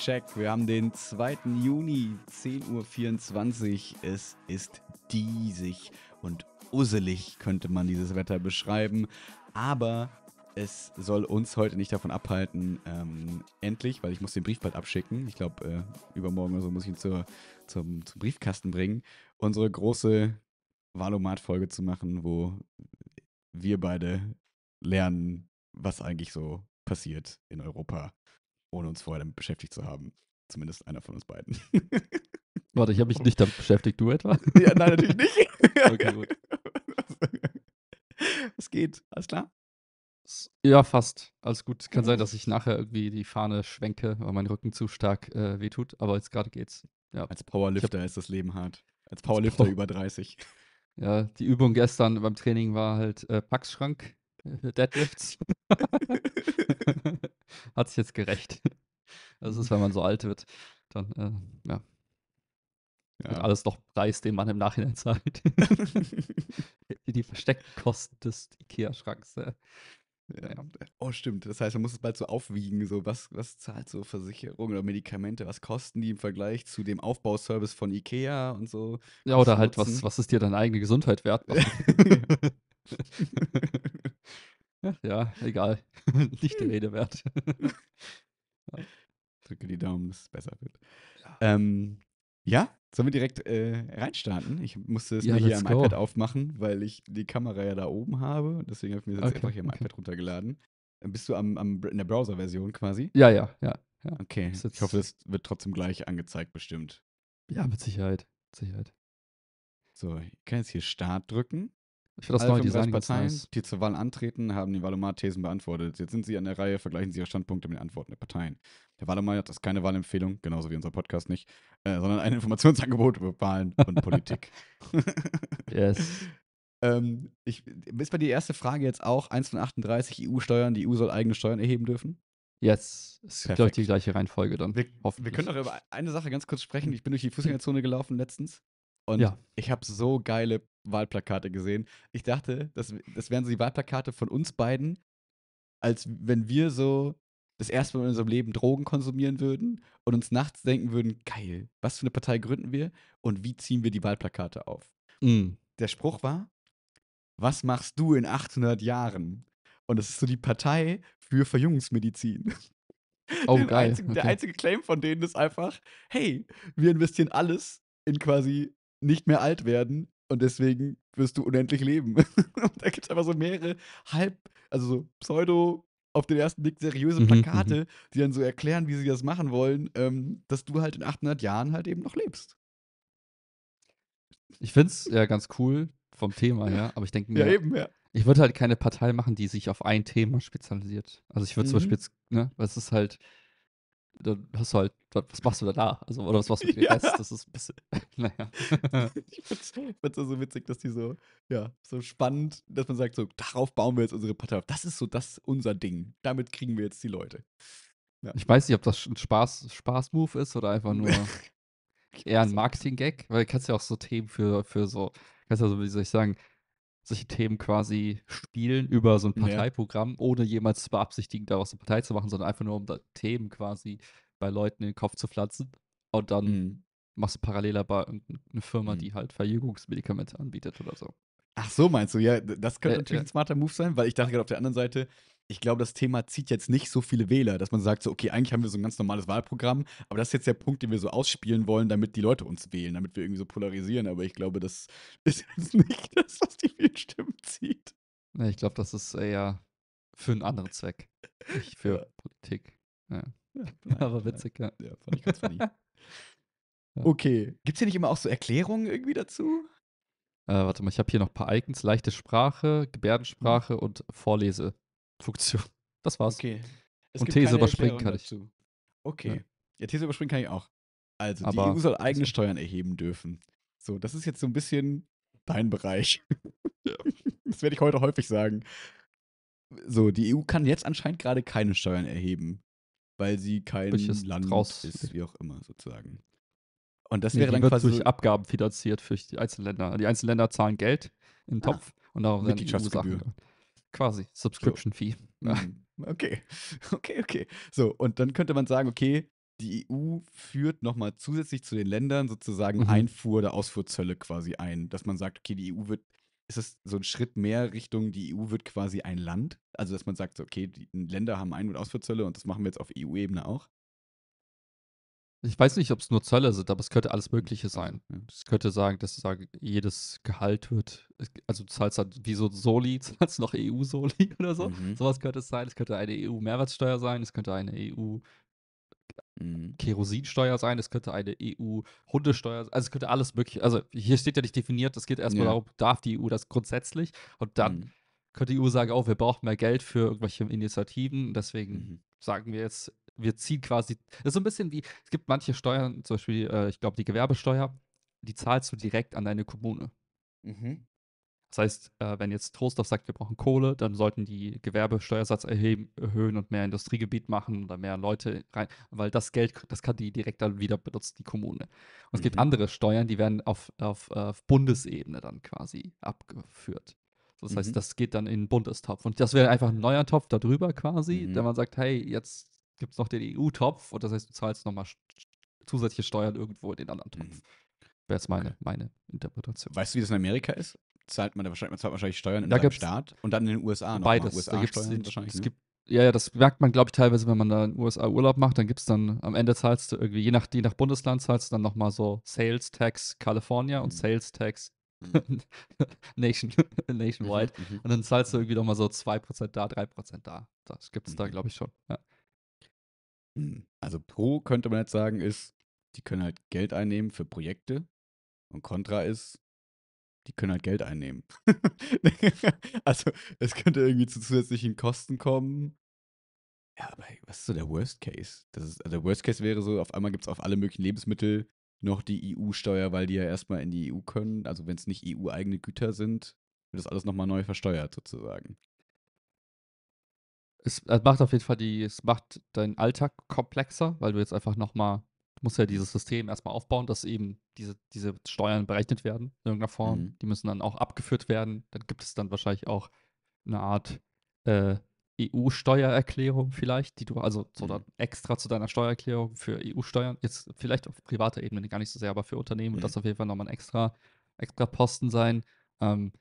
Check. Wir haben den 2. Juni, 10.24 Uhr. Es ist diesig und usselig, könnte man dieses Wetter beschreiben. Aber es soll uns heute nicht davon abhalten, ähm, endlich, weil ich muss den Brief bald abschicken. Ich glaube, äh, übermorgen oder so muss ich ihn zur, zum, zum Briefkasten bringen. Unsere große Valomat-Folge zu machen, wo wir beide lernen, was eigentlich so passiert in Europa ohne uns vorher damit beschäftigt zu haben. Zumindest einer von uns beiden. Warte, ich habe mich nicht damit beschäftigt, du etwa? Ja, nein, natürlich nicht. okay, gut. Es geht, alles klar? Ja, fast. Alles gut. Kann sein, dass ich nachher irgendwie die Fahne schwenke, weil mein Rücken zu stark äh, wehtut, aber jetzt gerade geht's. Ja. Als Powerlifter hab, ist das Leben hart. Als Powerlifter als über 30. Ja, die Übung gestern beim Training war halt äh, Packschrank, äh, Deadlifts. hat sich jetzt gerecht. Das also, ist, mhm. wenn man so alt wird, dann, äh, ja. ja. Wird alles noch Preis, den man im Nachhinein zahlt. die versteckten Kosten des Ikea-Schranks. Äh. Ja. Oh, stimmt. Das heißt, man muss es bald so aufwiegen. So, was, was zahlt so Versicherung oder Medikamente? Was kosten die im Vergleich zu dem Aufbauservice von IKEA und so? Ja, oder halt, was, was ist dir deine eigene Gesundheit wert? Ja, egal. Nicht der hm. Rede wert. ja. Drücke die Daumen, dass es besser wird. Ja, ähm, ja? sollen wir direkt äh, reinstarten? Ich musste es ja, mir hier am go. iPad aufmachen, weil ich die Kamera ja da oben habe. Deswegen habe ich mir das okay, einfach hier am okay. iPad runtergeladen. Ähm, bist du am, am in der Browser-Version quasi? Ja, ja, ja. ja. Okay. Ich hoffe, es wird trotzdem gleich angezeigt, bestimmt. Ja, mit Sicherheit. Mit Sicherheit. So, ich kann jetzt hier Start drücken. Ich finde das Alle neue Design Parteien, nice. die zur Wahl antreten, haben die Wahlomat-Thesen beantwortet. Jetzt sind sie an der Reihe, vergleichen sie ihre Standpunkte mit den Antworten der Parteien. Der hat das keine Wahlempfehlung, genauso wie unser Podcast nicht, äh, sondern ein Informationsangebot über Wahlen und Politik. yes. ähm, ich, ist bei die erste Frage jetzt auch 1 von 38 EU-Steuern, die EU soll eigene Steuern erheben dürfen? yes. ist, glaube ich, die gleiche Reihenfolge dann. Wir, wir können doch über eine Sache ganz kurz sprechen. Ich bin durch die Fußgängerzone gelaufen letztens. Und ja. ich habe so geile Wahlplakate gesehen. Ich dachte, das, das wären so die Wahlplakate von uns beiden, als wenn wir so das erste Mal in unserem Leben Drogen konsumieren würden und uns nachts denken würden, geil, was für eine Partei gründen wir und wie ziehen wir die Wahlplakate auf? Mm. Der Spruch war, was machst du in 800 Jahren? Und das ist so die Partei für Verjüngungsmedizin. Oh, geil. Einzigen, okay. Der einzige Claim von denen ist einfach, hey, wir investieren alles in quasi nicht mehr alt werden und deswegen wirst du unendlich leben. da gibt es einfach so mehrere halb, also so pseudo auf den ersten Blick seriöse mhm, mhm. Plakate, mhm, die dann so erklären, wie sie das machen wollen, ähm, dass du halt in 800 Jahren halt eben noch lebst. Ich finde es ja ganz cool vom Thema her, aber ich denke mir, ja, eben, ja. ich würde halt keine Partei machen, die sich auf ein Thema spezialisiert. Also ich würde mhm. zum Beispiel, ne, weil es ist halt, dann hast du halt, was machst du da da? Also, oder was machst du mit dem ja. Rest? Das ist ein bisschen, naja. ich finde es so witzig, dass die so, ja, so spannend, dass man sagt, so, darauf bauen wir jetzt unsere Partei auf. Das ist so, das unser Ding. Damit kriegen wir jetzt die Leute. Ja. Ich weiß nicht, ob das ein Spaß, spaß ist oder einfach nur eher ein Marketing-Gag, weil du kannst ja auch so Themen für, für so, kannst ja so, wie soll ich sagen, solche Themen quasi spielen über so ein Parteiprogramm, ja. ohne jemals zu beabsichtigen, daraus eine Partei zu machen, sondern einfach nur um Themen quasi bei Leuten in den Kopf zu pflanzen. Und dann mhm. machst du parallel aber eine Firma, mhm. die halt Verjüngungsmedikamente anbietet oder so. Ach so, meinst du? Ja, das könnte äh, natürlich ein smarter Move sein, weil ich dachte gerade auf der anderen Seite, ich glaube, das Thema zieht jetzt nicht so viele Wähler, dass man sagt, so, okay, eigentlich haben wir so ein ganz normales Wahlprogramm, aber das ist jetzt der Punkt, den wir so ausspielen wollen, damit die Leute uns wählen, damit wir irgendwie so polarisieren. Aber ich glaube, das ist jetzt nicht das, was die vielen Stimmen zieht. Nee, ich glaube, das ist eher für einen anderen Zweck. Nicht für ja. Politik. Ja. Ja, aber witzig, ja. Ja, fand ich ganz funny. okay. Gibt es hier nicht immer auch so Erklärungen irgendwie dazu? Äh, warte mal, ich habe hier noch ein paar Icons. Leichte Sprache, Gebärdensprache mhm. und Vorlese. Funktion. Das war's. Okay. Es und These überspringen kann ich. Dazu. Okay. Ja. ja. These überspringen kann ich auch. Also, Aber die EU soll eigene also. Steuern erheben dürfen. So, das ist jetzt so ein bisschen dein Bereich. ja. Das werde ich heute häufig sagen. So, die EU kann jetzt anscheinend gerade keine Steuern erheben, weil sie kein Welches Land raus ist, wie auch immer, sozusagen. Und das nee, wäre dann quasi. durch Abgaben finanziert für die Einzelländer. Die Einzelländer zahlen Geld in den ah. Topf ah, und darauf werden die EU Quasi, Subscription Fee. So. Mhm. Okay, okay, okay. So, und dann könnte man sagen, okay, die EU führt nochmal zusätzlich zu den Ländern sozusagen mhm. Einfuhr- oder Ausfuhrzölle quasi ein, dass man sagt, okay, die EU wird, ist das so ein Schritt mehr Richtung, die EU wird quasi ein Land? Also, dass man sagt, okay, die Länder haben Ein- und Ausfuhrzölle und das machen wir jetzt auf EU-Ebene auch. Ich weiß nicht, ob es nur Zölle sind, aber es könnte alles Mögliche sein. Es könnte sagen, dass sie sagen, jedes Gehalt wird, also du zahlst dann wie so Soli, zahlst noch EU-Soli oder so. Mhm. Sowas könnte es sein. Es könnte eine EU-Mehrwertsteuer sein, es könnte eine EU-Kerosinsteuer mhm. sein, es könnte eine EU-Hundesteuer sein. Also es könnte alles Mögliche. Also hier steht ja nicht definiert, es geht erstmal ja. darum, darf die EU das grundsätzlich und dann. Mhm könnte die EU sagen, oh, wir brauchen mehr Geld für irgendwelche Initiativen, deswegen mhm. sagen wir jetzt wir ziehen quasi, das ist so ein bisschen wie, es gibt manche Steuern, zum Beispiel, äh, ich glaube, die Gewerbesteuer, die zahlst du direkt an deine Kommune. Mhm. Das heißt, äh, wenn jetzt Trostorf sagt, wir brauchen Kohle, dann sollten die Gewerbesteuersatz erheben, erhöhen und mehr Industriegebiet machen oder mehr Leute rein, weil das Geld, das kann die direkt dann wieder benutzen, die Kommune. Und mhm. es gibt mhm. andere Steuern, die werden auf, auf, auf Bundesebene dann quasi abgeführt. Das heißt, mhm. das geht dann in den Bundestopf. Und das wäre einfach ein neuer Topf darüber quasi, mhm. der man sagt, hey, jetzt gibt es noch den EU-Topf und das heißt, du zahlst nochmal zusätzliche Steuern irgendwo in den anderen Topf. Mhm. Wäre jetzt meine, okay. meine Interpretation. Weißt du, wie das in Amerika ist? Zahlt man, da wahrscheinlich, man zahlt wahrscheinlich Steuern in da Staat und dann in den USA noch Beides. USA da Steuern wahrscheinlich, es ne? gibt, ja, ja, das merkt man, glaube ich, teilweise, wenn man da in den USA Urlaub macht, dann gibt es dann, am Ende zahlst du irgendwie, je nach, je nach Bundesland zahlst du dann nochmal so Sales Tax California mhm. und Sales Tax mhm. Nation, mhm, nationwide. Mhm. Und dann zahlst du irgendwie nochmal so 2% da, 3% da. Das gibt es da, glaube ich, schon. Ja. Hm, also pro könnte man jetzt sagen, ist, die können halt Geld einnehmen für Projekte und contra ist, die können halt Geld einnehmen. also es könnte irgendwie zu zusätzlichen Kosten kommen. Ja, aber was ist so der Worst Case? Das ist, also der Worst Case wäre so, auf einmal gibt es auf alle möglichen Lebensmittel noch die EU-Steuer, weil die ja erstmal in die EU können. Also wenn es nicht EU-eigene Güter sind, wird das alles nochmal neu versteuert sozusagen es äh, macht auf jeden Fall die, es macht deinen Alltag komplexer, weil du jetzt einfach nochmal, du musst ja dieses System erstmal aufbauen, dass eben diese, diese Steuern berechnet werden in irgendeiner Form. Mhm. Die müssen dann auch abgeführt werden. Dann gibt es dann wahrscheinlich auch eine Art äh, EU-Steuererklärung vielleicht, die du also so dann mhm. extra zu deiner Steuererklärung für EU-Steuern, jetzt vielleicht auf privater Ebene gar nicht so sehr, aber für Unternehmen wird mhm. das auf jeden Fall nochmal ein extra, extra Posten sein. Ähm,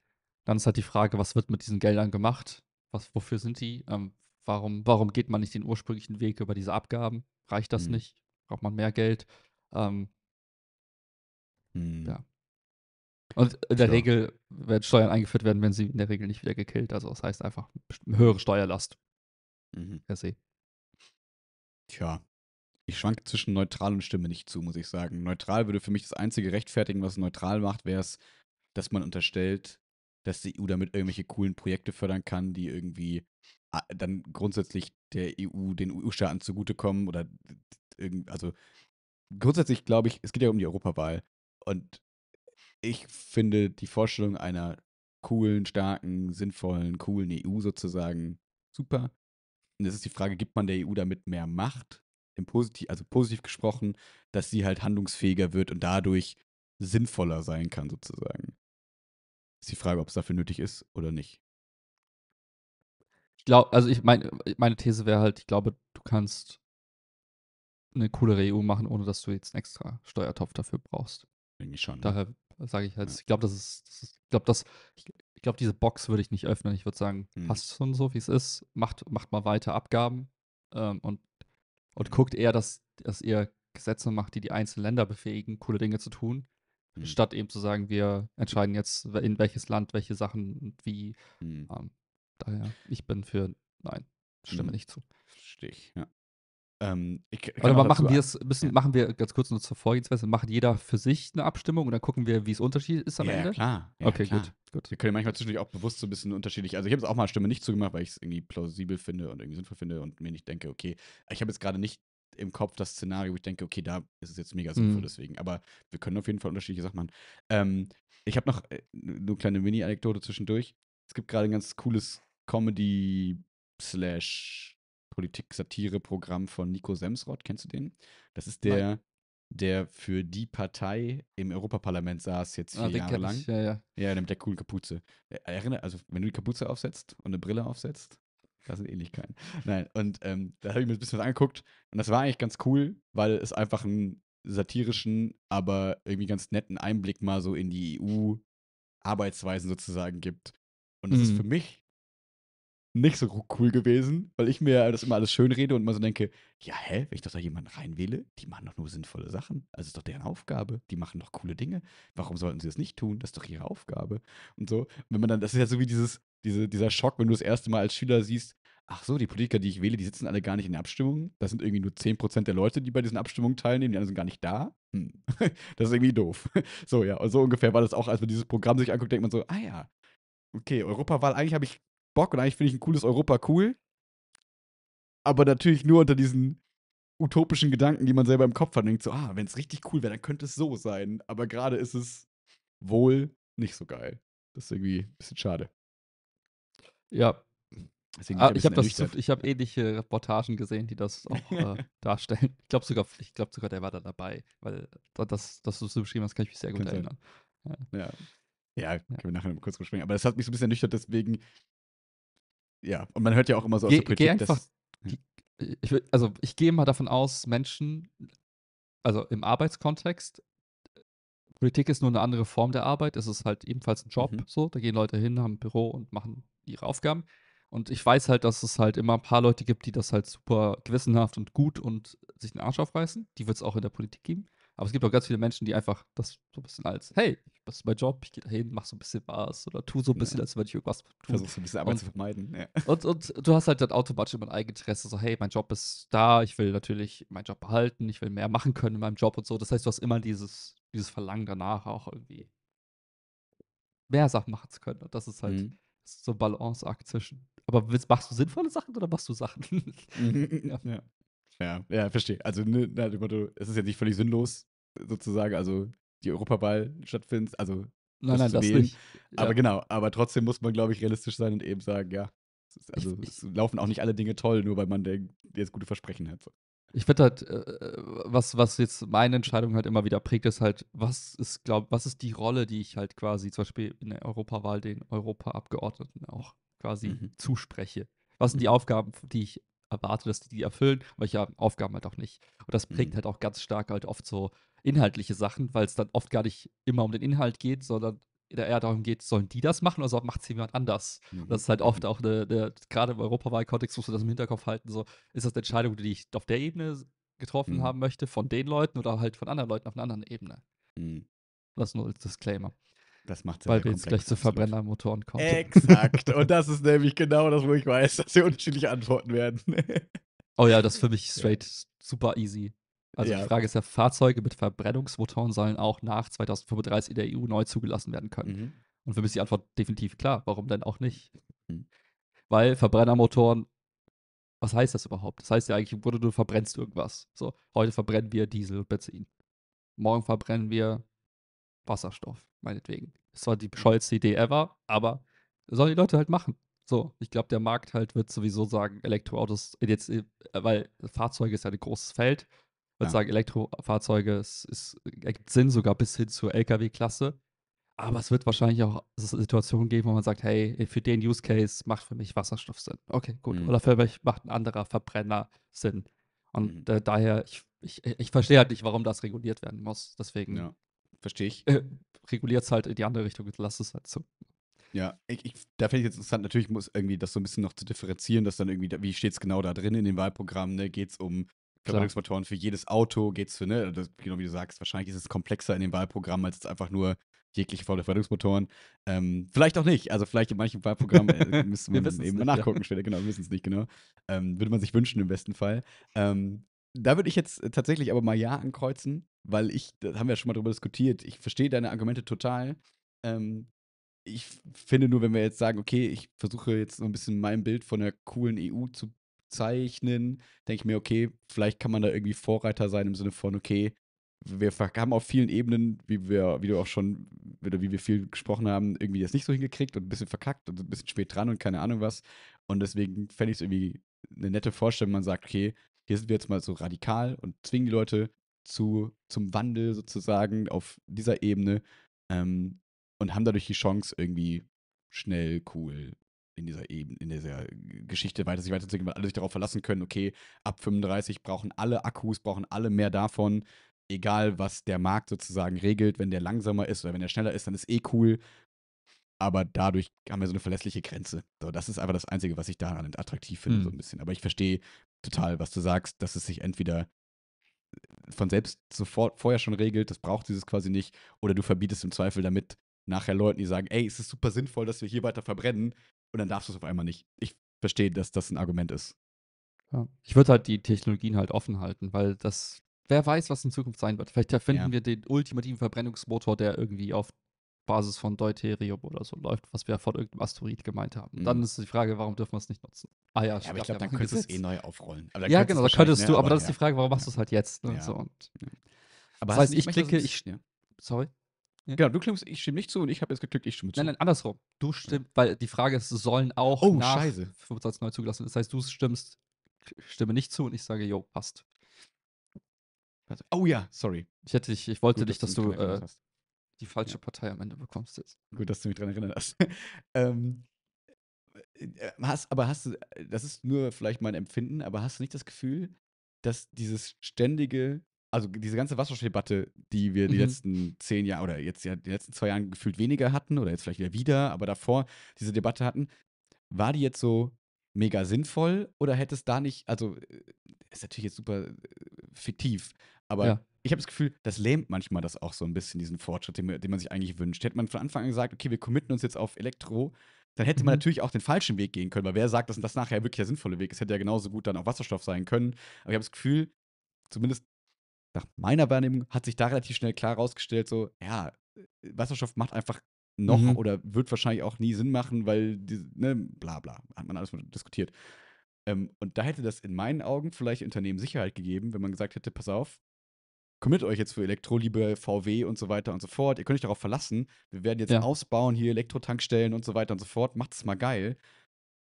dann ist halt die Frage, was wird mit diesen Geldern gemacht? Was, wofür sind die? Ähm, Warum, warum geht man nicht den ursprünglichen Weg über diese Abgaben? Reicht das mhm. nicht? Braucht man mehr Geld? Ähm, mhm. Ja. Und in der Klar. Regel werden Steuern eingeführt werden, wenn sie in der Regel nicht wieder gekillt. Also das heißt einfach höhere Steuerlast. Mhm. Per se. Tja, ich schwanke zwischen neutral und stimme nicht zu, muss ich sagen. Neutral würde für mich das einzige rechtfertigen, was neutral macht, wäre es, dass man unterstellt, dass die EU damit irgendwelche coolen Projekte fördern kann, die irgendwie dann grundsätzlich der EU, den EU-Staaten zugutekommen oder irgend, also grundsätzlich glaube ich, es geht ja um die Europawahl und ich finde die Vorstellung einer coolen, starken, sinnvollen, coolen EU sozusagen super. Und es ist die Frage, gibt man der EU damit mehr Macht, im positiv, also positiv gesprochen, dass sie halt handlungsfähiger wird und dadurch sinnvoller sein kann sozusagen. Ist die Frage, ob es dafür nötig ist oder nicht ich glaube, also ich meine, meine These wäre halt, ich glaube, du kannst eine coolere EU machen, ohne dass du jetzt einen extra Steuertopf dafür brauchst. Eigentlich schon. Daher sage ich halt, ja. ich glaube, das ist, das ist, ich glaube, das, ich, ich glaube, diese Box würde ich nicht öffnen. Ich würde sagen, hm. passt schon so, wie es ist, macht, macht mal weiter Abgaben ähm, und, und hm. guckt eher, dass, dass ihr Gesetze macht, die die einzelnen Länder befähigen, coole Dinge zu tun, hm. statt eben zu sagen, wir entscheiden jetzt, in welches Land welche Sachen wie. Hm. Ähm, Daher, ich bin für nein, stimme hm. nicht zu. Stich, ja. Ähm, aber machen wir es, müssen, ja. machen wir ganz kurz nur zur Vorgehensweise, macht jeder für sich eine Abstimmung und dann gucken wir, wie es unterschiedlich ist am ja, Ende? Klar. Ja, okay, klar. Gut, gut. Wir können manchmal zwischendurch auch bewusst so ein bisschen unterschiedlich, also ich habe es auch mal Stimme nicht zugemacht, weil ich es irgendwie plausibel finde und irgendwie sinnvoll finde und mir nicht denke, okay, ich habe jetzt gerade nicht im Kopf das Szenario, wo ich denke, okay, da ist es jetzt mega sinnvoll, mhm. deswegen. Aber wir können auf jeden Fall unterschiedliche Sachen machen. Ähm, ich habe noch äh, eine kleine Mini-Anekdote zwischendurch. Es gibt gerade ein ganz cooles Comedy slash Politik-Satire-Programm von Nico Semsrott. Kennst du den? Das ist der, Nein. der für die Partei im Europaparlament saß jetzt vier ah, Jahre lang. Ich, ja, ja. ja, mit der coolen Kapuze. Äh, Erinnert, also wenn du die Kapuze aufsetzt und eine Brille aufsetzt, das sind Ähnlichkeiten. Nein, und ähm, da habe ich mir ein bisschen was angeguckt und das war eigentlich ganz cool, weil es einfach einen satirischen, aber irgendwie ganz netten Einblick mal so in die EU-Arbeitsweisen sozusagen gibt. Und das mhm. ist für mich nicht so cool gewesen, weil ich mir das immer alles schön rede und mal so denke, ja, hä, wenn ich doch da jemanden reinwähle, die machen doch nur sinnvolle Sachen. Also ist doch deren Aufgabe, die machen doch coole Dinge. Warum sollten sie das nicht tun? Das ist doch ihre Aufgabe. Und so, wenn man dann, das ist ja so wie dieses, diese, dieser Schock, wenn du das erste Mal als Schüler siehst, ach so, die Politiker, die ich wähle, die sitzen alle gar nicht in der Abstimmung. Das sind irgendwie nur 10% der Leute, die bei diesen Abstimmungen teilnehmen, die anderen sind gar nicht da. Hm. Das ist irgendwie doof. So, ja, und so ungefähr war das auch, als man dieses Programm sich anguckt, denkt man so, ah ja, okay, Europawahl, eigentlich habe ich Bock und eigentlich finde ich ein cooles Europa cool. Aber natürlich nur unter diesen utopischen Gedanken, die man selber im Kopf hat. Und denkt so, ah, wenn es richtig cool wäre, dann könnte es so sein. Aber gerade ist es wohl nicht so geil. Das ist irgendwie ein bisschen schade. Ja. Deswegen ah, ich habe hab ähnliche Reportagen gesehen, die das auch äh, darstellen. Ich glaube sogar, glaub sogar, der war da dabei, weil das, das du so beschrieben hast, kann ich mich sehr gut Kann's erinnern. Sein. Ja. ja. Ja, können wir nachher kurz besprechen. Aber das hat mich so ein bisschen ernüchtert, deswegen ja, und man hört ja auch immer so aus geh, der Politik, geh einfach, dass, ich, also ich gehe mal davon aus, Menschen, also im Arbeitskontext, Politik ist nur eine andere Form der Arbeit, es ist halt ebenfalls ein Job, mhm. so, da gehen Leute hin, haben ein Büro und machen ihre Aufgaben. Und ich weiß halt, dass es halt immer ein paar Leute gibt, die das halt super gewissenhaft und gut und sich den Arsch aufreißen. Die wird es auch in der Politik geben. Aber es gibt auch ganz viele Menschen, die einfach das so ein bisschen als, hey, das ist mein Job, ich gehe da hin, mach so ein bisschen was oder tu so ein bisschen, ja. als wenn ich irgendwas tue. Versuchst so ein bisschen Arbeit und, zu vermeiden. Ja. Und, und, du hast halt dann automatisch immer ein Eigeninteresse, so hey, mein Job ist da, ich will natürlich meinen Job behalten, ich will mehr machen können in meinem Job und so. Das heißt, du hast immer dieses, dieses Verlangen danach auch irgendwie mehr Sachen machen zu können. Und das ist halt mhm. das ist so ein Balanceakt zwischen. Aber willst, machst du sinnvolle Sachen oder machst du Sachen? ja. ja. Ja, ja, verstehe. Also, ne, es ist ja nicht völlig sinnlos, sozusagen, also die Europawahl stattfindet, also Nein, nein, das wählen. nicht. Ja. Aber genau, aber trotzdem muss man, glaube ich, realistisch sein und eben sagen, ja, es also ich, es laufen auch nicht alle Dinge toll, nur weil man denkt, jetzt gute Versprechen hat. So. Ich finde halt, äh, äh, was, was jetzt meine Entscheidung halt immer wieder prägt, ist halt, was ist, glaub, was ist die Rolle, die ich halt quasi zum Beispiel in der Europawahl den Europaabgeordneten auch quasi mhm. zuspreche. Was sind die mhm. Aufgaben, die ich erwarte, dass die die erfüllen, welche Aufgaben halt auch nicht. Und das prägt mhm. halt auch ganz stark halt oft so inhaltliche Sachen, weil es dann oft gar nicht immer um den Inhalt geht, sondern eher darum geht, sollen die das machen oder macht es jemand anders? Mhm. das ist halt oft mhm. auch eine, eine gerade im Europawahlkontext musst du das im Hinterkopf halten, so ist das eine Entscheidung, die ich auf der Ebene getroffen mhm. haben möchte, von den Leuten oder halt von anderen Leuten auf einer anderen Ebene. Mhm. Das nur als Disclaimer. Das macht Weil wir jetzt gleich zu Verbrennermotoren kommen. Exakt. Und das ist nämlich genau das, wo ich weiß, dass wir unterschiedliche Antworten werden. oh ja, das ist für mich straight super easy. Also ja. die Frage ist ja, Fahrzeuge mit Verbrennungsmotoren sollen auch nach 2035 in der EU neu zugelassen werden können. Mhm. Und für mich ist die Antwort definitiv klar. Warum denn auch nicht? Mhm. Weil Verbrennermotoren, was heißt das überhaupt? Das heißt ja eigentlich, du verbrennst irgendwas. So, heute verbrennen wir Diesel und Benzin. Morgen verbrennen wir Wasserstoff, meinetwegen. Das war die mhm. bescheuerste Idee ever, aber sollen die Leute halt machen. So, ich glaube, der Markt halt wird sowieso sagen, Elektroautos, jetzt, äh, weil Fahrzeuge ist ja ein großes Feld ich würde ja. sagen, Elektrofahrzeuge, es, ergibt Sinn sogar bis hin zur Lkw-Klasse. Aber es wird wahrscheinlich auch Situationen geben, wo man sagt, hey, äh, für den Use Case macht für mich Wasserstoff Sinn. Okay, gut. Mhm. Oder für mich macht ein anderer Verbrenner Sinn. Und mhm. äh, daher, ich, ich, ich verstehe halt nicht, warum das reguliert werden muss. Deswegen ja. verstehe ich. Äh, reguliert es halt in die andere Richtung, lass es halt so. Ja, ich, ich, da finde ich jetzt interessant, natürlich muss irgendwie das so ein bisschen noch zu differenzieren, dass dann irgendwie, wie steht es genau da drin in dem Wahlprogramm, ne? Geht es um Verbrennungsmotoren für jedes Auto geht es für, ne, das, genau wie du sagst, wahrscheinlich ist es komplexer in dem Wahlprogramm als jetzt einfach nur jegliche Form der Verbrennungsmotoren. Ähm, vielleicht auch nicht, also vielleicht in manchen Wahlprogrammen äh, müsste man eben nicht, mal nachgucken ja. später, genau, wir wissen es nicht genau. Ähm, würde man sich wünschen im besten Fall. Ähm, da würde ich jetzt tatsächlich aber mal Ja ankreuzen, weil ich, da haben wir ja schon mal drüber diskutiert, ich verstehe deine Argumente total. Ähm, ich finde nur, wenn wir jetzt sagen, okay, ich versuche jetzt so ein bisschen mein Bild von einer coolen EU zu zeichnen, denke ich mir, okay, vielleicht kann man da irgendwie Vorreiter sein im Sinne von, okay, wir haben auf vielen Ebenen, wie wir, wie du auch schon, oder wie wir viel gesprochen haben, irgendwie das nicht so hingekriegt und ein bisschen verkackt und ein bisschen spät dran und keine Ahnung was. Und deswegen fände ich es irgendwie eine nette Vorstellung, wenn man sagt, okay, hier sind wir jetzt mal so radikal und zwingen die Leute zu, zum Wandel sozusagen auf dieser Ebene ähm, und haben dadurch die Chance, irgendwie schnell, cool, in dieser Eben, in dieser Geschichte weiter sich weiterzuentwickeln, weil alle sich darauf verlassen können, okay, ab 35 brauchen alle Akkus, brauchen alle mehr davon. Egal, was der Markt sozusagen regelt, wenn der langsamer ist oder wenn der schneller ist, dann ist eh cool. Aber dadurch haben wir so eine verlässliche Grenze. So, das ist einfach das Einzige, was ich daran attraktiv finde, mhm. so hm. ein bisschen. Aber ich verstehe total, was du sagst, dass es sich entweder von selbst sofort vorher schon regelt, das braucht dieses quasi nicht, oder du verbietest im Zweifel damit nachher Leuten, die sagen, ey, es ist super sinnvoll, dass wir hier weiter verbrennen, und dann darfst du es auf einmal nicht. Ich verstehe, dass das ein Argument ist. Ja. Ich würde halt die Technologien halt offen halten, weil das, wer weiß, was in Zukunft sein wird. Vielleicht erfinden ja. wir den ultimativen Verbrennungsmotor, der irgendwie auf Basis von Deuterium oder so läuft, was wir von irgendeinem Asteroid gemeint haben. Mhm. Dann ist die Frage, warum dürfen wir es nicht nutzen? Ah ja, ja aber ich glaube, dann eh genau, könntest du es eh neu aufrollen. ja, genau, da könntest du, aber, aber dann ist die Frage, warum machst du es halt jetzt? Ne? So, und, aber das heißt, ich klicke, ich, sorry? Genau, du stimmst, ich stimme nicht zu und ich habe jetzt geklickt, ich stimme zu. Nein, nein, andersrum. Du stimmst, weil die Frage ist, sollen auch oh, nach Scheiße. 25.9 zugelassen. Das heißt, du stimmst, stimme nicht zu und ich sage, jo, passt. Oh ja, sorry. Ich hätte dich, ich wollte Gut, dich, dass, dass du, äh, die falsche ja. Partei am Ende bekommst jetzt. Gut, dass du mich daran erinnern hast. ähm, äh, äh, hast. Aber hast du, äh, das ist nur vielleicht mein Empfinden, aber hast du nicht das Gefühl, dass dieses ständige also diese ganze Wasserstoffdebatte, die wir die mhm. letzten zehn Jahre oder jetzt ja die letzten zwei Jahre gefühlt weniger hatten oder jetzt vielleicht wieder aber davor diese Debatte hatten, war die jetzt so mega sinnvoll oder hätte es da nicht, also äh, ist natürlich jetzt super äh, fiktiv, aber ja. ich habe das Gefühl, das lähmt manchmal das auch so ein bisschen, diesen Fortschritt, den, den, man sich eigentlich wünscht. Hätte man von Anfang an gesagt, okay, wir committen uns jetzt auf Elektro, dann hätte man mhm. natürlich auch den falschen Weg gehen können, weil wer sagt, dass das nachher wirklich der sinnvolle Weg ist, hätte ja genauso gut dann auch Wasserstoff sein können. Aber ich habe das Gefühl, zumindest nach meiner Wahrnehmung hat sich da relativ schnell klar herausgestellt, so, ja, Wasserstoff macht einfach noch mhm. oder wird wahrscheinlich auch nie Sinn machen, weil, die, ne, bla bla, hat man alles diskutiert. Ähm, und da hätte das in meinen Augen vielleicht Unternehmen Sicherheit gegeben, wenn man gesagt hätte, pass auf, commit euch jetzt für Elektro, liebe VW und so weiter und so fort. Ihr könnt euch darauf verlassen. Wir werden jetzt ja. ausbauen, hier Elektrotankstellen und so weiter und so fort. Macht es mal geil.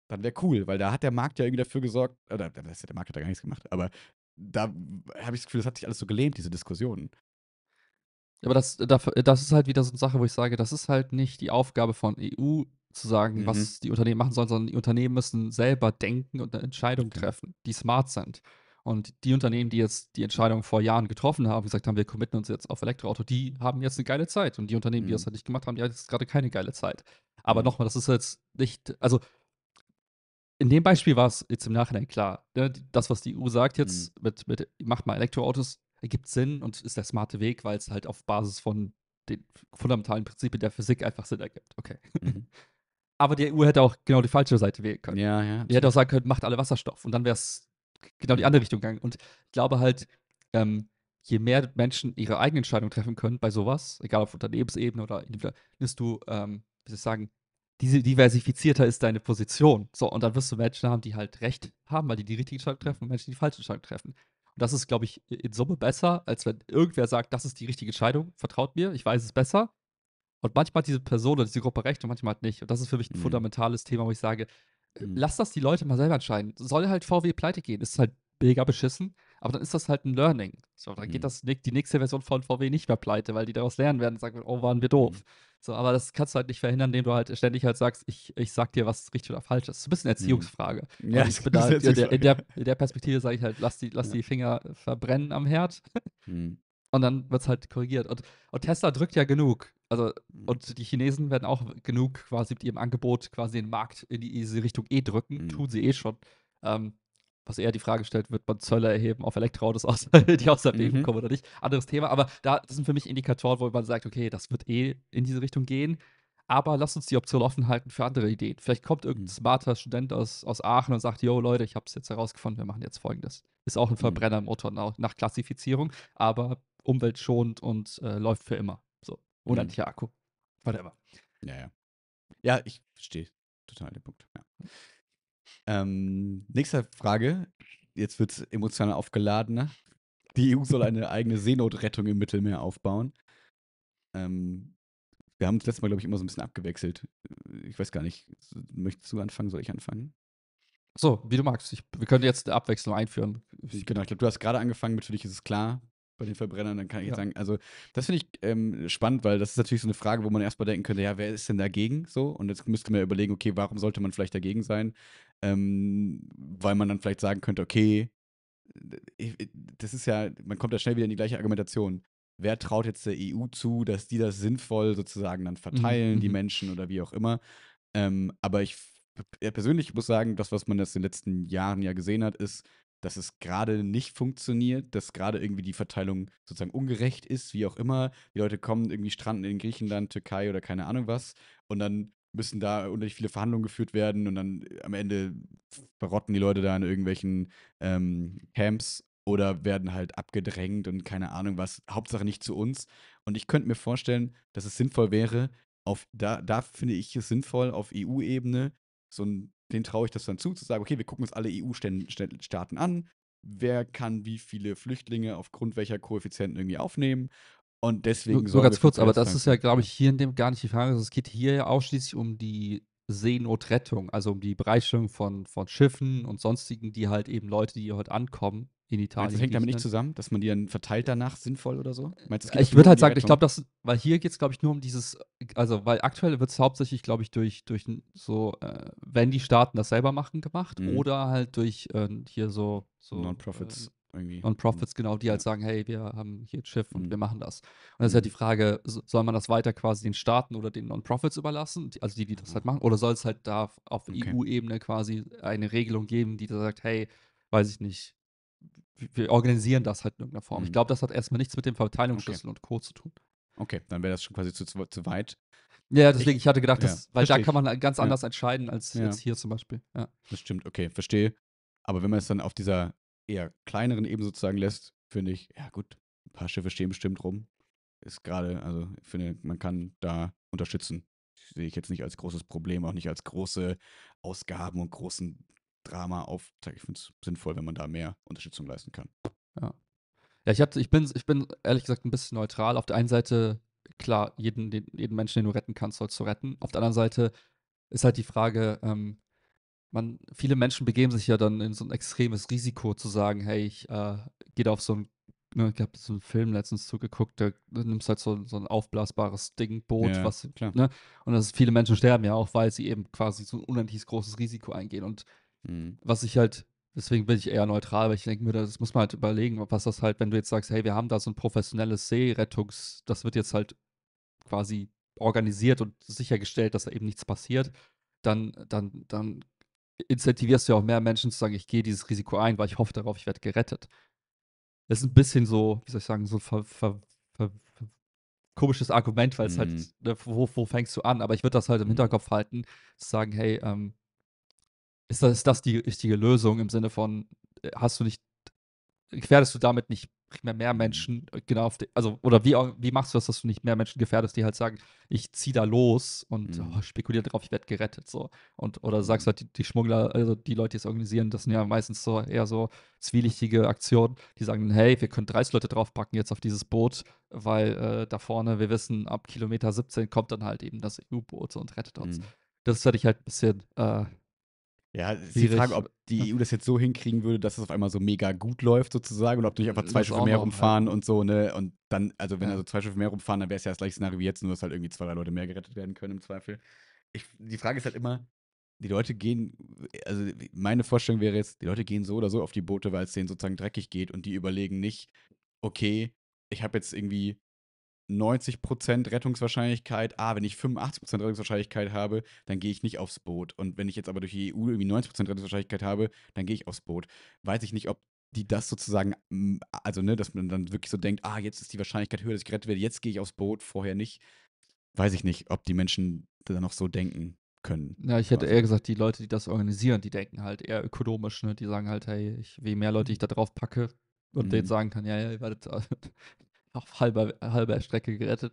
Dann wäre cool, weil da hat der Markt ja irgendwie dafür gesorgt, oder der Markt hat da gar nichts gemacht, aber da habe ich das Gefühl, das hat sich alles so gelähmt, diese Diskussionen. Aber das, das ist halt wieder so eine Sache, wo ich sage, das ist halt nicht die Aufgabe von EU zu sagen, mhm. was die Unternehmen machen sollen, sondern die Unternehmen müssen selber denken und eine Entscheidung genau. treffen, die smart sind. Und die Unternehmen, die jetzt die Entscheidung vor Jahren getroffen haben, gesagt haben, wir committen uns jetzt auf Elektroauto, die haben jetzt eine geile Zeit. Und die Unternehmen, mhm. die das mhm. halt nicht gemacht haben, die haben jetzt gerade keine geile Zeit. Aber mhm. nochmal, das ist jetzt nicht, also in dem Beispiel war es jetzt im Nachhinein klar. Ne? Das, was die EU sagt jetzt mhm. mit, mit, macht mal Elektroautos, ergibt Sinn und ist der smarte Weg, weil es halt auf Basis von den fundamentalen Prinzipien der Physik einfach Sinn ergibt. Okay. Mhm. Aber die EU hätte auch genau die falsche Seite wählen können. Ja, ja. Die hätte auch sagen können, macht alle Wasserstoff. Und dann wäre es genau die andere Richtung gegangen. Und ich glaube halt, ähm, je mehr Menschen ihre eigene Entscheidung treffen können bei sowas, egal auf Unternehmensebene oder individuell, desto, ähm, wie soll ich sagen, diese diversifizierter ist deine Position. So, und dann wirst du Menschen haben, die halt recht haben, weil die die richtige Entscheidung treffen und Menschen, die die falsche Entscheidung treffen. Und das ist, glaube ich, in Summe besser, als wenn irgendwer sagt, das ist die richtige Entscheidung, vertraut mir, ich weiß es besser. Und manchmal hat diese Person oder diese Gruppe recht und manchmal hat nicht. Und das ist für mich ein mhm. fundamentales Thema, wo ich sage, äh, mhm. lass das die Leute mal selber entscheiden. Soll halt VW pleite gehen, ist halt mega beschissen. Aber dann ist das halt ein Learning. So, dann mhm. geht das die nächste Version von VW nicht mehr pleite, weil die daraus lernen werden und sagen, oh, waren wir doof. Mhm. So, aber das kannst du halt nicht verhindern, indem du halt ständig halt sagst, ich, ich sag dir, was richtig oder falsch ist. Das ist ein bisschen mhm. Erziehungsfrage. Ja, also ich bin da, in, der, in, der, in der Perspektive sage ich halt, lass die, lass ja. die Finger verbrennen am Herd. Mhm. Und dann wird es halt korrigiert. Und, und Tesla drückt ja genug. Also, mhm. und die Chinesen werden auch genug quasi mit ihrem Angebot quasi den Markt in diese Richtung eh drücken. Mhm. Tun sie eh schon. Ähm, was eher die Frage stellt, wird man Zölle erheben auf Elektroautos, aus, die aus der Wegen mhm. kommen oder nicht. Anderes Thema, aber da das sind für mich Indikatoren, wo man sagt, okay, das wird eh in diese Richtung gehen. Aber lasst uns die Option offen halten für andere Ideen. Vielleicht kommt irgendein mhm. smarter Student aus, aus Aachen und sagt, yo Leute, ich habe es jetzt herausgefunden, wir machen jetzt folgendes. Ist auch ein mhm. Verbrennermotor nach, nach Klassifizierung, aber umweltschonend und äh, läuft für immer. So, mhm. unendlicher mhm. Akku. Whatever. Ja, ja. Ja, ich verstehe total den Punkt. Ja. Mhm. Ähm, nächste Frage. Jetzt wird es emotional aufgeladener. Die EU soll eine eigene Seenotrettung im Mittelmeer aufbauen. Ähm, wir haben das letzte Mal, glaube ich, immer so ein bisschen abgewechselt. Ich weiß gar nicht. Möchtest du anfangen? Soll ich anfangen? So, wie du magst. Ich, wir können jetzt eine Abwechslung einführen. Ich, genau, ich glaube, du hast gerade angefangen. für dich ist es klar bei den Verbrennern. Dann kann ich ja. jetzt sagen, also das finde ich ähm, spannend, weil das ist natürlich so eine Frage, wo man erstmal denken könnte, ja, wer ist denn dagegen so? Und jetzt müsste man ja überlegen, okay, warum sollte man vielleicht dagegen sein? ähm, weil man dann vielleicht sagen könnte, okay, das ist ja, man kommt da schnell wieder in die gleiche Argumentation. Wer traut jetzt der EU zu, dass die das sinnvoll sozusagen dann mhm, verteilen, mhm. die Menschen oder wie auch immer? Ähm, aber ich persönlich muss sagen, das, was man das in den letzten Jahren ja gesehen hat, ist, dass es gerade nicht funktioniert, dass gerade irgendwie die Verteilung sozusagen ungerecht ist, wie auch immer. Die Leute kommen irgendwie stranden in Griechenland, Türkei oder keine Ahnung was und dann müssen da unendlich viele Verhandlungen geführt werden und dann äh, am Ende verrotten die Leute da in irgendwelchen ähm, Camps oder werden halt abgedrängt und keine Ahnung was. Hauptsache nicht zu uns. Und ich könnte mir vorstellen, dass es sinnvoll wäre, auf, da, da finde ich es sinnvoll, auf EU-Ebene, so ein, den traue ich das dann zu, zu sagen, okay, wir gucken uns alle EU-Staaten an, wer kann wie viele Flüchtlinge aufgrund welcher Koeffizienten irgendwie aufnehmen und deswegen. so. nur ganz kurz, aber das ist ja, glaube ich, hier in dem gar nicht die Frage. Es geht hier ja ausschließlich um die Seenotrettung, also um die Bereitstellung von, von Schiffen und sonstigen, die halt eben Leute, die hier heute ankommen, in Italien. Meinst, das hängt damit nicht zusammen, dass man die dann verteilt danach sinnvoll oder so? Meinst, ich würde halt um sagen, ich glaube, dass, weil hier geht es, glaube ich, nur um dieses, also weil aktuell wird es hauptsächlich, glaube ich, durch, durch so, äh, wenn die Staaten das selber machen, gemacht mhm. oder halt durch äh, hier so, so Non-Profits. Äh, irgendwie. Non-Profits, genau, die halt sagen, hey, wir haben hier ein Schiff und mhm. wir machen das. Und das ist halt die mhm. Frage, soll man das weiter quasi den Staaten oder den Non-Profits überlassen, also die, die das mhm. halt machen, oder soll es halt da auf okay. EU-Ebene quasi eine Regelung geben, die da sagt, hey, weiß ich nicht, wir organisieren das halt in irgendeiner Form. Mhm. Ich glaube, das hat erstmal nichts mit dem Verteilungsschlüssel okay. und Co. zu tun. Okay, dann wäre das schon quasi zu, zu weit. Ja, deswegen, ich, ich hatte gedacht, ja, weil da kann man halt ganz anders ja. entscheiden als ja. jetzt hier zum Beispiel. Ja. Das stimmt, okay, verstehe. Aber wenn man es dann auf dieser eher kleineren Ebene sozusagen lässt, finde ich, ja gut, ein paar Schiffe stehen bestimmt rum. Ist gerade, also ich finde, man kann da unterstützen. Sehe ich jetzt nicht als großes Problem, auch nicht als große Ausgaben und großen Drama auf. Ich finde es sinnvoll, wenn man da mehr Unterstützung leisten kann. Ja. Ja, ich, hab, ich, bin, ich bin ehrlich gesagt ein bisschen neutral. Auf der einen Seite, klar, jeden, den, jeden Menschen, den du retten kannst, sollst du retten. Auf der anderen Seite ist halt die Frage, ähm, man, viele Menschen begeben sich ja dann in so ein extremes Risiko zu sagen, hey, ich äh, gehe auf so ein ne, ich habe so einen Film letztens zugeguckt, da nimmst halt so, so ein aufblasbares Ding, Boot, ja, was, klar. ne? Und das ist, viele Menschen sterben ja auch, weil sie eben quasi so ein unendlich großes Risiko eingehen. Und mhm. was ich halt, deswegen bin ich eher neutral, weil ich denke mir, das muss man halt überlegen, was das halt, wenn du jetzt sagst, hey, wir haben da so ein professionelles Seerettungs, das wird jetzt halt quasi organisiert und sichergestellt, dass da eben nichts passiert, dann, dann, dann incentivierst du ja auch mehr Menschen zu sagen, ich gehe dieses Risiko ein, weil ich hoffe darauf, ich werde gerettet. Das ist ein bisschen so, wie soll ich sagen, so ver, ver, ver, komisches Argument, weil es halt mhm. halt, wo, wo, fängst du an? Aber ich würde das halt im mhm. Hinterkopf halten, zu sagen, hey, ähm, ist, das, ist das die richtige Lösung im Sinne von, äh, hast du nicht, gefährdest du damit nicht primär mehr Menschen äh, genau auf die, also oder wie, wie machst du das, dass du nicht mehr Menschen gefährdest, die halt sagen, ich zieh da los und mhm. oh, spekulieren darauf, ich werde gerettet so und oder mhm. sagst du halt die, die, Schmuggler, also die Leute, die es organisieren, das sind ja meistens so eher so zwielichtige Aktionen, die sagen, hey, wir können 30 Leute draufpacken jetzt auf dieses Boot, weil äh, da vorne, wir wissen, ab Kilometer 17 kommt dann halt eben das EU-Boot und rettet uns. Mhm. Das hatte ich halt ein bisschen äh, ja, ist die Frage, ob die EU das jetzt so hinkriegen würde, dass es auf einmal so mega gut läuft sozusagen oder ob die nicht einfach äh, zwei das Schiffe mehr rumfahren halt. und so, ne? Und dann, also wenn ja. also zwei Schiffe mehr rumfahren, dann wäre es ja das gleiche Szenario wie jetzt, nur dass halt irgendwie zwei, drei Leute mehr gerettet werden können im Zweifel. Ich, die Frage ist halt immer, die Leute gehen, also meine Vorstellung wäre jetzt, die Leute gehen so oder so auf die Boote, weil es denen sozusagen dreckig geht und die überlegen nicht, okay, ich habe jetzt irgendwie 90% Rettungswahrscheinlichkeit, ah, wenn ich 85% Rettungswahrscheinlichkeit habe, dann gehe ich nicht aufs Boot. Und wenn ich jetzt aber durch die EU irgendwie 90% Rettungswahrscheinlichkeit habe, dann gehe ich aufs Boot. Weiß ich nicht, ob die das sozusagen, mm, also ne, dass man dann wirklich so denkt, ah, jetzt ist die Wahrscheinlichkeit höher, dass ich gerettet werde, jetzt gehe ich aufs Boot, vorher nicht. Weiß ich nicht, ob die Menschen da noch so denken können. Ja, ich hätte quasi. eher gesagt, die Leute, die das organisieren, die denken halt eher ökonomisch, ne? Die sagen halt, hey, ich, je mehr Leute mhm. ich da drauf packe und mhm. denen sagen kann, ja, ja, ihr werdet auf halber, halber Strecke gerettet.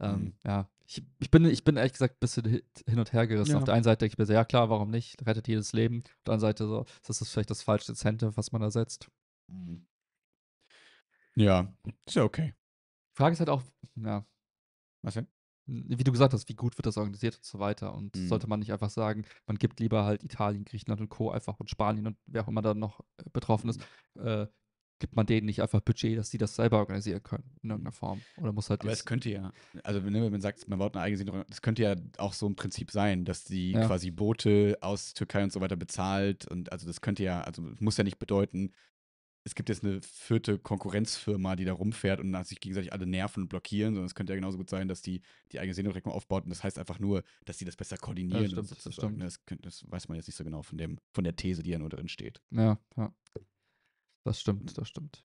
Ähm, mhm. Ja, ich, ich, bin, ich bin ehrlich gesagt ein bisschen hin und her gerissen. Ja. Auf der einen Seite denke ich mir so, ja klar, warum nicht? Rettet jedes Leben. Auf der anderen Seite so, ist das vielleicht das falsche Incentive, was man da setzt. Mhm. Ja, ist ja okay. Die Frage ist halt auch, ja. Was denn? Wie du gesagt hast, wie gut wird das organisiert und so weiter. Und mhm. sollte man nicht einfach sagen, man gibt lieber halt Italien, Griechenland und Co. einfach und Spanien und wer auch immer da noch äh, betroffen ist, mhm. äh, gibt man denen nicht einfach Budget, dass die das selber organisieren können, in irgendeiner Form? Oder muss halt. Aber es könnte ja, also wenn man sagt, man baut eine eigene Siedlung, das könnte ja auch so ein Prinzip sein, dass die ja. quasi Boote aus Türkei und so weiter bezahlt und also das könnte ja, also muss ja nicht bedeuten, es gibt jetzt eine vierte Konkurrenzfirma, die da rumfährt und sich gegenseitig alle nerven und blockieren, sondern es könnte ja genauso gut sein, dass die die eigene Seenotreckung aufbaut und das heißt einfach nur, dass sie das besser koordinieren. Ja, stimmt, das, ne, das, das, das, weiß man jetzt nicht so genau von, dem, von der These, die ja nur drin steht. Ja, ja. Das stimmt, das stimmt.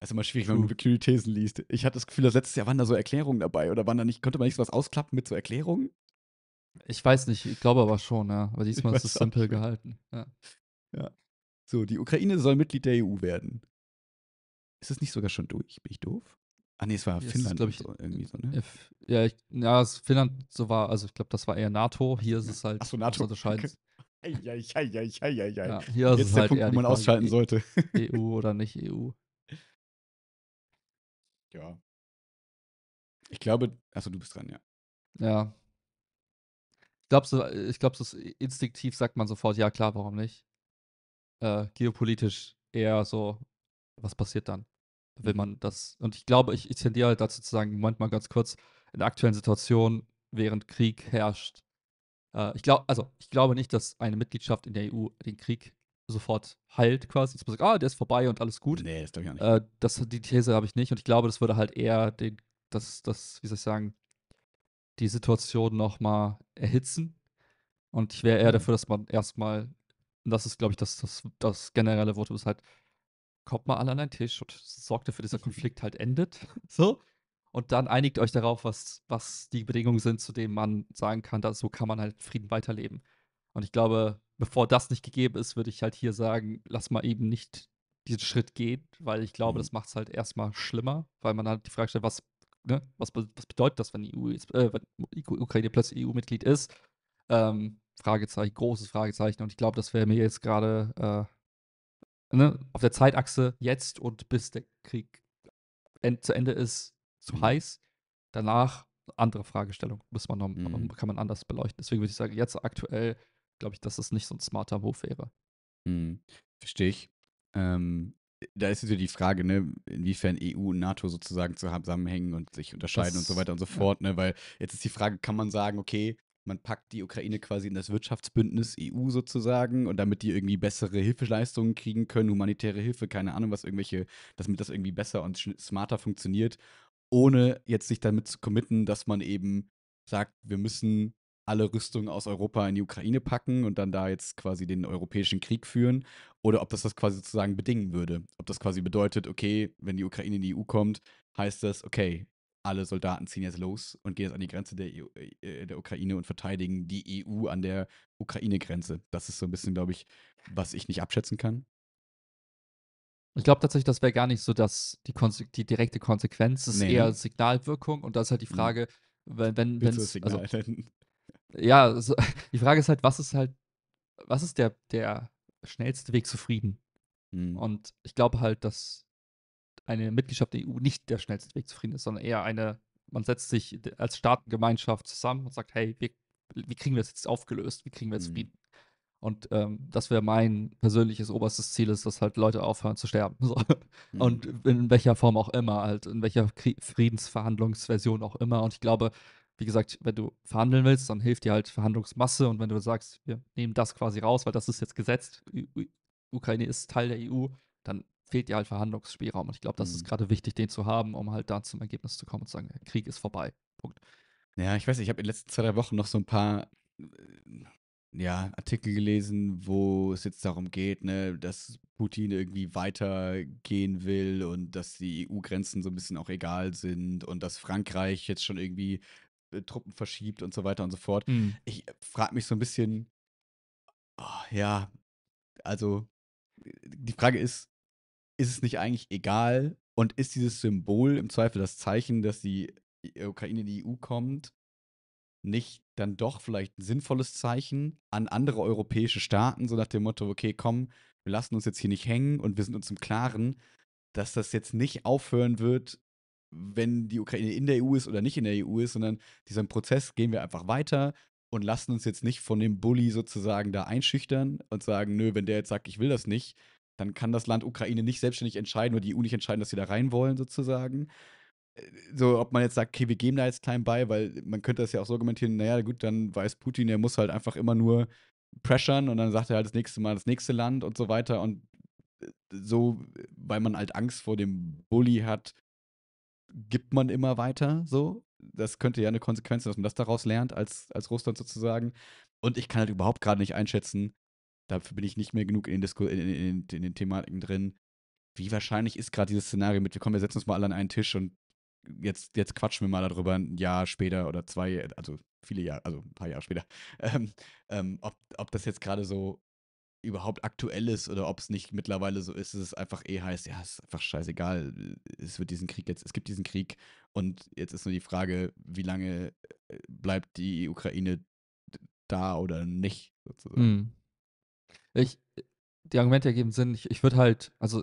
Das ist immer schwierig, True. wenn man wirklich Thesen liest. Ich hatte das Gefühl, das letztes Jahr waren da so Erklärungen dabei oder waren da nicht, konnte man nicht so was ausklappen mit so Erklärungen? Ich weiß nicht, ich glaube aber schon, ja. Aber diesmal ist es simpel gehalten. Ja. ja. So, die Ukraine soll Mitglied der EU werden. Ist es nicht sogar schon durch? Bin ich doof? Ah, nee, es war Jetzt Finnland, glaube ich. So, irgendwie so, ne? Äh, ja, ich, ja Finnland so war, also ich glaube, das war eher NATO. Hier ist es halt. Achso, NATO. Das unterscheidet. Okay. Ja, Hier Jetzt ist der halt Punkt, wo man ausschalten e sollte. EU e oder nicht EU. Ja. Ich glaube, also du bist dran, ja. Ja. Ich glaube, ich glaub, so instinktiv sagt man sofort, ja klar, warum nicht? Äh, geopolitisch eher so, was passiert dann? Will mhm. man das? Und ich glaube, ich, ich tendiere halt dazu zu sagen, Moment mal ganz kurz, in aktuellen Situationen, während Krieg herrscht, äh, ich, glaub, also, ich glaube nicht, dass eine Mitgliedschaft in der EU den Krieg sofort heilt quasi. Dass man sagt, ah, der ist vorbei und alles gut. Nee, das glaube ich auch nicht. Äh, das, die These habe ich nicht und ich glaube, das würde halt eher den, das, das, wie soll ich sagen, die Situation nochmal erhitzen. Und ich wäre eher mhm. dafür, dass man erstmal, das ist, glaube ich, das, das, das generelle Wort, ist halt, kommt mal alle an einen Tisch und sorgt dafür, dass der Konflikt halt endet. So. Und dann einigt euch darauf, was, was die Bedingungen sind, zu denen man sagen kann, dass so kann man halt Frieden weiterleben. Und ich glaube, bevor das nicht gegeben ist, würde ich halt hier sagen, lass mal eben nicht diesen Schritt gehen, weil ich glaube, mhm. das macht es halt erstmal schlimmer, weil man halt die Frage stellt, was, ne, was, was bedeutet das, wenn die, EU jetzt, äh, wenn Ukraine plötzlich EU-Mitglied ist? Ähm, Fragezeichen, großes Fragezeichen. Und ich glaube, das wäre mir jetzt gerade äh, ne, auf der Zeitachse jetzt und bis der Krieg end zu Ende ist, zu mhm. heiß. Danach andere Fragestellung, muss man noch, mhm. kann man anders beleuchten. Deswegen würde ich sagen, jetzt aktuell glaube ich, dass das nicht so ein smarter Move wäre. Mhm. Verstehe ich. Ähm, da ist natürlich die Frage, ne, inwiefern EU und NATO sozusagen zusammenhängen und sich unterscheiden das, und so weiter und so fort, ja. ne, weil jetzt ist die Frage, kann man sagen, okay, man packt die Ukraine quasi in das Wirtschaftsbündnis EU sozusagen und damit die irgendwie bessere Hilfeleistungen kriegen können, humanitäre Hilfe, keine Ahnung, was irgendwelche, damit das irgendwie besser und smarter funktioniert ohne jetzt sich damit zu committen, dass man eben sagt, wir müssen alle Rüstungen aus Europa in die Ukraine packen und dann da jetzt quasi den europäischen Krieg führen oder ob das das quasi sozusagen bedingen würde. Ob das quasi bedeutet, okay, wenn die Ukraine in die EU kommt, heißt das, okay, alle Soldaten ziehen jetzt los und gehen jetzt an die Grenze der, EU, äh, der Ukraine und verteidigen die EU an der Ukraine-Grenze. Das ist so ein bisschen, glaube ich, was ich nicht abschätzen kann. Ich glaube tatsächlich, das wäre gar nicht so dass die, Konse die direkte Konsequenz, ist nee. eher Signalwirkung und das ist halt die mhm. Frage, wenn, wenn wenn's, also, Ja, also, die Frage ist halt, was ist halt, was ist der, der schnellste Weg zu Frieden? Mhm. Und ich glaube halt, dass eine Mitgliedschaft der EU nicht der schnellste Weg zu Frieden ist, sondern eher eine, man setzt sich als Staatengemeinschaft zusammen und sagt, hey, wir, wie kriegen wir das jetzt aufgelöst? Wie kriegen wir jetzt mhm. Frieden? Und ähm, das wäre mein persönliches oberstes Ziel, ist, dass halt Leute aufhören zu sterben. So. Mhm. Und in welcher Form auch immer, halt, in welcher Krie Friedensverhandlungsversion auch immer. Und ich glaube, wie gesagt, wenn du verhandeln willst, dann hilft dir halt Verhandlungsmasse. Und wenn du sagst, wir nehmen das quasi raus, weil das ist jetzt gesetzt, U Ukraine ist Teil der EU, dann fehlt dir halt Verhandlungsspielraum. Und ich glaube, das mhm. ist gerade wichtig, den zu haben, um halt da zum Ergebnis zu kommen und zu sagen, der Krieg ist vorbei. Punkt. Ja, ich weiß, ich habe in den letzten zwei, drei Wochen noch so ein paar äh, ja, Artikel gelesen, wo es jetzt darum geht, ne, dass Putin irgendwie weitergehen will und dass die EU-Grenzen so ein bisschen auch egal sind und dass Frankreich jetzt schon irgendwie äh, Truppen verschiebt und so weiter und so fort. Mhm. Ich äh, frage mich so ein bisschen, oh, ja, also die Frage ist, ist es nicht eigentlich egal und ist dieses Symbol im Zweifel das Zeichen, dass die e-, Ukraine in die EU kommt, nicht dann doch vielleicht ein sinnvolles Zeichen an andere europäische Staaten, so nach dem Motto, okay, komm, wir lassen uns jetzt hier nicht hängen und wir sind uns im Klaren, dass das jetzt nicht aufhören wird, wenn die Ukraine in der EU ist oder nicht in der EU ist, sondern diesen Prozess gehen wir einfach weiter und lassen uns jetzt nicht von dem Bully sozusagen da einschüchtern und sagen, nö, wenn der jetzt sagt, ich will das nicht, dann kann das Land Ukraine nicht selbstständig entscheiden oder die EU nicht entscheiden, dass sie da rein wollen sozusagen, so, ob man jetzt sagt, okay, wir geben da jetzt klein bei, weil man könnte das ja auch so argumentieren, naja, gut, dann weiß Putin, er muss halt einfach immer nur pressern und dann sagt er halt das nächste Mal das nächste Land und so weiter und äh, so, weil man halt Angst vor dem Bully hat, gibt man immer weiter so. Das könnte ja eine Konsequenz sein, dass man das daraus lernt als, als Russland sozusagen. Und ich kann halt überhaupt gerade nicht einschätzen, dafür bin ich nicht mehr genug in den, Disku in, in, in, in den Thematiken drin, wie wahrscheinlich ist gerade dieses Szenario mit, wir kommen, wir setzen uns mal alle an einen Tisch und jetzt, jetzt quatschen wir mal darüber ein Jahr später oder zwei, also viele Jahre, also ein paar Jahre später, ähm, ähm, ob, ob das jetzt gerade so überhaupt aktuell ist oder ob es nicht mittlerweile so ist, dass es einfach eh heißt, ja, es ist einfach scheißegal, es wird diesen Krieg jetzt, es gibt diesen Krieg und jetzt ist nur die Frage, wie lange äh, bleibt die Ukraine da oder nicht, sozusagen. Hm. Ich, die Argumente ergeben Sinn, ich, ich würde halt, also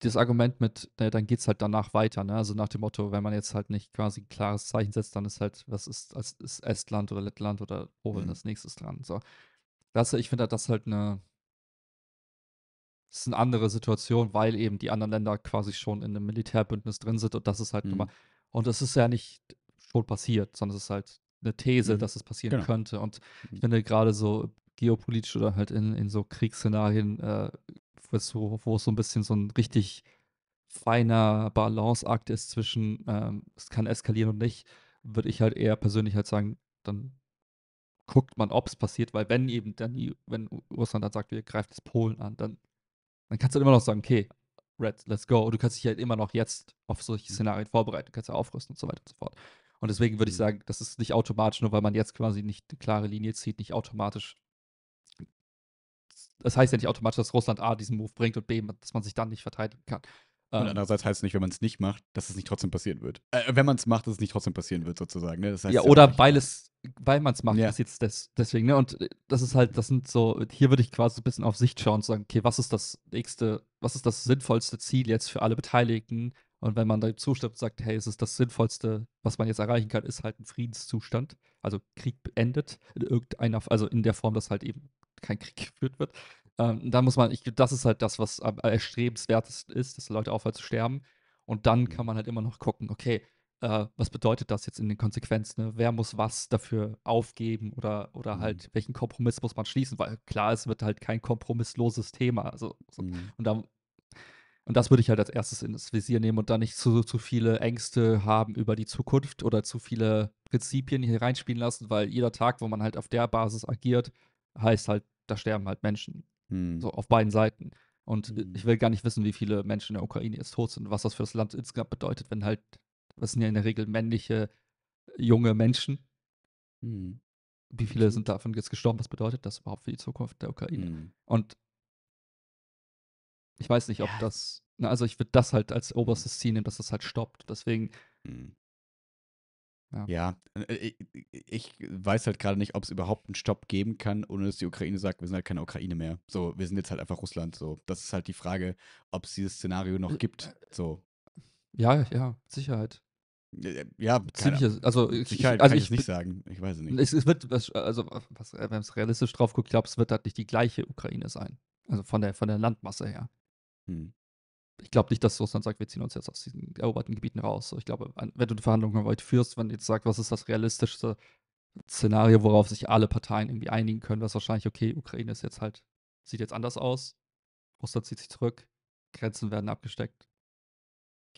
das Argument mit, naja, dann geht es halt danach weiter, ne? Also nach dem Motto, wenn man jetzt halt nicht quasi ein klares Zeichen setzt, dann ist halt, was ist, als ist Estland oder Lettland oder Polen mhm. das nächste dran. So. Das, ich finde das halt eine. Das ist eine andere Situation, weil eben die anderen Länder quasi schon in einem Militärbündnis drin sind und das ist halt mhm. nochmal. Und das ist ja nicht schon passiert, sondern es ist halt eine These, mhm. dass es passieren genau. könnte. Und ich mhm. finde gerade so geopolitisch oder halt in, in so Kriegsszenarien äh, wo, wo es so ein bisschen so ein richtig feiner Balanceakt ist zwischen, ähm, es kann eskalieren und nicht, würde ich halt eher persönlich halt sagen, dann guckt man, ob es passiert, weil wenn eben dann, die, wenn Russland dann sagt, wir greifen das Polen an, dann, dann kannst du immer noch sagen, okay, Red, let's go. Und du kannst dich halt immer noch jetzt auf solche mhm. Szenarien vorbereiten, du kannst ja aufrüsten und so weiter und so fort. Und deswegen würde ich mhm. sagen, das ist nicht automatisch, nur weil man jetzt quasi nicht eine klare Linie zieht, nicht automatisch das heißt ja nicht automatisch, dass Russland A diesen Move bringt und B, dass man sich dann nicht verteidigen kann. Und ähm, andererseits heißt es nicht, wenn man es nicht macht, dass es nicht trotzdem passieren wird. Äh, wenn man es macht, dass es nicht trotzdem passieren wird, sozusagen. Ne? Das heißt ja, ja, oder weil es, weil man es macht, ja. passiert es des, deswegen. Ne? Und äh, das ist halt, das sind so, hier würde ich quasi so ein bisschen auf Sicht schauen und sagen, okay, was ist das nächste, was ist das sinnvollste Ziel jetzt für alle Beteiligten? Und wenn man da zustimmt und sagt, hey, es ist das Sinnvollste, was man jetzt erreichen kann, ist halt ein Friedenszustand. Also Krieg beendet in irgendeiner, also in der Form, dass halt eben kein Krieg geführt wird. Ähm, da muss man, ich, das ist halt das, was am erstrebenswertesten ist, dass Leute aufhören zu sterben. Und dann mhm. kann man halt immer noch gucken, okay, äh, was bedeutet das jetzt in den Konsequenzen? Ne? Wer muss was dafür aufgeben oder, oder halt mhm. halt, welchen Kompromiss muss man schließen? Weil klar, es wird halt kein kompromissloses Thema. Also, so. mhm. und, dann, und das würde ich halt als erstes ins Visier nehmen und da nicht zu, zu viele Ängste haben über die Zukunft oder zu viele Prinzipien hier reinspielen lassen, weil jeder Tag, wo man halt auf der Basis agiert, heißt halt, da sterben halt Menschen. Hm. So auf beiden Seiten. Und hm. ich will gar nicht wissen, wie viele Menschen in der Ukraine jetzt tot sind, was das für das Land insgesamt bedeutet, wenn halt, das sind ja in der Regel männliche, äh, junge Menschen. Hm. Wie viele sind davon jetzt gestorben? Was bedeutet das überhaupt für die Zukunft der Ukraine? Hm. Und ich weiß nicht, ob ja. das, also ich würde das halt als hm. oberstes Ziel nehmen, dass das halt stoppt. Deswegen hm. Ja, ja äh, ich weiß halt gerade nicht, ob es überhaupt einen Stopp geben kann, ohne dass die Ukraine sagt, wir sind halt keine Ukraine mehr. So, wir sind jetzt halt einfach Russland. So, das ist halt die Frage, ob es dieses Szenario noch äh, gibt. Äh, so. Ja, ja, Sicherheit. Ja, ziemlich. Also, ich, Sicherheit also kann ich, ich nicht sagen. Ich weiß es nicht. Es, es wird, also, was, wenn es realistisch drauf guckt, glaube es wird halt nicht die gleiche Ukraine sein. Also von der, von der Landmasse her. Hm ich glaube nicht, dass Russland sagt, wir ziehen uns jetzt aus diesen eroberten Gebieten raus. Ich glaube, wenn du die Verhandlungen weit führst, wenn du jetzt sagst, was ist das realistischste Szenario, worauf sich alle Parteien irgendwie einigen können, was wahrscheinlich, okay, Ukraine ist jetzt halt, sieht jetzt anders aus, Russland zieht sich zurück, Grenzen werden abgesteckt.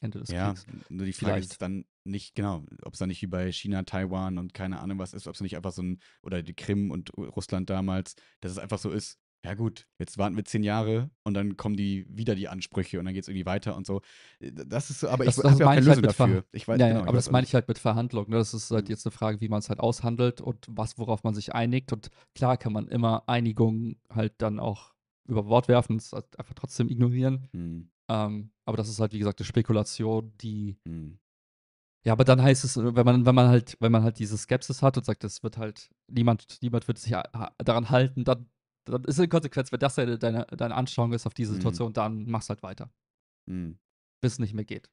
Ende des ja, Kriegs. Nur die Frage Vielleicht. ist dann nicht, genau, ob es dann nicht wie bei China, Taiwan und keine Ahnung was ist, ob es nicht einfach so ein, oder die Krim und Russland damals, dass es einfach so ist, ja gut, jetzt warten wir zehn Jahre und dann kommen die wieder die Ansprüche und dann geht es irgendwie weiter und so. Äh, das ist so, aber das, ich habe halt ja keine Lösung halt dafür. Ich weiß, ja, genau, ja, aber das meine ich halt mit Verhandlung. Ne? Das ist halt mhm. jetzt eine Frage, wie man es halt aushandelt und was, worauf man sich einigt. Und klar kann man immer Einigungen halt dann auch über Bord werfen, es halt einfach trotzdem ignorieren. Hm. Ähm, aber das ist halt, wie gesagt, eine Spekulation, die hm. Ja, aber dann heißt es, äh, wenn man, wenn man halt, wenn man halt diese Skepsis hat und sagt, das wird halt, niemand, niemand wird sich äh, daran halten, dann dann ist eine Konsequenz, wenn das deine, deine, deine Anschauung ist auf diese mhm. Situation, mhm. dann machst du halt weiter. Mhm. Bis es nicht mehr geht.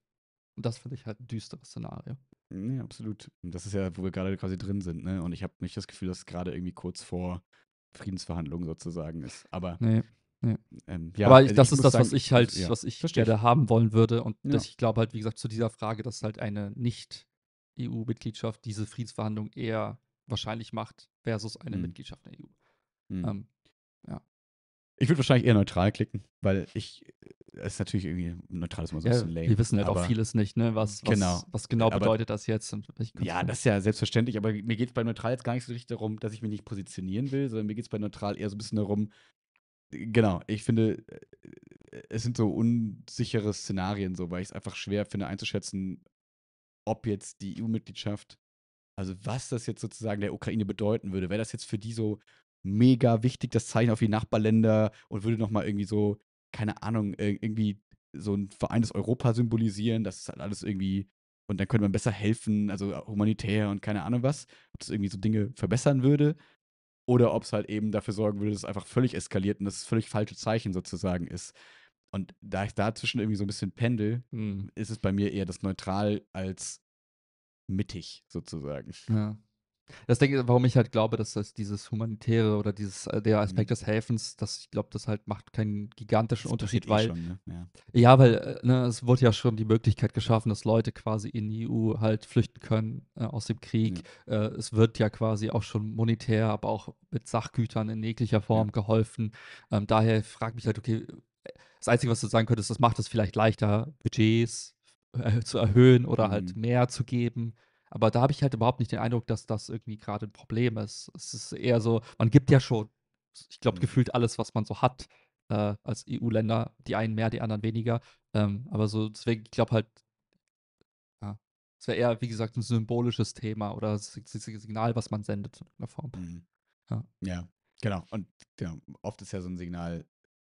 Und das finde ich halt ein düsteres Szenario. Nee, absolut. Das ist ja, wo wir gerade quasi drin sind, ne? Und ich habe nicht das Gefühl, dass es gerade irgendwie kurz vor Friedensverhandlungen sozusagen ist. Aber. Nee. nee. Ähm, ja, aber also das ist das, sagen, was ich halt, also, ja, was ich gerne haben wollen würde. Und ja. das, ich glaube halt, wie gesagt, zu dieser Frage, dass halt eine Nicht-EU-Mitgliedschaft diese Friedensverhandlung eher wahrscheinlich macht versus eine mhm. Mitgliedschaft in der EU. Mhm. Ähm, ja. Ich würde wahrscheinlich eher neutral klicken, weil ich äh, es ist natürlich irgendwie neutral ist immer so ein bisschen lame. Wir wissen halt auch vieles nicht, ne? Was, was, genau, was genau bedeutet das jetzt? ja, das ist ja selbstverständlich, aber mir geht es bei neutral jetzt gar nicht so richtig darum, dass ich mich nicht positionieren will, sondern mir geht es bei neutral eher so ein bisschen darum, äh, genau, ich finde, äh, es sind so unsichere Szenarien, so, weil ich es einfach schwer finde einzuschätzen, ob jetzt die EU-Mitgliedschaft, also was das jetzt sozusagen der Ukraine bedeuten würde. Wäre das jetzt für die so mega wichtig das Zeichen auf die Nachbarländer und würde nochmal irgendwie so, keine Ahnung, irgendwie so ein Verein des Europa symbolisieren. Das ist halt alles irgendwie. Und dann könnte man besser helfen, also humanitär und keine Ahnung was, ob das irgendwie so Dinge verbessern würde. Oder ob es halt eben dafür sorgen würde, dass es einfach völlig eskaliert und das völlig falsche Zeichen sozusagen ist. Und da ich dazwischen irgendwie so ein bisschen pendel, mhm. ist es bei mir eher das neutral als mittig sozusagen. Ja. Das denke ich, warum ich halt glaube, dass das dieses humanitäre oder dieses äh, der mhm. Aspekt mhm. des Helfens, dass ich glaube, das halt macht keinen gigantischen das Unterschied, eh weil eh schon, ne? ja. ja. weil äh, ne, es wurde ja schon die Möglichkeit geschaffen, dass Leute quasi in die EU halt flüchten können äh, aus dem Krieg. Ja. Äh, es wird ja quasi auch schon monetär, aber auch mit Sachgütern in jeglicher Form ja. geholfen. Ähm, daher frage mich halt, okay, das Einzige, was du sagen könntest, das macht es vielleicht leichter, Budgets zu erhöhen oder halt mhm. halt mehr zu geben aber da habe ich halt überhaupt nicht den Eindruck, dass das irgendwie gerade ein Problem ist. Es ist eher so, man gibt ja schon, ich glaube, mhm. gefühlt alles, was man so hat äh, als EU-Länder, die einen mehr, die anderen weniger. Ähm, aber so, deswegen, ich glaube halt, ja, es wäre eher, wie gesagt, ein symbolisches Thema oder das Signal, was man sendet in irgendeiner Form. Mhm. Ja. ja. genau. Und ja, oft ist ja so ein Signal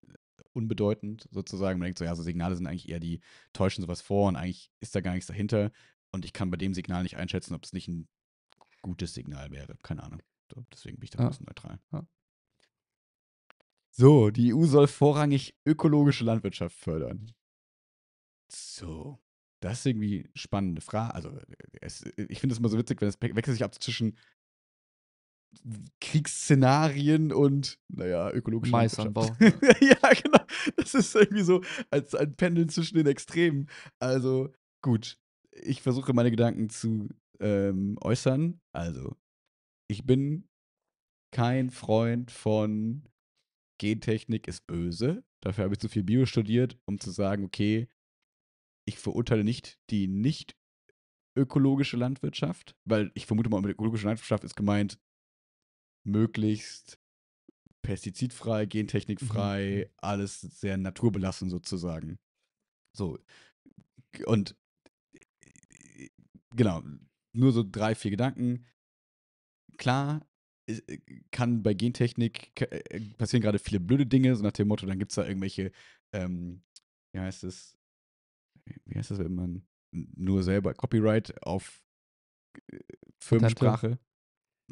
äh, unbedeutend sozusagen. Man denkt so, ja, so Signale sind eigentlich eher die, täuschen sowas vor und eigentlich ist da gar nichts dahinter. Und ich kann bei dem Signal nicht einschätzen, ob es nicht ein gutes Signal wäre. Keine Ahnung. Deswegen bin ich da ein bisschen neutral. Ah. So, die EU soll vorrangig ökologische Landwirtschaft fördern. So. Das ist irgendwie eine spannende Frage. Also, äh, es, äh, ich finde es immer so witzig, wenn es wechselt sich ab zwischen Kriegsszenarien und, naja, ökologische Maisanbau. ja, genau. Das ist irgendwie so als ein Pendeln zwischen den Extremen. Also, gut ich versuche meine Gedanken zu ähm, äußern. Also, ich bin kein Freund von Gentechnik ist böse. Dafür habe ich zu viel Bio studiert, um zu sagen, okay, ich verurteile nicht die nicht ökologische Landwirtschaft, weil ich vermute mal, mit ökologischer Landwirtschaft ist gemeint, möglichst pestizidfrei, mhm. gentechnikfrei, mhm. alles sehr naturbelassen sozusagen. So. Und genau, nur so drei, vier Gedanken. Klar, kann bei Gentechnik äh, äh, passieren gerade viele blöde Dinge, so nach dem Motto, dann gibt es da irgendwelche, ähm, wie heißt es, wie heißt das, wenn man nur selber Copyright auf äh, Firmensprache?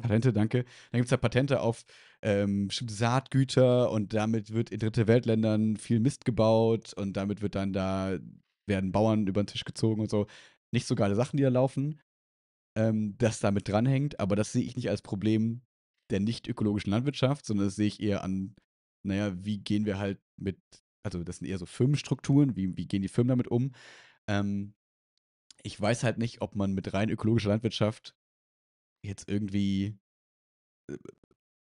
Patente, danke. Dann gibt es da Patente auf ähm, Saatgüter und damit wird in dritte Weltländern viel Mist gebaut und damit wird dann da, werden Bauern über den Tisch gezogen und so nicht so geile Sachen, die da laufen, ähm, das damit dranhängt, aber das sehe ich nicht als Problem der nicht ökologischen Landwirtschaft, sondern das sehe ich eher an, naja, wie gehen wir halt mit, also das sind eher so Firmenstrukturen, wie, wie gehen die Firmen damit um? Ähm, ich weiß halt nicht, ob man mit rein ökologischer Landwirtschaft jetzt irgendwie äh,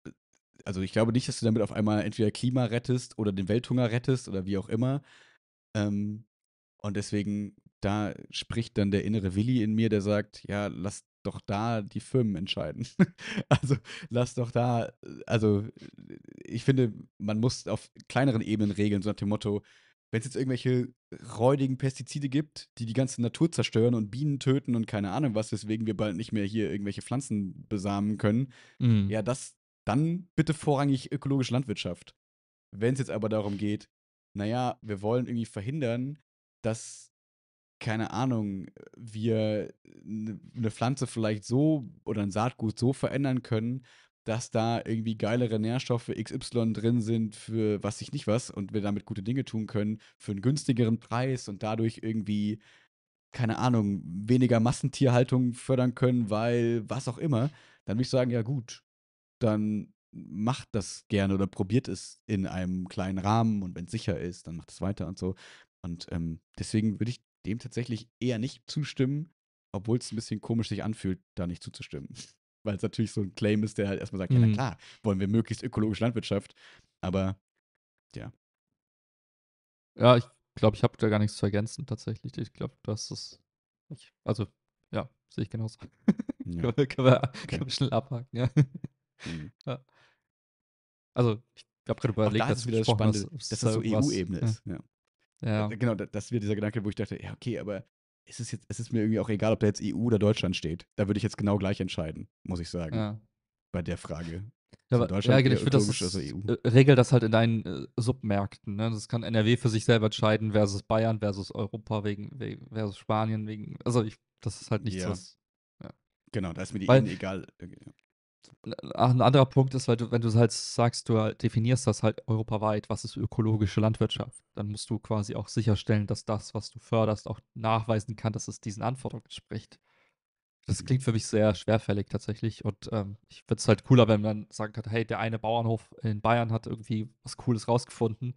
äh, also ich glaube nicht, dass du damit auf einmal entweder Klima rettest oder den Welthunger rettest oder wie auch immer. Ähm, und deswegen da spricht dann der innere Willi in mir, der sagt, ja, lass doch da die Firmen entscheiden. also lass doch da, also ich finde, man muss auf kleineren Ebenen regeln, so nach dem Motto, wenn es jetzt irgendwelche räudigen Pestizide gibt, die die ganze Natur zerstören und Bienen töten und keine Ahnung was, weswegen wir bald nicht mehr hier irgendwelche Pflanzen besamen können, mhm. ja, das dann bitte vorrangig ökologische Landwirtschaft. Wenn es jetzt aber darum geht, naja, wir wollen irgendwie verhindern, dass keine Ahnung, wir eine ne Pflanze vielleicht so oder ein Saatgut so verändern können, dass da irgendwie geilere Nährstoffe XY drin sind für was ich nicht was und wir damit gute Dinge tun können für einen günstigeren Preis und dadurch irgendwie keine Ahnung, weniger Massentierhaltung fördern können, weil was auch immer, dann würde ich sagen, ja gut, dann macht das gerne oder probiert es in einem kleinen Rahmen und wenn es sicher ist, dann macht es weiter und so. Und ähm, deswegen würde ich dem tatsächlich eher nicht zustimmen, obwohl es ein bisschen komisch sich anfühlt, da nicht zuzustimmen. Weil es natürlich so ein Claim ist, der halt erstmal sagt, mhm. ja, na mhm. klar, wollen wir möglichst ökologische Landwirtschaft, aber ja. Ja, ich glaube, ich habe da gar nichts zu ergänzen tatsächlich. Ich glaube, das ist, also ja, sehe ich genauso. Ja. können, wir, okay. wir schnell abhaken, ja. Mhm. ja. Also, ich habe gerade überlegt, da dass das spannend, dass das so EU-Ebene ist. Ja. Ja. Genau, das wäre dieser Gedanke, wo ich dachte, ja, okay, aber es ist, es mir irgendwie auch egal, ob da jetzt EU oder Deutschland steht. Da würde ich jetzt genau gleich entscheiden, muss ich sagen. Ja. Bei der Frage. Ja, aber, Deutschland ja, genau, ich würde das, also EU. regel das halt in deinen äh, Submärkten. Ne? Das kann NRW für sich selber entscheiden versus Bayern versus Europa wegen, wegen versus Spanien wegen. Also ich, das ist halt nichts, ja. was. Ja. Genau, da ist mir die Weil, Innen egal. Äh, ein anderer Punkt ist, weil du, wenn du halt sagst, du halt definierst das halt europaweit, was ist ökologische Landwirtschaft, dann musst du quasi auch sicherstellen, dass das, was du förderst, auch nachweisen kann, dass es diesen Anforderungen entspricht. Das mhm. klingt für mich sehr schwerfällig tatsächlich und ähm, ich finde es halt cooler, wenn man sagen kann, hey, der eine Bauernhof in Bayern hat irgendwie was Cooles rausgefunden,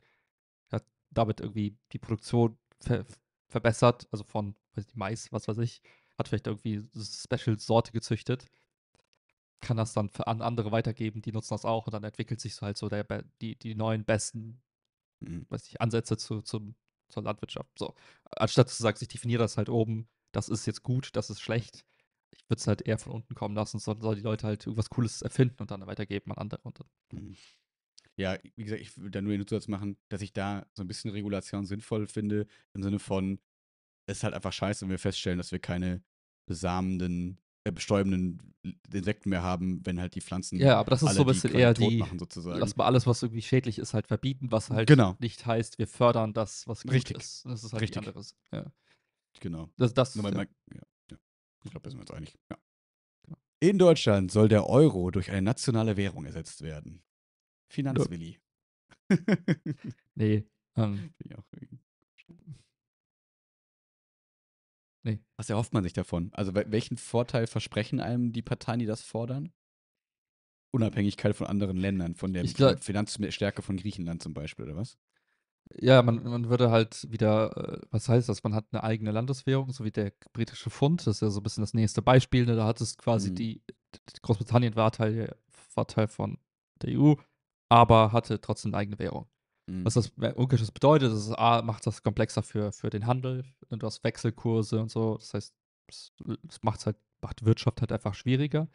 hat damit irgendwie die Produktion ver verbessert, also von weiß nicht, Mais, was weiß ich, hat vielleicht irgendwie Special-Sorte gezüchtet kann das dann an andere weitergeben, die nutzen das auch und dann entwickelt sich so halt so der, die, die neuen besten mhm. weiß ich, Ansätze zu, zum, zur Landwirtschaft. So. Anstatt zu sagen, ich definiere das halt oben, das ist jetzt gut, das ist schlecht. Ich würde es halt eher von unten kommen lassen, sondern soll die Leute halt irgendwas Cooles erfinden und dann weitergeben an andere. Und dann. Mhm. Ja, wie gesagt, ich würde da nur den Zusatz machen, dass ich da so ein bisschen Regulation sinnvoll finde, im Sinne von, es ist halt einfach scheiße, wenn wir feststellen, dass wir keine besamenden äh, bestäubenden Insekten mehr haben, wenn halt die Pflanzen. Ja, aber das ist so ein bisschen eher die. sozusagen. Lass mal alles, was irgendwie schädlich ist, halt verbieten, was halt genau. nicht heißt, wir fördern das, was gut Richtig. ist. Das ist halt Richtig. anderes. Ja. Genau. Das, das, ja. Mal, ja, ja. Ich glaube, da sind wir uns einig. Ja. Genau. In Deutschland soll der Euro durch eine nationale Währung ersetzt werden. Finanzwilli. nee. Ähm, Nee. Was erhofft man sich davon? Also welchen Vorteil versprechen einem die Parteien, die das fordern? Unabhängigkeit von anderen Ländern, von der glaub, Finanzstärke von Griechenland zum Beispiel, oder was? Ja, man, man würde halt wieder, äh, was heißt das? Man hat eine eigene Landeswährung, so wie der britische Pfund, das ist ja so ein bisschen das nächste Beispiel. Ne? Da hat es quasi mhm. die, Großbritannien war Teil, war Teil von der EU, aber hatte trotzdem eine eigene Währung. Mhm. Was das umgekehrt äh, bedeutet, ist, A, macht das komplexer für, für den Handel ne, du hast Wechselkurse und so. Das heißt, es macht halt, macht Wirtschaft halt einfach schwieriger.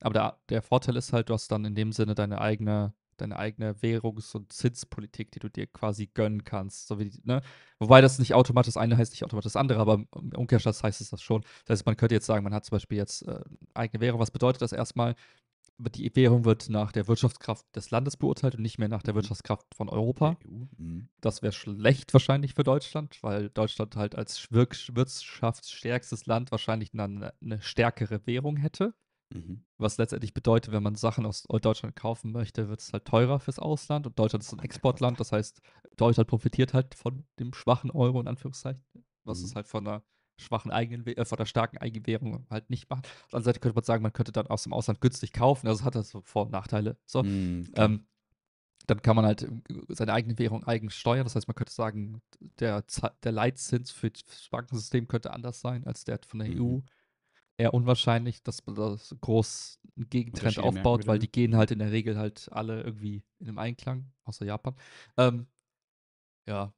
Aber der, der Vorteil ist halt, du hast dann in dem Sinne deine eigene, deine eigene Währungs- und Zinspolitik, die du dir quasi gönnen kannst. So wie, ne? Wobei das nicht automatisch das eine heißt nicht automatisch das andere, aber im Umkehrschluss heißt es das schon. Das heißt, man könnte jetzt sagen, man hat zum Beispiel jetzt äh, eigene Währung. Was bedeutet das erstmal? die Währung wird nach der Wirtschaftskraft des Landes beurteilt und nicht mehr nach der mhm. Wirtschaftskraft von Europa. E mhm. Das wäre schlecht wahrscheinlich für Deutschland, weil Deutschland halt als wirtschaftsstärkstes Land wahrscheinlich eine, eine stärkere Währung hätte. Mhm. Was letztendlich bedeutet, wenn man Sachen aus Deutschland kaufen möchte, wird es halt teurer fürs Ausland. Und Deutschland ist ein oh Exportland, das heißt, Deutschland profitiert halt von dem schwachen Euro in Anführungszeichen, was mhm. es halt von einer schwachen eigenen, äh, vor der starken eigenen Währung halt nicht machen. Auf der anderen Seite könnte man sagen, man könnte dann aus dem Ausland günstig kaufen, also hat das so Vor- und Nachteile. So. Mm, ähm, dann kann man halt äh, seine eigene Währung eigen steuern. Das heißt, man könnte sagen, der, der Leitzins für das Bankensystem könnte anders sein als der von der mm. EU. Eher unwahrscheinlich, dass man das groß einen Gegentrend aufbaut, weil die gehen halt in der Regel halt alle irgendwie in einem Einklang, außer Japan. Ähm, ja,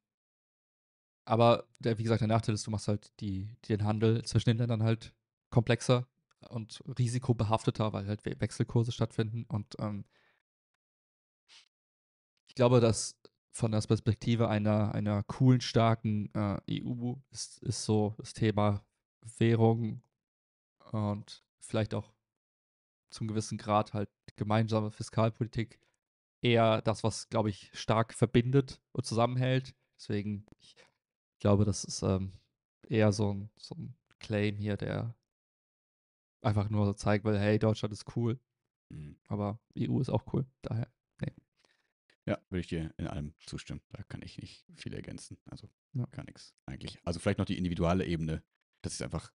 aber der, wie gesagt, der Nachteil ist, du machst halt die, den Handel zwischen den Ländern halt komplexer und risikobehafteter, weil halt Wechselkurse stattfinden. Und ähm, ich glaube, dass von der Perspektive einer, einer coolen, starken äh, EU ist, ist so das Thema Währung und vielleicht auch zum gewissen Grad halt gemeinsame Fiskalpolitik eher das, was, glaube ich, stark verbindet und zusammenhält. Deswegen, ich, glaube, das ist ähm, eher so ein, so ein Claim hier, der einfach nur zeigt, weil, hey, Deutschland ist cool. Mhm. Aber EU ist auch cool. Daher, nee. Ja, würde ich dir in allem zustimmen. Da kann ich nicht viel ergänzen. Also ja. gar nichts eigentlich. Also vielleicht noch die individuelle Ebene, dass ich es einfach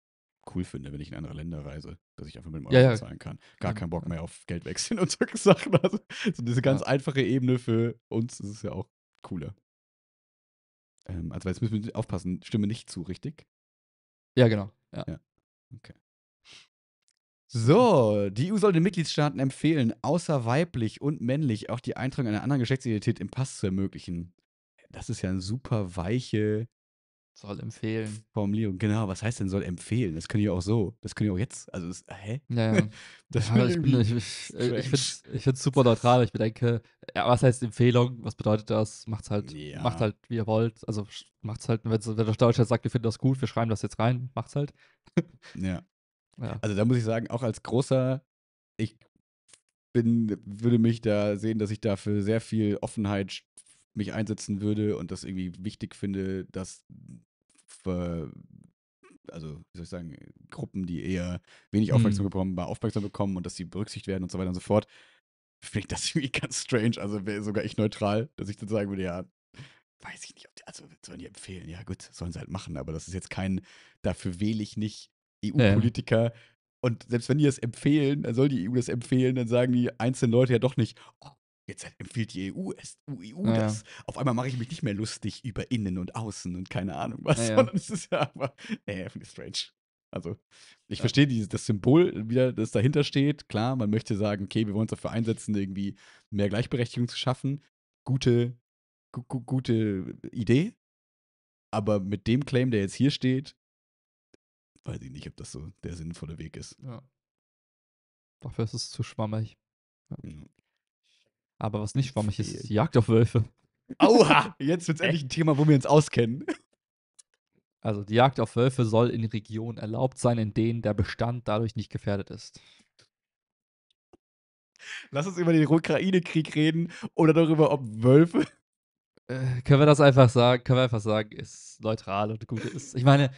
cool finde, wenn ich in andere Länder reise, dass ich einfach mit dem Euro ja, ja. zahlen kann. Gar keinen Bock mehr auf Geld wechseln und solche Sachen. Also so diese ganz einfache Ebene für uns ist es ja auch cooler. Ähm, also jetzt müssen wir aufpassen, stimme nicht zu, richtig? Ja, genau. Ja. ja. Okay. So, die EU soll den Mitgliedstaaten empfehlen, außer weiblich und männlich auch die Eintragung einer anderen Geschlechtsidentität im Pass zu ermöglichen. Das ist ja eine super weiche soll empfehlen. Formulierung, genau. Was heißt denn soll empfehlen? Das können die auch so. Das können die auch jetzt. Also, das, hä? Ja, ja. Das ja, ich, ich, ich, finde es super neutral. Ich bedenke, ja, was heißt Empfehlung? Was bedeutet das? Macht's halt, ja. macht halt, wie ihr wollt. Also, macht's halt, wenn, wenn der Deutsche sagt, wir finden das gut, wir schreiben das jetzt rein, macht's halt. ja. ja. Also, da muss ich sagen, auch als großer, ich bin, würde mich da sehen, dass ich dafür sehr viel Offenheit mich einsetzen würde und das irgendwie wichtig finde, dass für, also wie soll ich sagen, Gruppen, die eher wenig Aufmerksamkeit mhm. bekommen, aufmerksam bekommen und dass sie berücksichtigt werden und so weiter und so fort. Finde ich das irgendwie ganz strange. Also wäre sogar ich neutral, dass ich dann sagen würde, ja, weiß ich nicht, ob die, also sollen die empfehlen? Ja, gut, sollen sie halt machen, aber das ist jetzt kein, dafür wähle ich nicht EU-Politiker. Ja. E und selbst wenn die das empfehlen, dann soll die EU das empfehlen, dann sagen die einzelnen Leute ja doch nicht, oh, Jetzt empfiehlt die EU, EU e ja. das. Auf einmal mache ich mich nicht mehr lustig über Innen und Außen und keine Ahnung was, ja, ja. sondern es ist ja aber, nee, finde ich strange. Also, ich verstehe dieses, das Symbol wieder, das dahinter steht. Klar, man möchte sagen, okay, wir wollen uns dafür einsetzen, irgendwie mehr Gleichberechtigung zu schaffen. Gute, gu gu gute Idee. Aber mit dem Claim, der jetzt hier steht, weiß ich nicht, ob das so der sinnvolle Weg ist. Ja. Dafür ist es zu schwammig. Ja. Aber was nicht schwammig ist, die Jagd auf Wölfe. Aua! Jetzt wird es endlich ein Thema, wo wir uns auskennen. Also die Jagd auf Wölfe soll in Regionen erlaubt sein, in denen der Bestand dadurch nicht gefährdet ist. Lass uns über den Ukraine-Krieg reden oder darüber, ob Wölfe. Äh, können wir das einfach sagen? Können wir einfach sagen, ist neutral und gut ist. Ich meine,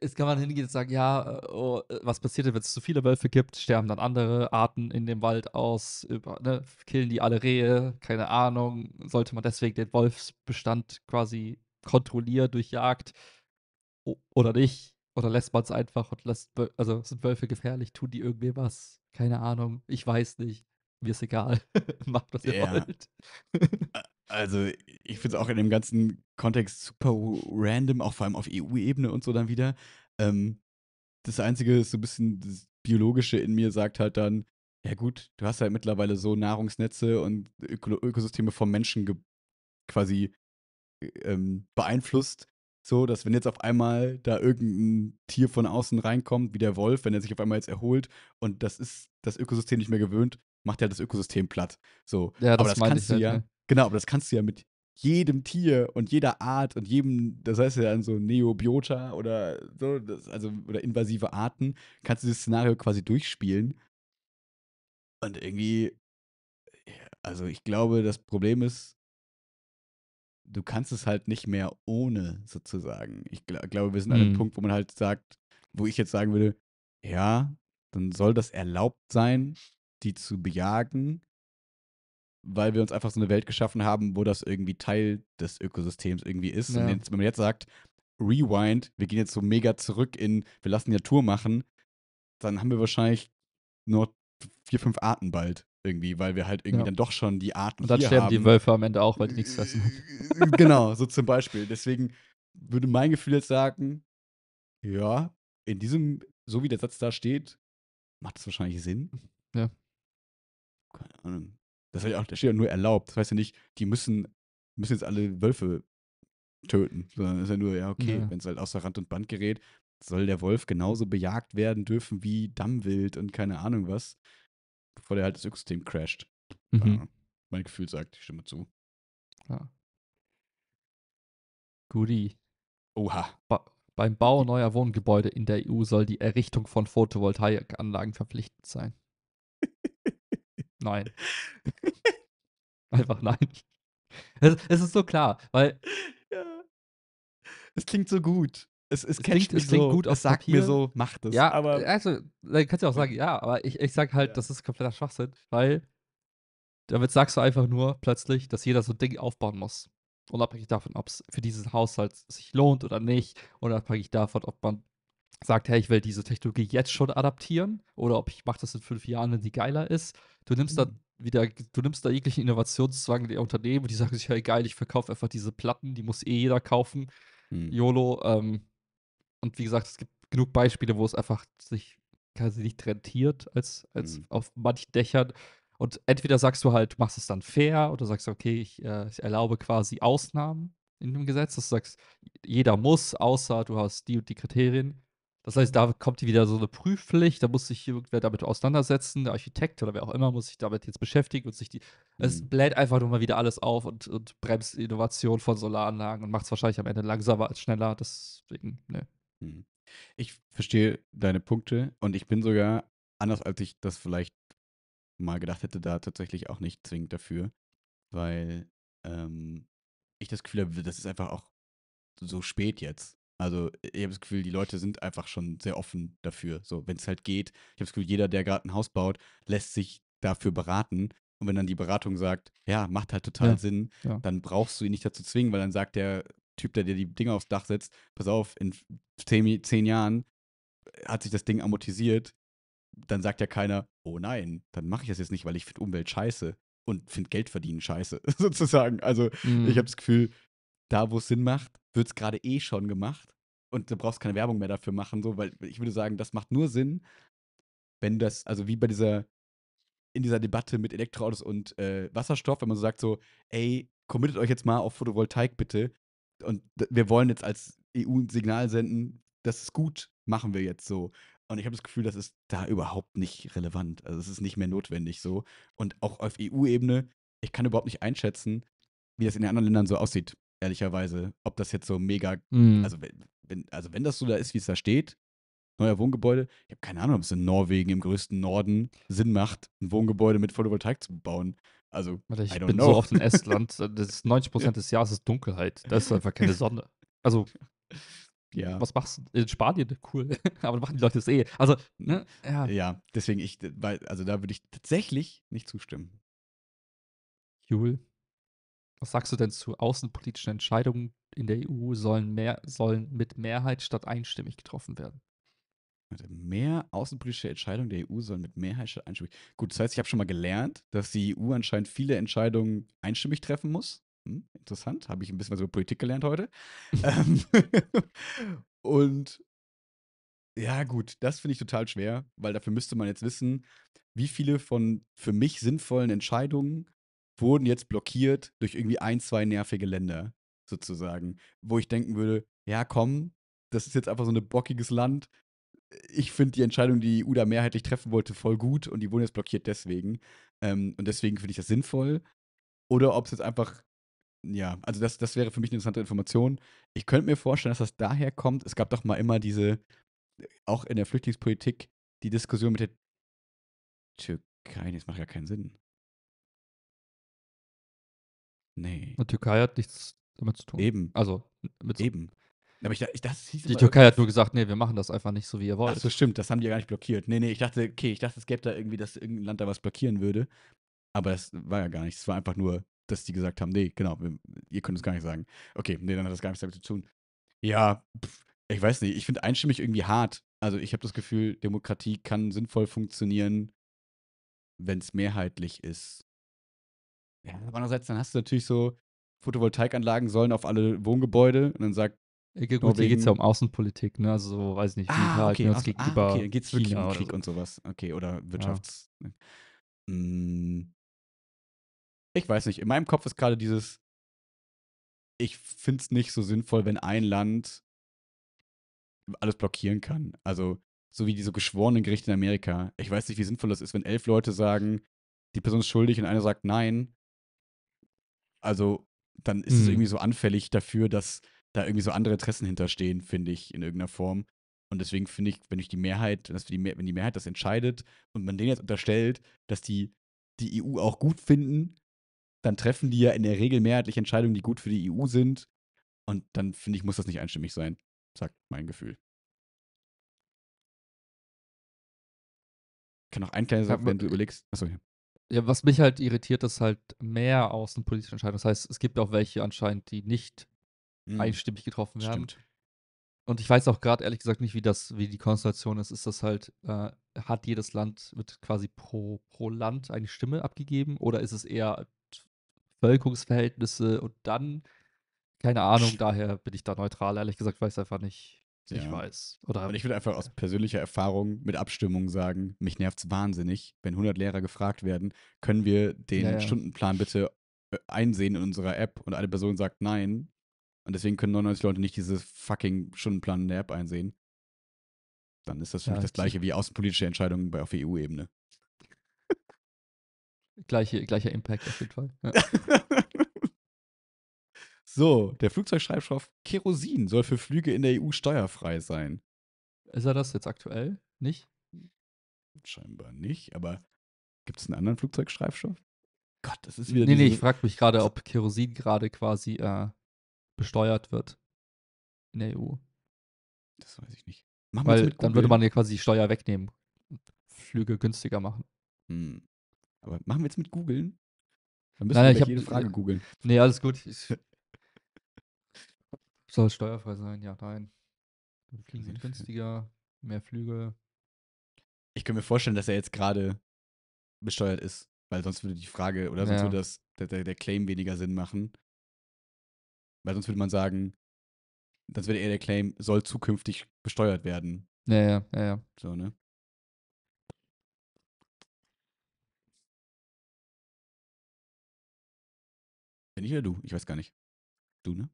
Jetzt kann man hingehen und sagen, ja, äh, oh, äh, was passiert denn, wenn es zu viele Wölfe gibt? Sterben dann andere Arten in dem Wald aus, über, ne, killen die alle Rehe, keine Ahnung. Sollte man deswegen den Wolfsbestand quasi kontrollieren durch Jagd oder nicht? Oder lässt man es einfach und lässt, also sind Wölfe gefährlich, tun die irgendwie was? Keine Ahnung, ich weiß nicht mir ist egal. Macht, was ihr ja. wollt. Also, ich finde es auch in dem ganzen Kontext super random, auch vor allem auf EU-Ebene und so dann wieder. Ähm, das Einzige ist so ein bisschen das Biologische in mir sagt halt dann, ja gut, du hast halt mittlerweile so Nahrungsnetze und Öko Ökosysteme vom Menschen quasi äh, ähm, beeinflusst, so dass wenn jetzt auf einmal da irgendein Tier von außen reinkommt, wie der Wolf, wenn er sich auf einmal jetzt erholt und das ist das Ökosystem nicht mehr gewöhnt, macht er ja das Ökosystem platt. So, ja, das aber das kannst du halt, ja. Ne? Genau, aber das kannst du ja mit jedem Tier und jeder Art und jedem, das heißt ja dann so Neobiota oder so, das, also oder invasive Arten, kannst du das Szenario quasi durchspielen. Und irgendwie, also ich glaube, das Problem ist, du kannst es halt nicht mehr ohne sozusagen. Ich gl glaube, wir sind an einem mhm. Punkt, wo man halt sagt, wo ich jetzt sagen würde, ja, dann soll das erlaubt sein, die zu bejagen, weil wir uns einfach so eine Welt geschaffen haben, wo das irgendwie Teil des Ökosystems irgendwie ist. Ja. Und jetzt, wenn man jetzt sagt, Rewind, wir gehen jetzt so mega zurück in, wir lassen die Natur machen, dann haben wir wahrscheinlich nur vier, fünf Arten bald irgendwie, weil wir halt irgendwie ja. dann doch schon die Arten Und dann sterben haben. die Wölfe am Ende auch, weil die nichts fressen. genau, so zum Beispiel. Deswegen würde mein Gefühl jetzt sagen, ja, in diesem, so wie der Satz da steht, macht es wahrscheinlich Sinn. Ja. Keine Ahnung. Das steht auch, das steht auch nur erlaubt. Das heißt ja nicht, die müssen, müssen jetzt alle Wölfe töten, sondern ist ja nur, ja, okay, ja. wenn es halt außer Rand und Band gerät, soll der Wolf genauso bejagt werden dürfen wie Dammwild und keine Ahnung was, bevor der halt das Ökosystem crasht. Mhm. mein Gefühl sagt, ich stimme zu. Ja. Gudi. Oha. Ba beim Bau neuer Wohngebäude in der EU soll die Errichtung von Photovoltaikanlagen verpflichtend sein. Nein. Einfach nein. Es, es, ist so klar, weil. Ja. Es klingt so gut. Es, es, es klingt, es klingt gut auf es sagt Papier. mir so, macht es. Ja, aber. Also, dann kannst du auch sagen, ja, aber ich, ich sag halt, ja. das ist kompletter Schwachsinn, weil damit sagst du einfach nur plötzlich, dass jeder so ein Ding aufbauen muss. Unabhängig davon, ob es für diesen Haushalt sich lohnt oder nicht. Unabhängig davon, ob man sagt, hey, ich will diese Technologie jetzt schon adaptieren oder ob ich mache das in fünf Jahren, wenn die geiler ist. Du nimmst mhm. da wieder, du nimmst da jeglichen Innovationszwang der Unternehmen, und die sagen sich, hey, geil, ich verkaufe einfach diese Platten, die muss eh jeder kaufen. Mhm. YOLO. Ähm, und wie gesagt, es gibt genug Beispiele, wo es einfach sich quasi nicht rentiert als, als mhm. auf manchen Dächern. Und entweder sagst du halt, machst es dann fair oder sagst, okay, ich, äh, ich erlaube quasi Ausnahmen in dem Gesetz, dass du sagst, jeder muss, außer du hast die und die Kriterien. Das heißt, da kommt wieder so eine Prüfpflicht, da muss sich hier irgendwer damit auseinandersetzen, der Architekt oder wer auch immer muss sich damit jetzt beschäftigen und sich die. Mhm. Es bläht einfach nur mal wieder alles auf und, und bremst Innovation von Solaranlagen und macht es wahrscheinlich am Ende langsamer als schneller. Deswegen, ne. Mhm. Ich verstehe deine Punkte und ich bin sogar, anders als ich das vielleicht mal gedacht hätte, da tatsächlich auch nicht zwingend dafür, weil ähm, ich das Gefühl habe, das ist einfach auch so spät jetzt. Also äh, ich habe das Gefühl, die Leute sind einfach schon sehr offen dafür. So, wenn es halt geht, ich habe das Gefühl, jeder, der gerade ein Haus baut, lässt sich dafür beraten. Und wenn dann die Beratung sagt, ja, macht halt total ja, Sinn, ja. dann brauchst du ihn nicht dazu zwingen, weil dann sagt der Typ, der dir die Dinge aufs Dach setzt, pass auf, in zehn, zehn Jahren äh, hat sich das Ding amortisiert. Dann sagt ja keiner, oh nein, dann mache ich das jetzt nicht, weil ich finde Umwelt scheiße und finde Geld verdienen scheiße, sozusagen. Also mhm. ich habe das Gefühl, da, wo es Sinn macht, wird es gerade eh schon gemacht. Und du brauchst keine Werbung mehr dafür machen, so, weil ich würde sagen, das macht nur Sinn, wenn das, also wie bei dieser, in dieser Debatte mit Elektroautos und äh, Wasserstoff, wenn man so sagt, so, ey, committet euch jetzt mal auf Photovoltaik bitte. Und wir wollen jetzt als EU ein Signal senden, das ist gut, machen wir jetzt so. Und ich habe das Gefühl, das ist da überhaupt nicht relevant. Also es ist nicht mehr notwendig so. Und auch auf EU-Ebene, ich kann überhaupt nicht einschätzen, wie das in den anderen Ländern so aussieht ehrlicherweise, ob das jetzt so mega, mhm. also, wenn, also wenn das so da ist, wie es da steht, neuer Wohngebäude, ich habe keine Ahnung, ob es in Norwegen im größten Norden Sinn macht, ein Wohngebäude mit Photovoltaik zu bauen. Also, Warte, ich bin know. so oft in Estland, das 90 Prozent des Jahres ist Dunkelheit, da ist einfach keine Sonne. Also, ja. was machst du in Spanien? Cool, aber machen die Leute das eh. Also, ne? ja. ja, deswegen, ich, also da würde ich tatsächlich nicht zustimmen. Jule? Was sagst du denn zu außenpolitischen Entscheidungen in der EU sollen, mehr, sollen mit Mehrheit statt einstimmig getroffen werden? Mehr außenpolitische Entscheidungen der EU sollen mit Mehrheit statt einstimmig. Gut, das heißt, ich habe schon mal gelernt, dass die EU anscheinend viele Entscheidungen einstimmig treffen muss. Hm, interessant, habe ich ein bisschen was über Politik gelernt heute. ähm, und ja, gut, das finde ich total schwer, weil dafür müsste man jetzt wissen, wie viele von für mich sinnvollen Entscheidungen wurden jetzt blockiert durch irgendwie ein, zwei nervige Länder, sozusagen. Wo ich denken würde, ja, komm, das ist jetzt einfach so ein bockiges Land. Ich finde die Entscheidung, die die EU da mehrheitlich treffen wollte, voll gut und die wurden jetzt blockiert deswegen. Ähm, und deswegen finde ich das sinnvoll. Oder ob es jetzt einfach, ja, also das, das wäre für mich eine interessante Information. Ich könnte mir vorstellen, dass das daher kommt. Es gab doch mal immer diese, auch in der Flüchtlingspolitik, die Diskussion mit der Türkei. Das macht ja keinen Sinn. Nee. Und Türkei hat nichts damit zu tun. Eben. Also, mit so eben. Aber ich, ich, das hieß die Türkei hat nur gesagt, nee, wir machen das einfach nicht so, wie ihr wollt. Ach so, stimmt, das haben die ja gar nicht blockiert. Nee, nee, ich dachte, okay, ich dachte, es gäbe da irgendwie, dass irgendein Land da was blockieren würde. Aber das war ja gar nichts. Es war einfach nur, dass die gesagt haben, nee, genau, wir, ihr könnt es gar nicht sagen. Okay, nee, dann hat das gar nichts damit zu tun. Ja, pff, ich weiß nicht, ich finde einstimmig irgendwie hart. Also ich habe das Gefühl, Demokratie kann sinnvoll funktionieren, wenn es mehrheitlich ist. Ja, aber andererseits, dann hast du natürlich so, Photovoltaikanlagen sollen auf alle Wohngebäude und dann sagt äh, Gut, Norwegen, hier geht es ja um Außenpolitik, ne? Also, so, weiß nicht, ah, okay, Italien, okay, ah, gegenüber ah, okay. geht's wirklich China um Krieg so. und sowas. Okay, oder Wirtschafts. Ja. Ne? Mm. Ich weiß nicht. In meinem Kopf ist gerade dieses, ich finde es nicht so sinnvoll, wenn ein Land alles blockieren kann. Also, so wie diese geschworenen Gerichte in Amerika. Ich weiß nicht, wie sinnvoll das ist, wenn elf Leute sagen, die Person ist schuldig und einer sagt nein. Also dann ist mhm. es irgendwie so anfällig dafür, dass da irgendwie so andere Interessen hinterstehen, finde ich, in irgendeiner Form. Und deswegen finde ich, wenn ich die Mehrheit, dass die, wenn die Mehrheit das entscheidet und man denen jetzt unterstellt, dass die die EU auch gut finden, dann treffen die ja in der Regel mehrheitlich Entscheidungen, die gut für die EU sind. Und dann finde ich, muss das nicht einstimmig sein, sagt mein Gefühl. Ich kann noch ein kleines sagen, wenn du überlegst. Achso, ja. Ja, was mich halt irritiert, ist halt mehr außenpolitische Entscheidungen. Das heißt, es gibt auch welche anscheinend, die nicht hm. einstimmig getroffen werden. Stimmt. Und ich weiß auch gerade ehrlich gesagt nicht, wie das, wie die Konstellation ist. Ist das halt, äh, hat jedes Land, wird quasi pro, pro Land eine Stimme abgegeben oder ist es eher Bevölkerungsverhältnisse und dann, keine Ahnung, daher bin ich da neutral, ehrlich gesagt, weiß einfach nicht. Ich weiß. Oder und ich will einfach äh, aus persönlicher Erfahrung mit Abstimmung sagen, mich nervt es wahnsinnig, wenn 100 Lehrer gefragt werden, können wir den ja, ja. Stundenplan bitte äh, einsehen in unserer App und eine Person sagt nein. Und deswegen können 99 Leute nicht dieses fucking Stundenplan in der App einsehen. Dann ist das für mich das gleiche wie außenpolitische Entscheidungen auf EU-Ebene. Gleiche, gleicher Impact auf jeden Fall. Ja. So, der Flugzeugschreibstoff Kerosin soll für Flüge in der EU steuerfrei sein. Ist er das jetzt aktuell? Nicht? Scheinbar nicht, aber gibt es einen anderen Flugzeugschreibstoff? Gott, das ist wieder. Nee, nee, ich frage mich gerade, ob Kerosin gerade quasi äh, besteuert wird in der EU. Das weiß ich nicht. Machen Weil dann würde man ja quasi die Steuer wegnehmen. und Flüge günstiger machen. Hm. Aber machen wir jetzt mit googeln? Dann müssen Nein, wir ich hab, jede Frage äh, googeln. Nee, alles gut. Ich Soll es steuerfrei sein, ja, nein. Fliegen sind günstiger, mehr Flügel. Ich könnte mir vorstellen, dass er jetzt gerade besteuert ist, weil sonst würde die Frage oder sonst würde das, der, der Claim weniger Sinn machen. Weil sonst würde man sagen, das würde eher der Claim, soll zukünftig besteuert werden. Ja, ja, ja, ja. So, ne? Bin ich oder du? Ich weiß gar nicht. Du, ne?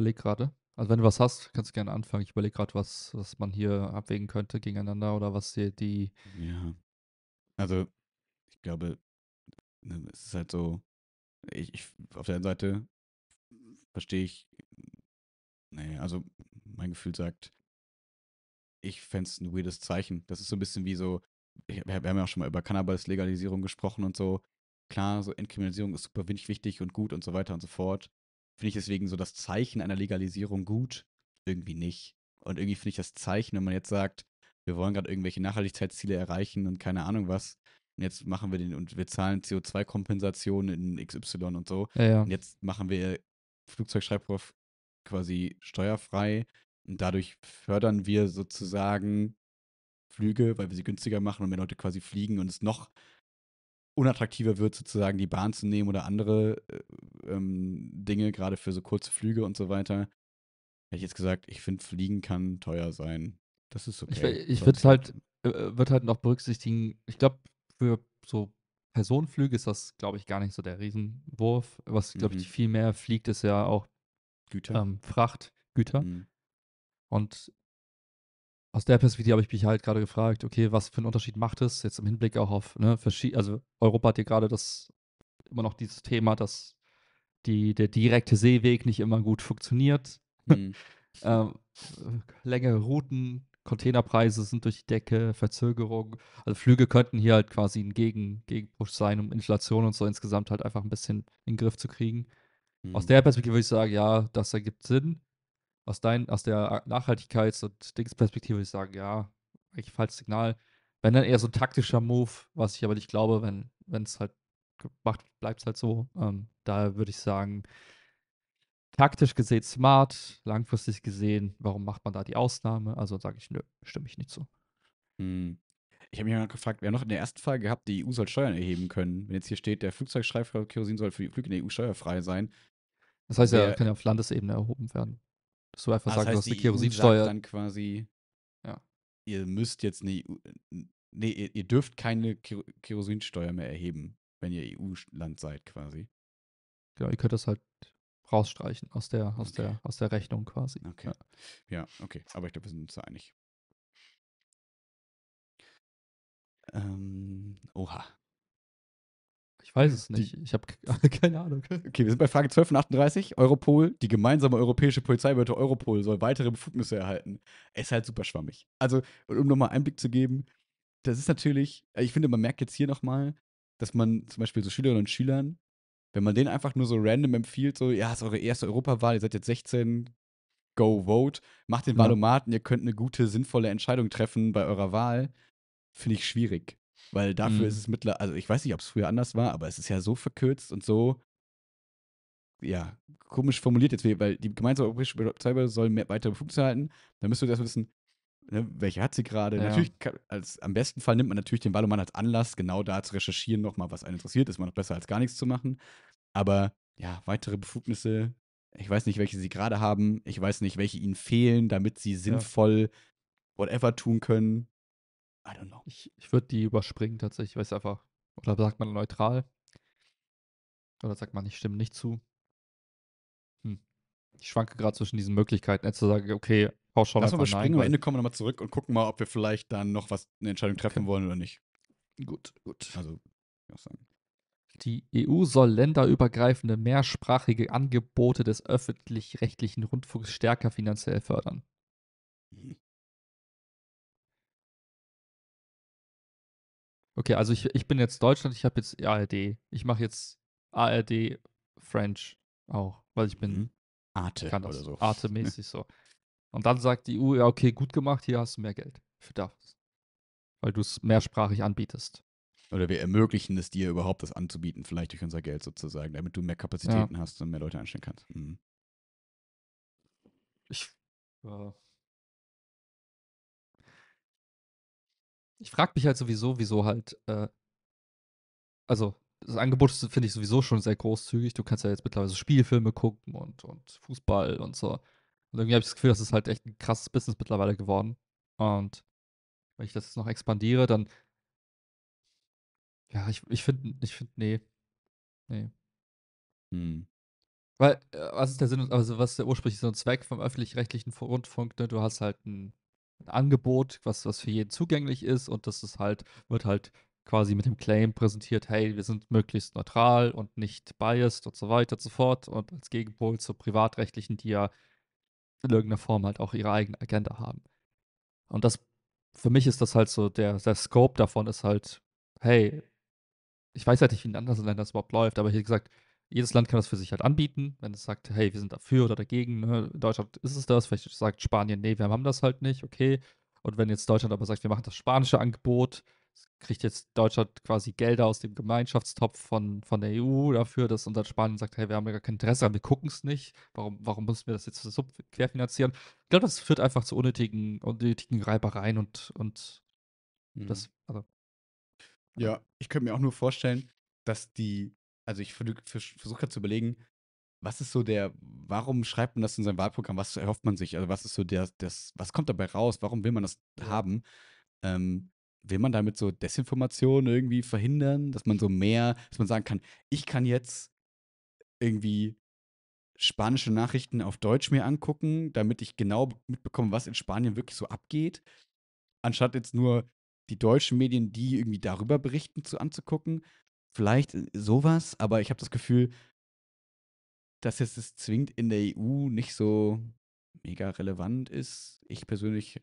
überlege gerade. Also wenn du was hast, kannst du gerne anfangen. Ich überlege gerade, was, was man hier abwägen könnte gegeneinander oder was hier die. Ja. Also, ich glaube, ne, es ist halt so, ich, ich auf der einen Seite verstehe ich, nee, also mein Gefühl sagt, ich fände es ein weirdes Zeichen. Das ist so ein bisschen wie so, wir haben ja auch schon mal über Cannabis-Legalisierung gesprochen und so. Klar, so Entkriminalisierung ist super wichtig und gut und so weiter und so fort finde ich deswegen so das Zeichen einer Legalisierung gut, irgendwie nicht. Und irgendwie finde ich das Zeichen, wenn man jetzt sagt, wir wollen gerade irgendwelche Nachhaltigkeitsziele erreichen und keine Ahnung was. Und jetzt machen wir den und wir zahlen CO2-Kompensationen in XY und so. Ja, ja. Und jetzt machen wir Flugzeugschreibstoff quasi steuerfrei und dadurch fördern wir sozusagen Flüge, weil wir sie günstiger machen und mehr Leute quasi fliegen und es noch unattraktiver wird, sozusagen die Bahn zu nehmen oder andere äh, ähm, Dinge, gerade für so kurze Flüge und so weiter. Hätte ich jetzt gesagt, ich finde, Fliegen kann teuer sein. Das ist okay. Ich, ich würde halt, äh, äh, würd halt noch berücksichtigen, ich glaube, für so Personenflüge ist das, glaube ich, gar nicht so der Riesenwurf. Was, glaube mhm. ich, viel mehr fliegt, ist ja auch Güter. Ähm, Fracht, Mhm. Und aus der Perspektive habe ich mich halt gerade gefragt, okay, was für einen Unterschied macht es jetzt im Hinblick auch auf ne, verschiedene, also Europa hat ja gerade das immer noch dieses Thema, dass die, der direkte Seeweg nicht immer gut funktioniert. Hm. ähm, längere Routen, Containerpreise sind durch die Decke, Verzögerung. Also Flüge könnten hier halt quasi ein Gegen, Gegenpush sein, um Inflation und so insgesamt halt einfach ein bisschen in den Griff zu kriegen. Hm. Aus mhm. der Perspektive würde ich sagen, ja, das ergibt Sinn aus, dein, aus der Nachhaltigkeits- und Dingsperspektive würde ich sagen, ja, eigentlich falsches Signal. Wenn dann eher so ein taktischer Move, was ich aber nicht glaube, wenn es halt gemacht bleibt es halt so. Ähm, daher würde ich sagen, taktisch gesehen smart, langfristig gesehen, warum macht man da die Ausnahme? Also sage ich, nö, stimme ich nicht zu. Hm. Ich habe mich mal gefragt, wir haben noch in der ersten Frage gehabt, die EU soll Steuern erheben können. Wenn jetzt hier steht, der Flugzeugschreiber Kerosin soll für die Flüge in der EU steuerfrei sein. Das heißt, der, ja, kann ja auf Landesebene erhoben werden dass einfach ah, sagen, dass die heißt, du Kerosinsteuer. dann quasi, ja. ihr müsst jetzt nicht. Ne, äh, nee, ihr, ihr dürft keine Kerosinsteuer mehr erheben, wenn ihr EU-Land seid quasi. Genau, ihr könnt das halt rausstreichen aus der, aus okay. der, aus der Rechnung quasi. Okay. Ja, ja okay. Aber ich glaube, wir sind uns da einig. Ähm, oha. Ich weiß es nicht. Die, ich habe keine Ahnung. Okay, wir sind bei Frage 12 und 38. Europol, die gemeinsame europäische Polizeibehörde Europol soll weitere Befugnisse erhalten. Ist halt super schwammig. Also, um nochmal Einblick zu geben, das ist natürlich, äh, ich finde, man merkt jetzt hier nochmal, dass man zum Beispiel so Schülerinnen und Schülern, wenn man denen einfach nur so random empfiehlt, so, ja, es ist eure erste Europawahl, ihr seid jetzt 16, go vote, macht den ja. Wahlomaten, ihr könnt eine gute, sinnvolle Entscheidung treffen bei eurer Wahl, finde ich schwierig. Weil dafür mhm. ist es mittlerweile, also ich weiß nicht, ob es früher anders war, aber es ist ja so verkürzt und so, ja, komisch formuliert jetzt, weil die gemeinsame europäische Polizei soll mehr, weitere Befugnisse halten. Da müsst ihr das wissen, ne, welche hat sie gerade. Ja. Natürlich, kann, als, am besten Fall nimmt man natürlich den Wallomann als Anlass, genau da zu recherchieren, nochmal, was einen interessiert, ist man noch besser als gar nichts zu machen. Aber ja, weitere Befugnisse, ich weiß nicht, welche sie gerade haben, ich weiß nicht, welche ihnen fehlen, damit sie sinnvoll ja. whatever tun können. I don't know. Ich, ich würde die überspringen tatsächlich, weil es einfach. Oder sagt man neutral? Oder sagt man, ich stimme nicht zu? Hm. Ich schwanke gerade zwischen diesen Möglichkeiten. Jetzt zu sagen, okay, pauschal Lass einfach mal überspringen, am Ende kommen wir nochmal zurück und gucken mal, ob wir vielleicht dann noch was eine Entscheidung treffen okay. wollen oder nicht. Gut, gut. Also, ich auch sagen. Die EU soll länderübergreifende mehrsprachige Angebote des öffentlich-rechtlichen Rundfunks stärker finanziell fördern. Mhm. Okay, also ich, ich bin jetzt Deutschland, ich habe jetzt ARD. Ich mache jetzt ARD French auch, weil ich bin mhm. Arte oder so. Arte-mäßig so. Und dann sagt die EU, ja, okay, gut gemacht, hier hast du mehr Geld für das. Weil du es mehrsprachig anbietest. Oder wir ermöglichen es dir überhaupt, das anzubieten, vielleicht durch unser Geld sozusagen, damit du mehr Kapazitäten ja. hast und mehr Leute einstellen kannst. Mhm. Ich, ja. Ich frage mich halt sowieso, wieso halt, äh, also das Angebot finde ich sowieso schon sehr großzügig. Du kannst ja jetzt mittlerweile Spielfilme gucken und, und Fußball und so. Und irgendwie habe ich das Gefühl, das ist halt echt ein krasses Business mittlerweile geworden. Und wenn ich das jetzt noch expandiere, dann. Ja, ich, ich finde, ich finde, nee. Nee. Hm. Weil, äh, was ist der Sinn, also was ist der ursprüngliche Zweck vom öffentlich-rechtlichen Rundfunk? Ne? Du hast halt ein Angebot, was, was für jeden zugänglich ist und das ist halt, wird halt quasi mit dem Claim präsentiert, hey, wir sind möglichst neutral und nicht biased und so weiter und so fort und als Gegenpol zur privatrechtlichen, die ja in irgendeiner Form halt auch ihre eigene Agenda haben. Und das, für mich ist das halt so, der, der Scope davon ist halt, hey, ich weiß halt nicht, wie in anderen Ländern das überhaupt läuft, aber hier gesagt, jedes Land kann das für sich halt anbieten, wenn es sagt, hey, wir sind dafür oder dagegen. Ne? In Deutschland ist es das, vielleicht sagt Spanien, nee, wir haben das halt nicht, okay. Und wenn jetzt Deutschland aber sagt, wir machen das spanische Angebot, kriegt jetzt Deutschland quasi Gelder aus dem Gemeinschaftstopf von, von der EU dafür, dass unser Spanien sagt, hey, wir haben ja gar kein Interesse an, wir gucken es nicht, warum, warum müssen wir das jetzt so querfinanzieren? Ich glaube, das führt einfach zu unnötigen, unnötigen Reibereien und, und mhm. das, also. Ja, ich könnte mir auch nur vorstellen, dass die also ich versuche gerade zu überlegen, was ist so der, warum schreibt man das in sein Wahlprogramm? Was erhofft man sich? Also was ist so der, das, was kommt dabei raus? Warum will man das ja. haben? Ähm, will man damit so Desinformation irgendwie verhindern, dass man so mehr, dass man sagen kann, ich kann jetzt irgendwie spanische Nachrichten auf Deutsch mir angucken, damit ich genau mitbekomme, was in Spanien wirklich so abgeht, anstatt jetzt nur die deutschen Medien, die irgendwie darüber berichten, zu anzugucken, Vielleicht äh, sowas, aber ich habe das Gefühl, dass jetzt das zwingend in der EU nicht so mega relevant ist. Ich persönlich,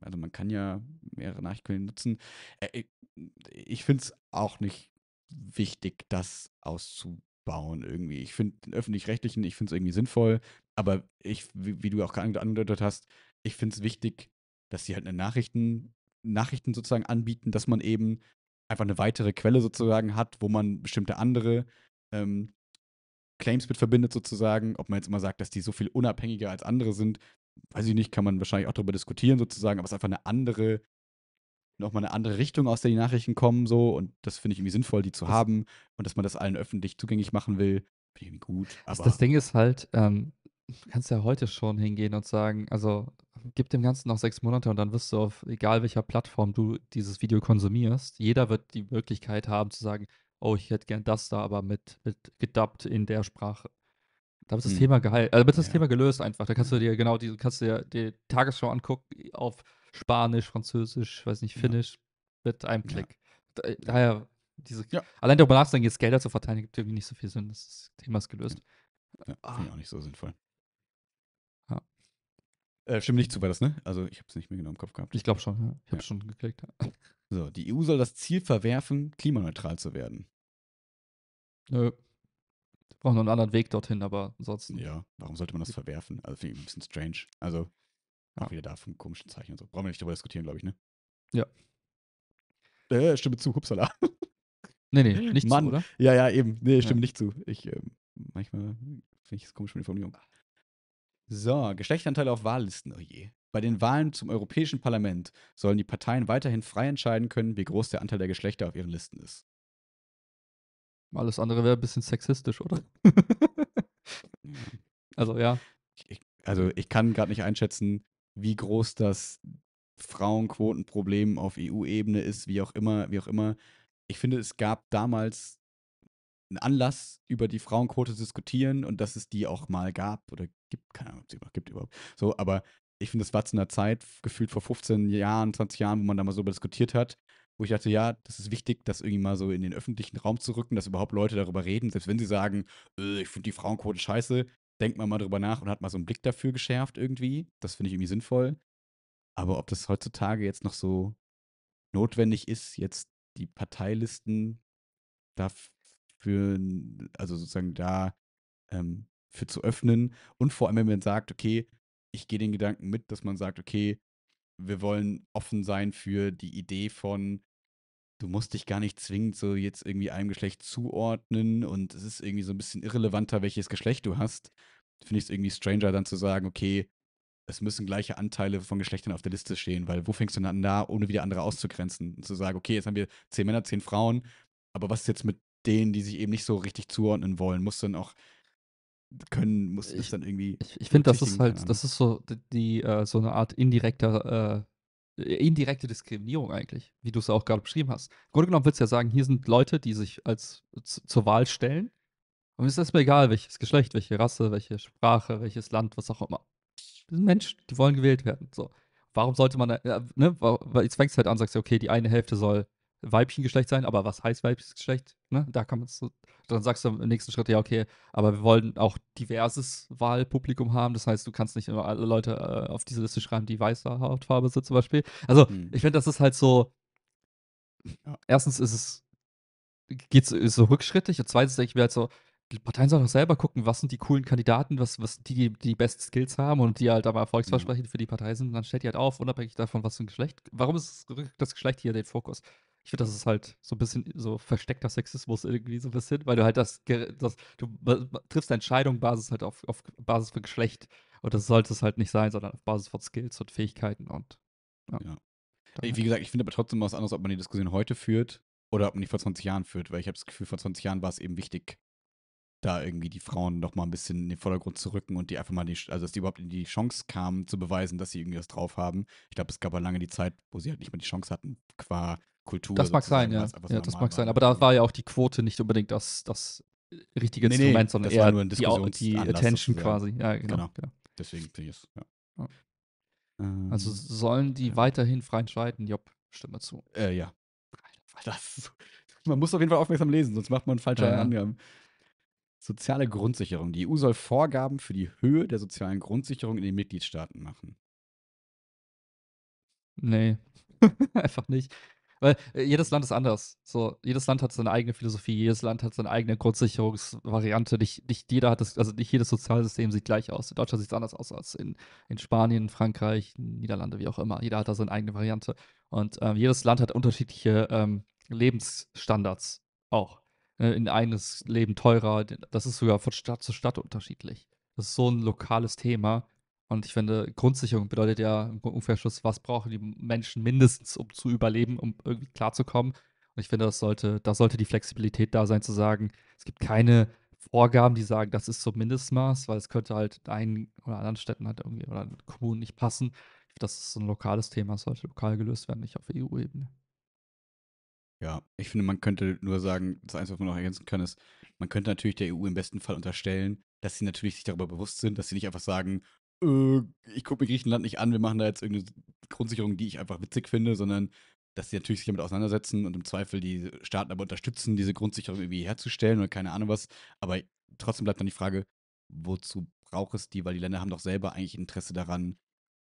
also man kann ja mehrere Nachrichtenquellen nutzen. Ich finde es auch nicht wichtig, das auszubauen irgendwie. Ich finde den öffentlich-rechtlichen, ich finde es irgendwie sinnvoll, aber ich, wie, wie du auch gerade angedeutet hast, ich finde es wichtig, dass sie halt eine Nachrichten, Nachrichten sozusagen anbieten, dass man eben einfach eine weitere Quelle sozusagen hat, wo man bestimmte andere ähm, Claims mit verbindet sozusagen. Ob man jetzt immer sagt, dass die so viel unabhängiger als andere sind, weiß ich nicht, kann man wahrscheinlich auch darüber diskutieren sozusagen, aber es ist einfach eine andere, nochmal eine andere Richtung, aus der die Nachrichten kommen so und das finde ich irgendwie sinnvoll, die zu das haben und dass man das allen öffentlich zugänglich machen will, finde ich irgendwie gut. das Ding ist halt, ähm, du kannst ja heute schon hingehen und sagen, also gib dem Ganzen noch sechs Monate und dann wirst du auf, egal welcher Plattform du dieses Video konsumierst, jeder wird die Möglichkeit haben zu sagen, oh, ich hätte gern das da, aber mit, mit gedubbt in der Sprache. Da wird das hm. Thema geheilt, also wird das ja. Thema gelöst einfach. Da kannst du hm. dir genau die, kannst du dir die Tagesschau angucken auf Spanisch, Französisch, weiß nicht, Finnisch, ja. mit einem Klick. Äh, ja. Daher, diese, allein darüber nachzudenken, jetzt Gelder zu verteilen, gibt irgendwie nicht so viel Sinn. Das Thema ist gelöst. Ja, ah. finde ich auch nicht so sinnvoll. Äh, stimmt nicht zu, war das, ne? Also ich habe es nicht mehr genau im Kopf gehabt. Ich glaube schon, ja. ich habe ja. schon geklickt. Ja. So, die EU soll das Ziel verwerfen, klimaneutral zu werden. Nö. Wir brauchen noch einen anderen Weg dorthin, aber ansonsten. Ja, warum sollte man das verwerfen? Also finde ich ein bisschen strange. Also auch wieder da vom komischen Zeichen und so. Brauchen wir nicht darüber diskutieren, glaube ich, ne? Ja. Äh, stimme zu, hupsala. Nee, nee, nicht Mann. zu, oder? Ja, ja, eben. Nee, stimme nicht zu. Ich, äh, manchmal finde ich es komisch mit der Formulierung. So, Geschlechteranteile auf Wahllisten, oh je. Bei den Wahlen zum Europäischen Parlament sollen die Parteien weiterhin frei entscheiden können, wie groß der Anteil der Geschlechter auf ihren Listen ist. Alles andere wäre ein bisschen sexistisch, oder? also ja. Ich, also ich kann gerade nicht einschätzen, wie groß das Frauenquotenproblem auf EU-Ebene ist, wie auch immer, wie auch immer. Ich finde, es gab damals einen Anlass, über die Frauenquote zu diskutieren und dass es die auch mal gab oder gibt, keine Ahnung, ob es gibt überhaupt. So, aber ich finde, das war zu einer Zeit, gefühlt vor 15 Jahren, 20 Jahren, wo man da mal so diskutiert hat, wo ich dachte, ja, das ist wichtig, das irgendwie mal so in den öffentlichen Raum zu rücken, dass überhaupt Leute darüber reden, selbst wenn sie sagen, äh, ich finde die Frauenquote scheiße, denkt man mal drüber nach und hat mal so einen Blick dafür geschärft irgendwie. Das finde ich irgendwie sinnvoll. Aber ob das heutzutage jetzt noch so notwendig ist, jetzt die Parteilisten da für, also sozusagen da ähm, für zu öffnen. Und vor allem, wenn man sagt, okay, ich gehe den Gedanken mit, dass man sagt, okay, wir wollen offen sein für die Idee von, du musst dich gar nicht zwingend so jetzt irgendwie einem Geschlecht zuordnen und es ist irgendwie so ein bisschen irrelevanter, welches Geschlecht du hast. Finde ich es irgendwie stranger, dann zu sagen, okay, es müssen gleiche Anteile von Geschlechtern auf der Liste stehen, weil wo fängst du dann an, da, ohne wieder andere auszugrenzen und zu sagen, okay, jetzt haben wir zehn Männer, zehn Frauen, aber was ist jetzt mit denen, die sich eben nicht so richtig zuordnen wollen, muss dann auch können, muss ich, dann irgendwie. Ich, ich finde, das ist halt, das ist so die, äh, so eine Art indirekter, äh, äh indirekte Diskriminierung eigentlich, wie du es auch gerade beschrieben hast. Im Grunde genommen würdest du ja sagen, hier sind Leute, die sich als zur Wahl stellen. Und es ist erstmal egal, welches Geschlecht, welche Rasse, welche Sprache, welches Land, was auch immer. Das sind Menschen, die wollen gewählt werden. So. Warum sollte man, äh, ne, jetzt fängst du halt an, sagst du, okay, die eine Hälfte soll weiblichen Geschlecht sein, aber was heißt weibliches Geschlecht? Ne? Da kann man so, dann sagst du im nächsten Schritt, ja, okay, aber wir wollen auch diverses Wahlpublikum haben. Das heißt, du kannst nicht immer alle Leute äh, auf diese Liste schreiben, die weiße Hautfarbe sind zum Beispiel. Also, mhm. ich finde, das ist halt so. Ja. Erstens ist es geht's, ist so rückschrittig und zweitens denke ich mir halt so, die Parteien sollen doch selber gucken, was sind die coolen Kandidaten, was, was die, die die besten Skills haben und die halt aber erfolgsversprechend ja. für die Partei sind. Und dann stellt die halt auf, unabhängig davon, was für ein Geschlecht. Warum ist das Geschlecht hier den Fokus? ich finde, das ist halt so ein bisschen so versteckter Sexismus irgendwie so ein bisschen, weil du halt das, das du triffst eine Entscheidung Basis halt auf, auf Basis von Geschlecht und das sollte es halt nicht sein, sondern auf Basis von Skills und Fähigkeiten und ja. ja. Wie halt. gesagt, ich finde aber trotzdem was anderes, ob man die Diskussion heute führt oder ob man die vor 20 Jahren führt, weil ich habe das Gefühl, vor 20 Jahren war es eben wichtig, da irgendwie die Frauen noch mal ein bisschen in den Vordergrund zu rücken und die einfach mal, die, also dass die überhaupt in die Chance kamen, zu beweisen, dass sie irgendwie was drauf haben. Ich glaube, es gab aber lange die Zeit, wo sie halt nicht mehr die Chance hatten, qua Kultur. Das mag sein, ja. ja das mag sein. Aber da war ja auch die Quote nicht unbedingt das, das richtige nee, Instrument, nee, sondern eher die, die Attention quasi. Ja, genau. genau. genau. Deswegen finde ich es, ja. also ähm, sollen die ja. weiterhin frei entscheiden? Job, stimme zu. Äh, ja. Das, man muss auf jeden Fall aufmerksam lesen, sonst macht man falsche ja, Angaben. Soziale Grundsicherung. Die EU soll Vorgaben für die Höhe der sozialen Grundsicherung in den Mitgliedstaaten machen. Nee, einfach nicht. Weil äh, jedes Land ist anders. So, jedes Land hat seine eigene Philosophie, jedes Land hat seine eigene Grundsicherungsvariante. Nicht, nicht jeder hat das, also nicht jedes Sozialsystem sieht gleich aus. In Deutschland sieht es anders aus als in, in Spanien, Frankreich, Niederlande, wie auch immer. Jeder hat da seine eigene Variante. Und ähm, jedes Land hat unterschiedliche ähm, Lebensstandards auch. Äh, in eigenes Leben teurer. Das ist sogar von Stadt zu Stadt unterschiedlich. Das ist so ein lokales Thema und ich finde, Grundsicherung bedeutet ja im Umkehrschluss, was brauchen die Menschen mindestens, um zu überleben, um irgendwie klarzukommen. Und ich finde, das sollte, da sollte die Flexibilität da sein, zu sagen, es gibt keine Vorgaben, die sagen, das ist so Mindestmaß, weil es könnte halt einen oder anderen Städten halt irgendwie oder Kommunen nicht passen. das ist so ein lokales Thema, sollte lokal gelöst werden, nicht auf EU-Ebene. Ja, ich finde, man könnte nur sagen, das Einzige, was man noch ergänzen kann, ist, man könnte natürlich der EU im besten Fall unterstellen, dass sie natürlich sich darüber bewusst sind, dass sie nicht einfach sagen, äh, ich gucke mir Griechenland nicht an, wir machen da jetzt irgendeine Grundsicherung, die ich einfach witzig finde, sondern dass sie natürlich sich damit auseinandersetzen und im Zweifel die Staaten aber unterstützen, diese Grundsicherung irgendwie herzustellen oder keine Ahnung was. Aber trotzdem bleibt dann die Frage, wozu braucht es die? Weil die Länder haben doch selber eigentlich Interesse daran,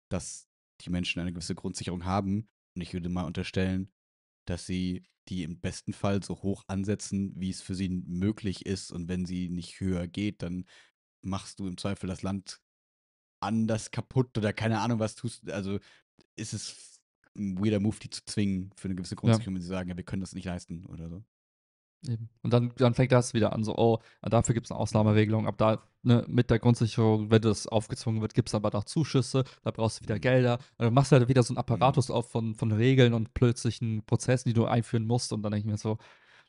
dass die Menschen eine gewisse Grundsicherung haben. Und ich würde mal unterstellen, dass sie die im besten Fall so hoch ansetzen, wie es für sie möglich ist. Und wenn sie nicht höher geht, dann machst du im Zweifel das Land anders kaputt oder keine Ahnung, was tust. du. Also ist es ein weirder Move, die zu zwingen für eine gewisse Grundsicherung, ja. wenn sie sagen, ja, wir können das nicht leisten oder so. Eben. Und dann, dann fängt das wieder an, so, oh, dafür gibt es eine Ausnahmeregelung. Ab da, ne, mit der Grundsicherung, wenn das aufgezwungen wird, gibt es aber noch Zuschüsse, da brauchst du wieder mhm. Gelder. dann machst du halt wieder so einen mhm. Apparatus auf von, von Regeln und plötzlichen Prozessen, die du einführen musst. Und dann denke ich mir so,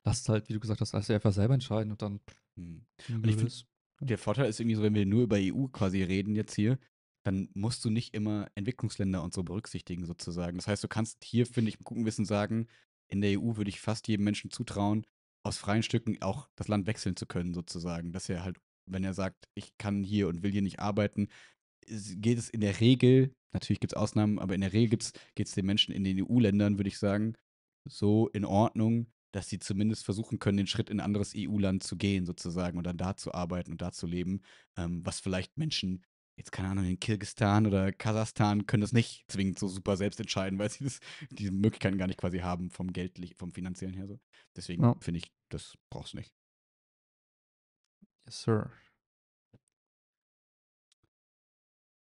lass es halt, wie du gesagt hast, als einfach selber entscheiden und dann. Mhm. Und ich finde der Vorteil ist irgendwie so, wenn wir nur über EU quasi reden jetzt hier, dann musst du nicht immer Entwicklungsländer und so berücksichtigen sozusagen. Das heißt, du kannst hier, finde ich, gucken wissen sagen, in der EU würde ich fast jedem Menschen zutrauen, aus freien Stücken auch das Land wechseln zu können sozusagen. Dass er halt, wenn er sagt, ich kann hier und will hier nicht arbeiten, geht es in der Regel, natürlich gibt es Ausnahmen, aber in der Regel geht es den Menschen in den EU-Ländern, würde ich sagen, so in Ordnung, dass sie zumindest versuchen können, den Schritt in ein anderes EU-Land zu gehen, sozusagen, und dann da zu arbeiten und da zu leben, ähm, was vielleicht Menschen, jetzt keine Ahnung, in Kirgistan oder Kasachstan können das nicht zwingend so super selbst entscheiden, weil sie das, diese Möglichkeiten gar nicht quasi haben vom Geldlich, vom Finanziellen her so. Deswegen ja. finde ich, das brauchst du nicht. Yes, sir.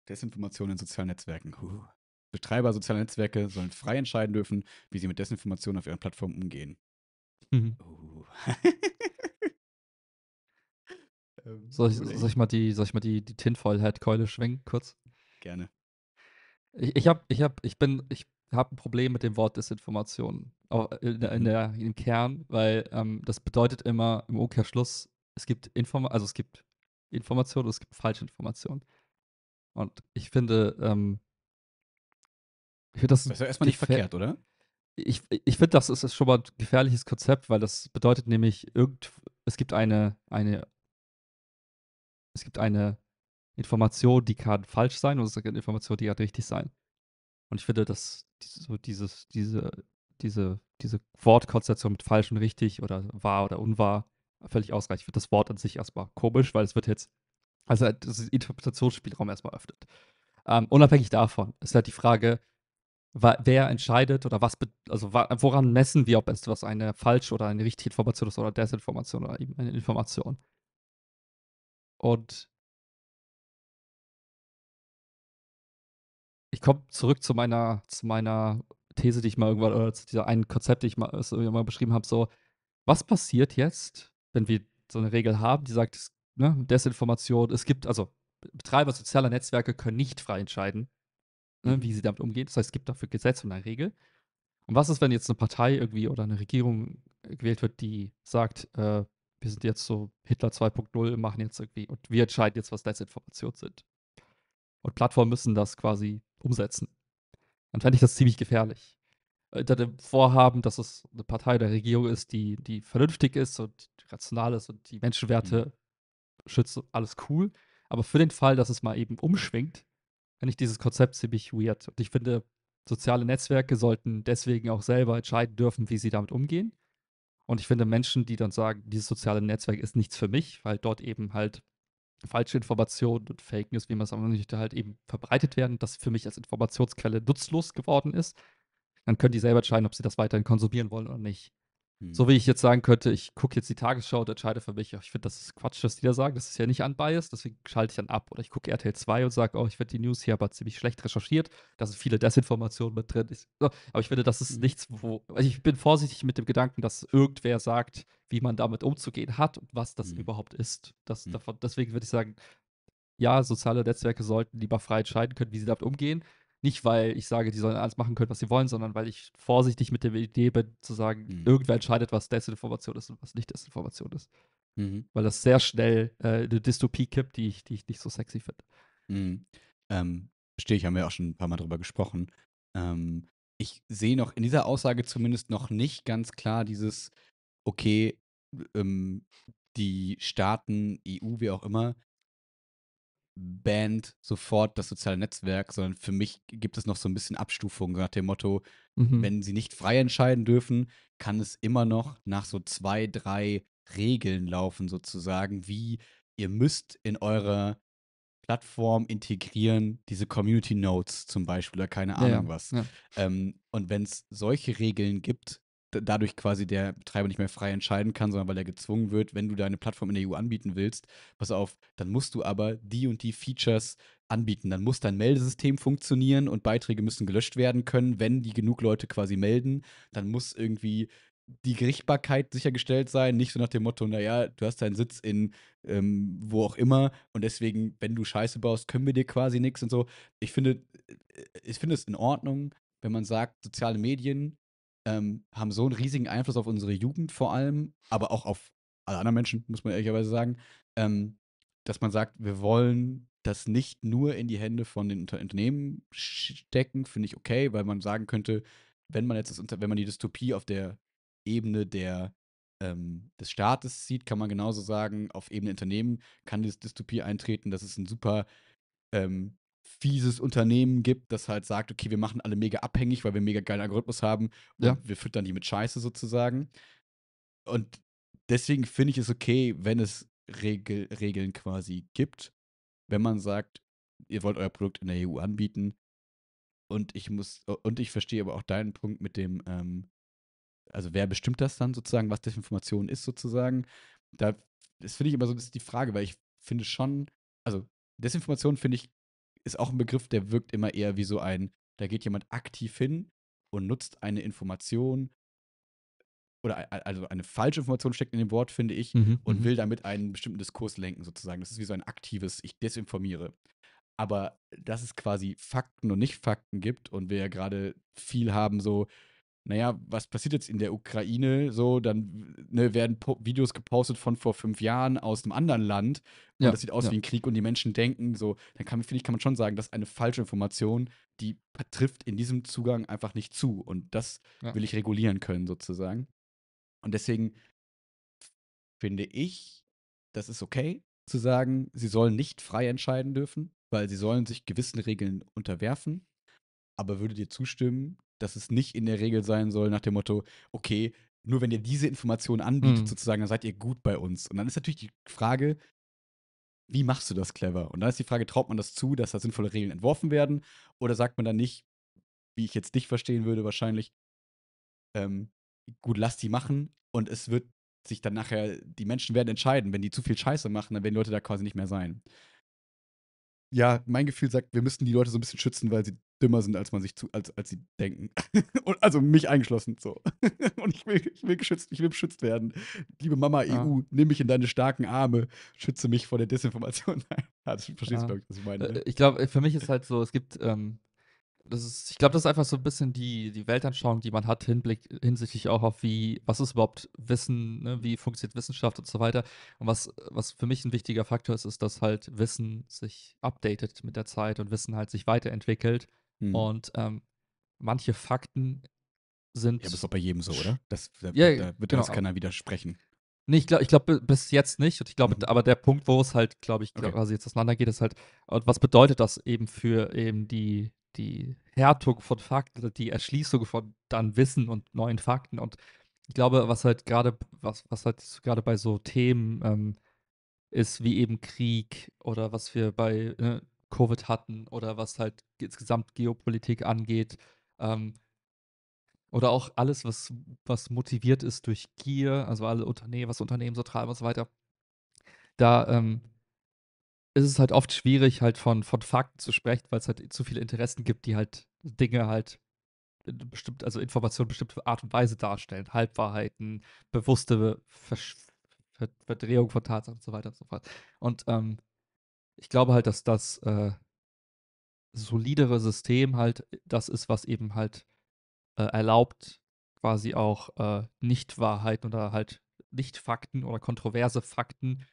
Desinformation in sozialen Netzwerken. Huh. Betreiber sozialer Netzwerke sollen frei entscheiden dürfen, wie sie mit Desinformation auf ihren Plattformen umgehen. Mhm. Oh. Ähm, soll, ich, soll, ich, mal die, soll ich mal die, die Tinfoil-Head-Keule schwingen, kurz? Gerne. Ich, ich, hab, ich, hab, ich, bin, ich habe ein Problem mit dem Wort Desinformation in, in mhm. der, im Kern, weil ähm, das bedeutet immer im Umkehrschluss, es gibt Inform also es gibt Informationen und es gibt falsche Informationen. Und ich finde, ähm, ich finde das, das ist ja erstmal nicht verkehrt, oder? ich, ich finde, das ist, schon mal ein gefährliches Konzept, weil das bedeutet nämlich, irgend, es gibt eine, eine, es gibt eine Information, die kann falsch sein und es gibt eine Information, die kann richtig sein. Und ich finde, dass so dieses, diese, diese, diese Wortkonstellation mit falsch und richtig oder wahr oder unwahr völlig ausreicht. Ich finde das Wort an sich erstmal komisch, weil es wird jetzt, also das Interpretationsspielraum erstmal öffnet. Ähm, unabhängig davon ist halt die Frage, wer entscheidet oder was, also woran messen wir, ob etwas eine falsche oder eine richtige Information ist oder Desinformation oder eben eine Information. Und ich komme zurück zu meiner, zu meiner These, die ich mal irgendwann, oder zu dieser einen Konzept, die ich mal, so, mal beschrieben habe, so, was passiert jetzt, wenn wir so eine Regel haben, die sagt, ne, Desinformation, es gibt, also Betreiber sozialer Netzwerke können nicht frei entscheiden, ne, wie sie damit umgeht. Das heißt, es gibt dafür Gesetze und eine Regel. Und was ist, wenn jetzt eine Partei irgendwie oder eine Regierung gewählt wird, die sagt, äh, wir sind jetzt so Hitler 2.0, machen jetzt irgendwie und wir entscheiden jetzt, was Desinformationen sind. Und Plattformen müssen das quasi umsetzen. Dann fände ich das ziemlich gefährlich. Hinter äh, dem Vorhaben, dass es eine Partei oder Regierung ist, die, die vernünftig ist und rational ist und die Menschenwerte mhm. schützt, alles cool. Aber für den Fall, dass es mal eben umschwingt, finde ich dieses Konzept ziemlich weird. Und ich finde, soziale Netzwerke sollten deswegen auch selber entscheiden dürfen, wie sie damit umgehen. Und ich finde Menschen, die dann sagen, dieses soziale Netzwerk ist nichts für mich, weil dort eben halt falsche Informationen und Fake News, wie man es auch nicht halt eben verbreitet werden, das für mich als Informationsquelle nutzlos geworden ist, dann können die selber entscheiden, ob sie das weiterhin konsumieren wollen oder nicht. So mhm. wie ich jetzt sagen könnte, ich gucke jetzt die Tagesschau und entscheide für mich, ich finde, das ist Quatsch, was die da sagen, das ist ja nicht unbiased, deswegen schalte ich dann ab. Oder ich gucke RTL 2 und sage, oh, ich finde die News hier aber ziemlich schlecht recherchiert, da sind viele Desinformationen mit drin. Ich, so, aber ich finde, das ist mhm. nichts, wo, also ich bin vorsichtig mit dem Gedanken, dass irgendwer sagt, wie man damit umzugehen hat und was das hm. überhaupt ist. Das, mhm. davon, deswegen würde ich sagen, ja, soziale Netzwerke sollten lieber frei entscheiden können, wie sie damit umgehen. Nicht, weil ich sage, die sollen alles machen können, was sie wollen, sondern weil ich vorsichtig mit der Idee bin, zu sagen, mhm. irgendwer entscheidet, was Desinformation ist und was nicht Desinformation ist. Mhm. Weil das sehr schnell äh, eine Dystopie kippt, die ich, die ich nicht so sexy finde. Mhm. Ähm, verstehe ich, haben wir auch schon ein paar Mal drüber gesprochen. Ähm, ich sehe noch in dieser Aussage zumindest noch nicht ganz klar dieses, okay, ähm, die Staaten, EU, wie auch immer, Band sofort das soziale Netzwerk, sondern für mich gibt es noch so ein bisschen Abstufung nach dem Motto, mhm. wenn sie nicht frei entscheiden dürfen, kann es immer noch nach so zwei, drei Regeln laufen, sozusagen, wie ihr müsst in eure Plattform integrieren, diese Community Notes zum Beispiel oder keine Ahnung ja, was. Ja. Ähm, und wenn es solche Regeln gibt, dadurch quasi der Betreiber nicht mehr frei entscheiden kann, sondern weil er gezwungen wird, wenn du deine Plattform in der EU anbieten willst, pass auf, dann musst du aber die und die Features anbieten. Dann muss dein Meldesystem funktionieren und Beiträge müssen gelöscht werden können, wenn die genug Leute quasi melden. Dann muss irgendwie die Gerichtbarkeit sichergestellt sein, nicht so nach dem Motto, naja, du hast deinen Sitz in ähm, wo auch immer und deswegen, wenn du Scheiße baust, können wir dir quasi nichts und so. Ich finde, äh, ich finde es in Ordnung, wenn man sagt, soziale Medien ähm, haben so einen riesigen Einfluss auf unsere Jugend vor allem, aber auch auf alle anderen Menschen, muss man ehrlicherweise sagen, ähm, dass man sagt, wir wollen das nicht nur in die Hände von den Unternehmen stecken, finde ich okay, weil man sagen könnte, wenn man jetzt das, wenn man die Dystopie auf der Ebene der, ähm, des Staates sieht, kann man genauso sagen, auf Ebene Unternehmen kann diese Dystopie eintreten, dass es ein super ähm, fieses Unternehmen gibt, das halt sagt, okay, wir machen alle mega abhängig, weil wir einen mega geilen Algorithmus haben und ja. wir füttern die mit Scheiße sozusagen. Und deswegen finde ich es okay, wenn es Regel, Regeln quasi gibt, wenn man sagt, ihr wollt euer Produkt in der EU anbieten. Und ich muss, und ich verstehe aber auch deinen Punkt mit dem, ähm, also wer bestimmt das dann sozusagen, was Desinformation ist sozusagen. Da, das finde ich immer so, das ist die Frage, weil ich finde schon, also Desinformation finde ich ist auch ein Begriff, der wirkt immer eher wie so ein, da geht jemand aktiv hin und nutzt eine Information oder also eine falsche Information steckt in dem Wort, finde ich, mhm, und mhm. will damit einen bestimmten Diskurs lenken, sozusagen. Das ist wie so ein aktives, ich desinformiere. Aber dass es quasi Fakten und Nicht-Fakten gibt und wir ja gerade viel haben, so, naja, was passiert jetzt in der Ukraine? So, dann ne, werden po Videos gepostet von vor fünf Jahren aus einem anderen Land und ja, das sieht aus ja. wie ein Krieg und die Menschen denken so, dann kann, finde ich, kann man schon sagen, dass eine falsche Information, die trifft in diesem Zugang einfach nicht zu und das ja. will ich regulieren können sozusagen. Und deswegen finde ich, das ist okay zu sagen, sie sollen nicht frei entscheiden dürfen, weil sie sollen sich gewissen Regeln unterwerfen. Aber würde dir zustimmen, dass es nicht in der Regel sein soll, nach dem Motto, okay, nur wenn ihr diese Informationen anbietet, mhm. sozusagen, dann seid ihr gut bei uns. Und dann ist natürlich die Frage, wie machst du das clever? Und dann ist die Frage, traut man das zu, dass da sinnvolle Regeln entworfen werden? Oder sagt man dann nicht, wie ich jetzt dich verstehen würde, wahrscheinlich, ähm, gut, lass die machen und es wird sich dann nachher, die Menschen werden entscheiden, wenn die zu viel Scheiße machen, dann werden die Leute da quasi nicht mehr sein. Ja, mein Gefühl sagt, wir müssen die Leute so ein bisschen schützen, weil sie dümmer sind, als man sich zu, als, als sie denken. Und, also mich eingeschlossen. So. Und ich will, ich will geschützt, ich will beschützt werden. Liebe Mama ja. Ah. EU, nimm mich in deine starken Arme, schütze mich vor der Desinformation. ja, das verstehst, ja. Ah. glaube was ich meine. Äh, ne? Ich glaube, für mich ist halt so, es gibt, ähm, das ist, ich glaube, das ist einfach so ein bisschen die, die Weltanschauung, die man hat, Hinblick, hinsichtlich auch auf wie, was ist überhaupt Wissen, ne? wie funktioniert Wissenschaft und so weiter. Und was, was für mich ein wichtiger Faktor ist, ist, dass halt Wissen sich updatet mit der Zeit und Wissen halt sich weiterentwickelt hm. Und ähm, manche Fakten sind. Ja, das ist doch bei jedem so, oder? Das, da, ja, da wird genau. das keiner widersprechen. Nee, ich glaube ich glaub, bis jetzt nicht. Und ich glaube, mhm. aber der Punkt, wo es halt, glaube ich, okay. quasi jetzt auseinandergeht, ist halt, was bedeutet das eben für eben die, die Härtung von Fakten, die Erschließung von dann Wissen und neuen Fakten. Und ich glaube, was halt gerade, was, was halt gerade bei so Themen ähm, ist, wie eben Krieg oder was wir bei ne, Covid hatten oder was halt insgesamt Geopolitik angeht. Ähm, oder auch alles, was, was motiviert ist durch Gier, also alle Unternehmen, was Unternehmen so treiben und so weiter. Da ähm, ist es halt oft schwierig, halt von, von Fakten zu sprechen, weil es halt zu viele Interessen gibt, die halt Dinge halt bestimmt, also Informationen bestimmte Art und Weise darstellen. Halbwahrheiten, bewusste Versch Verdrehung von Tatsachen und so weiter und so fort. Und ähm, ich glaube halt, dass das äh, solidere System halt äh, das ist, was eben halt äh, erlaubt, quasi auch äh, Nichtwahrheiten oder halt Nichtfakten oder kontroverse Fakten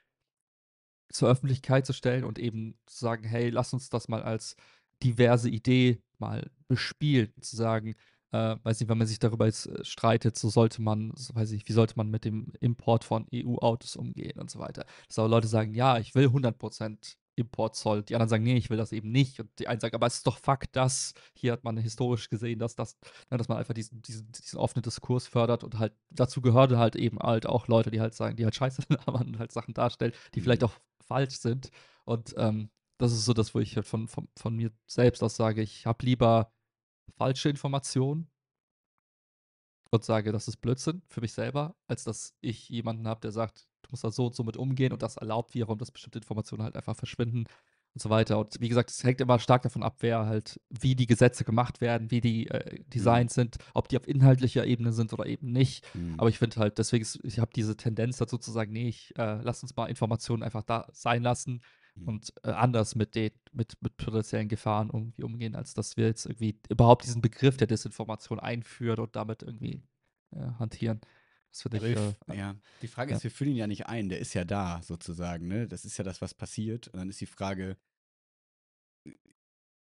zur Öffentlichkeit zu stellen und eben zu sagen, hey, lass uns das mal als diverse Idee mal bespielen, zu sagen, äh, weiß nicht, wenn man sich darüber jetzt äh, streitet, so sollte man, so weiß ich, wie sollte man mit dem Import von EU-Autos umgehen und so weiter. Dass aber Leute sagen, ja, ich will 100% Importzoll. Die anderen sagen, nee, ich will das eben nicht. Und die einen sagen, aber es ist doch Fakt, dass hier hat man historisch gesehen, dass das, na, ne, dass man einfach diesen, diesen, diesen offenen Diskurs fördert und halt dazu gehörte halt eben halt auch Leute, die halt sagen, die halt Scheiße labern und halt Sachen darstellen, die vielleicht mhm. auch falsch sind. Und ähm, das ist so das, wo ich halt von, von, von mir selbst aus sage, ich habe lieber falsche Informationen und sage, das ist Blödsinn für mich selber, als dass ich jemanden habe, der sagt, du musst da so und so mit umgehen und das erlaubt wiederum, dass bestimmte Informationen halt einfach verschwinden und so weiter. Und wie gesagt, es hängt immer stark davon ab, wer halt, wie die Gesetze gemacht werden, wie die äh, Designs mhm. sind, ob die auf inhaltlicher Ebene sind oder eben nicht. Mhm. Aber ich finde halt, deswegen, ist, ich habe diese Tendenz dazu zu sagen, nee, ich äh, lass uns mal Informationen einfach da sein lassen mhm. und äh, anders mit, den, mit, mit potenziellen Gefahren irgendwie umgehen, als dass wir jetzt irgendwie überhaupt diesen Begriff der Desinformation einführen und damit irgendwie äh, hantieren. Das finde ich. Äh, ja. Die Frage ja. ist, wir fühlen ihn ja nicht ein, der ist ja da sozusagen, ne? Das ist ja das, was passiert. Und dann ist die Frage.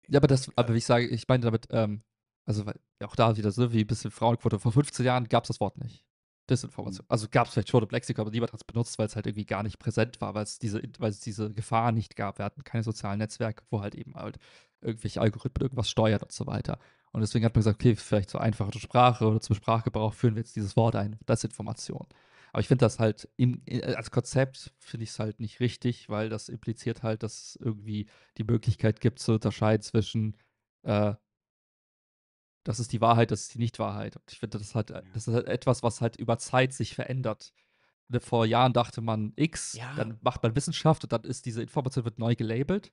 Ja, aber das, äh, aber ich sage, ich meine damit, ähm, also auch da wieder so wie ein bisschen Frauenquote. Vor 15 Jahren gab es das Wort nicht. Desinformation. Mhm. Also gab es vielleicht schon im Lexikon, aber niemand hat es benutzt, weil es halt irgendwie gar nicht präsent war, weil es diese, weil es diese Gefahr nicht gab. Wir hatten keine sozialen Netzwerke, wo halt eben halt irgendwelche Algorithmen irgendwas steuern und so weiter. Und deswegen hat man gesagt, okay, vielleicht zur einfachen Sprache oder zum Sprachgebrauch führen wir jetzt dieses Wort ein. Das Information. Aber ich finde das halt im, äh, als Konzept finde ich es halt nicht richtig, weil das impliziert halt, dass es irgendwie die Möglichkeit gibt zu unterscheiden zwischen äh, das ist die Wahrheit, das ist die Nichtwahrheit. Und ich finde, das halt, das ist halt etwas, was halt über Zeit sich verändert. Ne, vor Jahren dachte man X, ja. dann macht man Wissenschaft und dann ist diese Information wird neu gelabelt.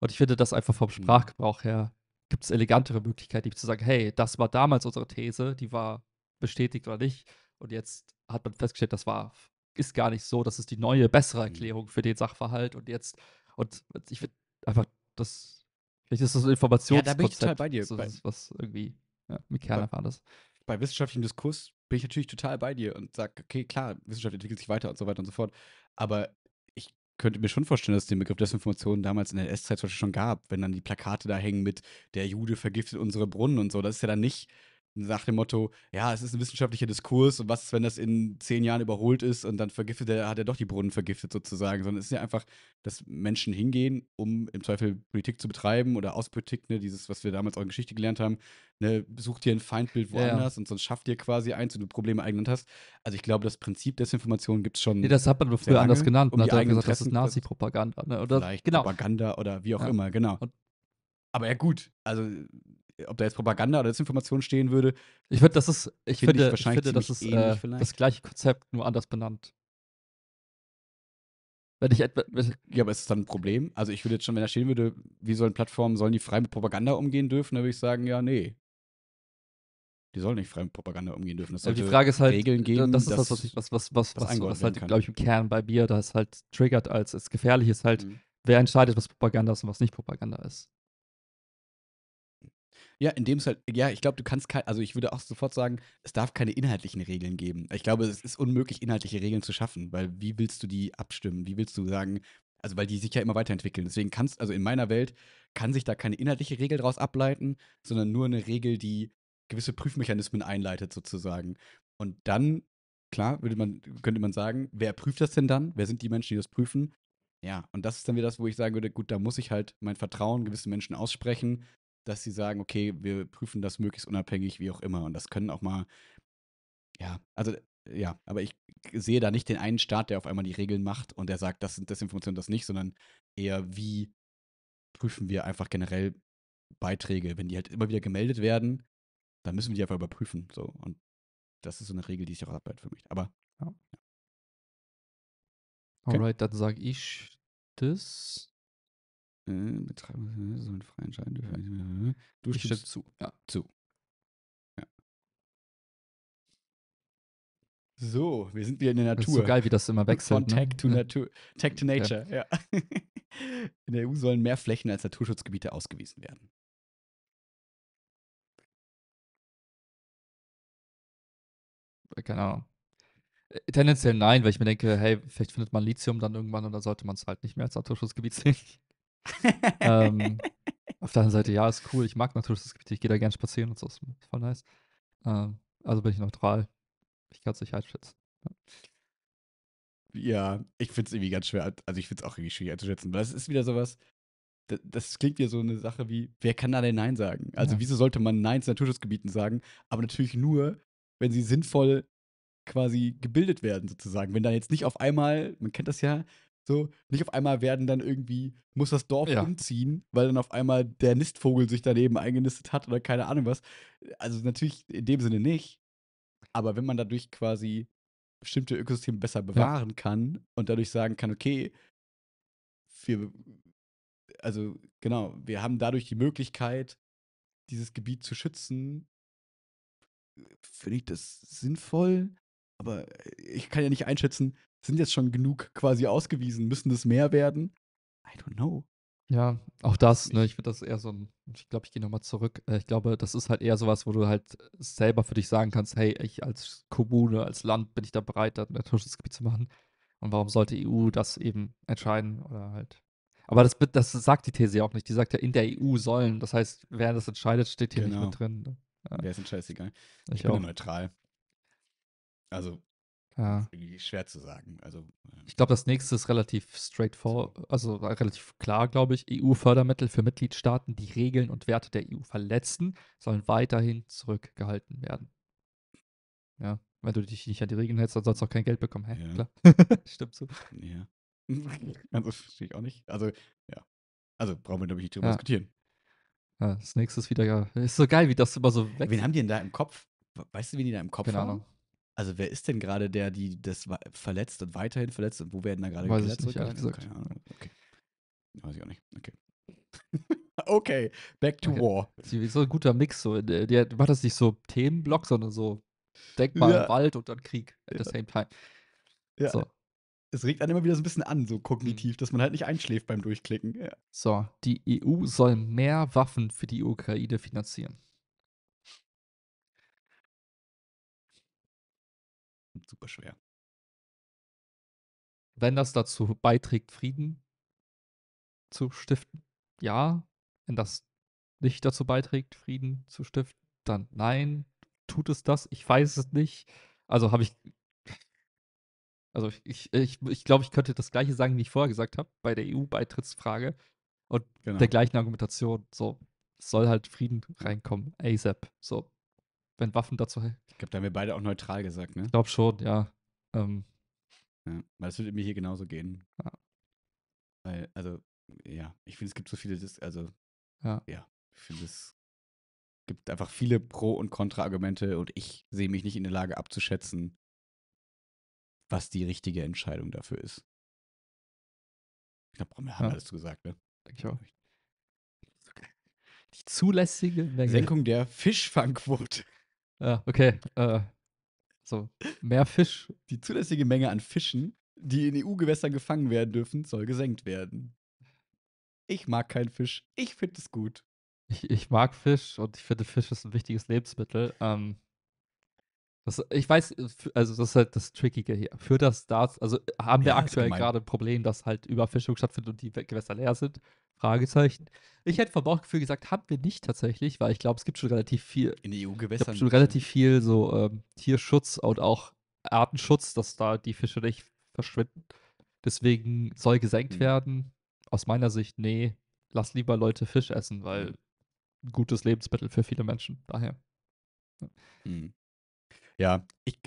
Und ich finde das einfach vom mhm. Sprachgebrauch her gibt es elegantere Möglichkeiten, die zu sagen, hey, das war damals unsere These, die war bestätigt oder nicht. Und jetzt hat man festgestellt, das war, ist gar nicht so, das ist die neue, bessere mhm. Erklärung für den Sachverhalt. Und jetzt, und ich finde einfach, das, vielleicht ist das ein Informationskonzept. Ja, da bin ich total bei dir. So, was, was irgendwie, ja, mit Kern war das. Bei wissenschaftlichem Diskurs bin ich natürlich total bei dir und sage, okay, klar, Wissenschaft entwickelt sich weiter und so weiter und so fort. Aber könnte mir schon vorstellen, dass es den Begriff Desinformation damals in der s zeit schon gab, wenn dann die Plakate da hängen mit der Jude vergiftet unsere Brunnen und so. Das ist ja dann nicht nach dem Motto, ja, es ist ein wissenschaftlicher Diskurs und was ist, wenn das in zehn Jahren überholt ist und dann vergiftet er, hat er doch die Brunnen vergiftet sozusagen, sondern es ist ja einfach, dass Menschen hingehen, um im Zweifel Politik zu betreiben oder Außenpolitik, ne, dieses, was wir damals auch in Geschichte gelernt haben, ne, sucht dir ein Feindbild woanders ja. und sonst schafft dir quasi eins und du Probleme eigenen hast. Also ich glaube, das Prinzip Desinformation gibt es schon. Nee, das hat man früher lange, anders genannt. Um hat halt gesagt, das ist Nazi-Propaganda. Ne? Oder, vielleicht genau. Propaganda oder wie auch ja. immer, genau. Und aber ja, gut. Also, ob da jetzt Propaganda oder Desinformation stehen würde. Ich finde, das ist, ich find finde, ich finde das ist äh, das gleiche Konzept, nur anders benannt. Wenn ich etwa, ja, aber ist es dann ein Problem? Also ich würde jetzt schon, wenn da stehen würde, wie sollen Plattformen, sollen die frei mit Propaganda umgehen dürfen, dann würde ich sagen, ja, nee. Die sollen nicht frei mit Propaganda umgehen dürfen. Das die Frage ist halt, Regeln geben, das ist das, was ich, was, was, was, was, was halt, glaube ich, im Kern bei Bier, das halt triggert als, es gefährlich ist halt, mhm. wer entscheidet, was Propaganda ist und was nicht Propaganda ist. Ja, indem es halt, ja, ich glaube, du kannst kein, also ich würde auch sofort sagen, es darf keine inhaltlichen Regeln geben. Ich glaube, es ist unmöglich, inhaltliche Regeln zu schaffen, weil wie willst du die abstimmen? Wie willst du sagen, also weil die sich ja immer weiterentwickeln. Deswegen kannst, also in meiner Welt kann sich da keine inhaltliche Regel daraus ableiten, sondern nur eine Regel, die gewisse Prüfmechanismen einleitet sozusagen. Und dann, klar, würde man, könnte man sagen, wer prüft das denn dann? Wer sind die Menschen, die das prüfen? Ja, und das ist dann wieder das, wo ich sagen würde, gut, da muss ich halt mein Vertrauen gewissen Menschen aussprechen dass sie sagen, okay, wir prüfen das möglichst unabhängig, wie auch immer. Und das können auch mal, ja, also ja, aber ich sehe da nicht den einen Staat, der auf einmal die Regeln macht und der sagt, das sind Desinformationen, das nicht, sondern eher, wie prüfen wir einfach generell Beiträge. Wenn die halt immer wieder gemeldet werden, dann müssen wir die einfach überprüfen. So. Und das ist so eine Regel, die sich auch abbleibt halt für mich. Aber. Ja. ja. Okay. Alright, dann sage ich das. Äh, Betreiber äh, sollen frei entscheiden dürfen. Äh, äh. Du ich stimmst zu. Ja, zu. Ja. So, wir sind wieder in der Natur. Das ist so geil, wie das immer wechselt. Von Tech ne? to Natur. Tech to Nature, ja. ja. in der EU sollen mehr Flächen als Naturschutzgebiete ausgewiesen werden. Keine Ahnung. Tendenziell nein, weil ich mir denke, hey, vielleicht findet man Lithium dann irgendwann und dann sollte man es halt nicht mehr als Naturschutzgebiet sehen ähm, auf der anderen Seite, ja, ist cool. Ich mag Naturschutzgebiete, ich gehe da gerne spazieren und so, ist voll nice. Ähm, also bin ich neutral. Ich kann es nicht einschätzen. Ja, ich finde es irgendwie ganz schwer. Also, ich finde es auch irgendwie schwierig einzuschätzen, weil es ist wieder sowas. Das, das klingt ja so eine Sache wie, wer kann da denn Nein sagen? Also, ja. wieso sollte man Nein zu Naturschutzgebieten sagen? Aber natürlich nur, wenn sie sinnvoll quasi gebildet werden, sozusagen. Wenn da jetzt nicht auf einmal, man kennt das ja, so, nicht auf einmal werden dann irgendwie, muss das Dorf ja. umziehen, weil dann auf einmal der Nistvogel sich daneben eingenistet hat oder keine Ahnung was. Also natürlich in dem Sinne nicht. Aber wenn man dadurch quasi bestimmte Ökosysteme besser bewahren ja. kann und dadurch sagen kann, okay, wir, also genau, wir haben dadurch die Möglichkeit, dieses Gebiet zu schützen, finde ich das sinnvoll. Aber ich kann ja nicht einschätzen, sind jetzt schon genug quasi ausgewiesen? Müssen es mehr werden? I don't know. Ja, auch das, ne, ich finde das eher so ein, ich glaube, ich gehe nochmal zurück. Äh, ich glaube, das ist halt eher sowas, wo du halt selber für dich sagen kannst, hey, ich als Kommune, als Land bin ich da bereit, da ein Naturschutzgebiet zu machen. Und warum sollte EU das eben entscheiden oder halt. Aber das, das sagt die These ja auch nicht. Die sagt ja, in der EU sollen. Das heißt, wer das entscheidet, steht hier genau. nicht mit drin. Ne? Ja. Wer ist ein scheißegal? Ich, ich bin auch. neutral. Also ja. irgendwie schwer zu sagen. Also, ähm, ich glaube, das nächste ist relativ straightforward, also äh, relativ klar, glaube ich. EU-Fördermittel für Mitgliedstaaten, die Regeln und Werte der EU verletzen, sollen weiterhin zurückgehalten werden. Ja, wenn du dich nicht an die Regeln hältst, dann sollst du auch kein Geld bekommen. Hä? Ja. Klar. Stimmt so. Ja. Also verstehe ich auch nicht. Also, ja. Also brauchen wir, nämlich nicht drüber ja. diskutieren. Ja, das nächste ist wieder, ja. Ist so geil, wie das immer so weg. Wen haben die denn da im Kopf? Weißt du, wen die da im Kopf Keine haben? Ahnung. Also wer ist denn gerade der, die das verletzt und weiterhin verletzt und wo werden da gerade Weiß ich nicht, ehrlich gesagt. Keine Ahnung. Okay. Weiß ich auch nicht. Okay. okay, back to okay. war. So ein guter Mix. So. Der, macht das nicht so Themenblock, sondern so Denkmal, ja. Wald und dann Krieg at ja. the same time. Ja. So. Es regt einen immer wieder so ein bisschen an, so mhm. kognitiv, dass man halt nicht einschläft beim Durchklicken. Ja. So, die EU soll mehr Waffen für die Ukraine finanzieren. super schwer. Wenn das dazu beiträgt, Frieden zu stiften, ja. Wenn das nicht dazu beiträgt, Frieden zu stiften, dann nein. Tut es das? Ich weiß es nicht. Also habe ich. Also ich, ich, ich glaube, ich könnte das gleiche sagen, wie ich vorher gesagt habe, bei der EU-Beitrittsfrage und genau. der gleichen Argumentation. So, es soll halt Frieden reinkommen, ASAP. So, wenn Waffen dazu. Ich glaube, da haben wir beide auch neutral gesagt, ne? Ich glaube schon, ja. Ähm, ja. Weil das würde mir hier genauso gehen. Ja. Weil, also, ja, ich finde, es gibt so viele, Dis also, ja, ja ich finde, es gibt einfach viele Pro- und Kontra-Argumente und ich sehe mich nicht in der Lage abzuschätzen, was die richtige Entscheidung dafür ist. Ich glaube, wir haben ja. alles gesagt, ne? Denke Ich auch. Die zulässige Menge. Senkung der Fischfangquote. Ja, äh, okay. Äh, so, mehr Fisch. Die zulässige Menge an Fischen, die in EU-Gewässern gefangen werden dürfen, soll gesenkt werden. Ich mag keinen Fisch. Ich finde es gut. Ich, ich, mag Fisch und ich finde, Fisch ist ein wichtiges Lebensmittel. Ähm, das, ich weiß, äh, also das ist halt das Trickige hier. Für das Darts, also äh, haben wir ja, aktuell gerade ein Problem, dass halt Überfischung stattfindet und die Gewässer leer sind. Fragezeichen. Ich hätte vom Bauchgefühl gesagt, haben wir nicht tatsächlich, weil ich glaube, es gibt schon relativ viel. In EU-Gewässern. schon ne? relativ viel so ähm, Tierschutz und auch Artenschutz, dass da die Fische nicht verschwinden. Deswegen soll gesenkt mhm. werden. Aus meiner Sicht, nee, lass lieber Leute Fisch essen, weil mhm. ein gutes Lebensmittel für viele Menschen. Daher. Mhm. Ja, ich,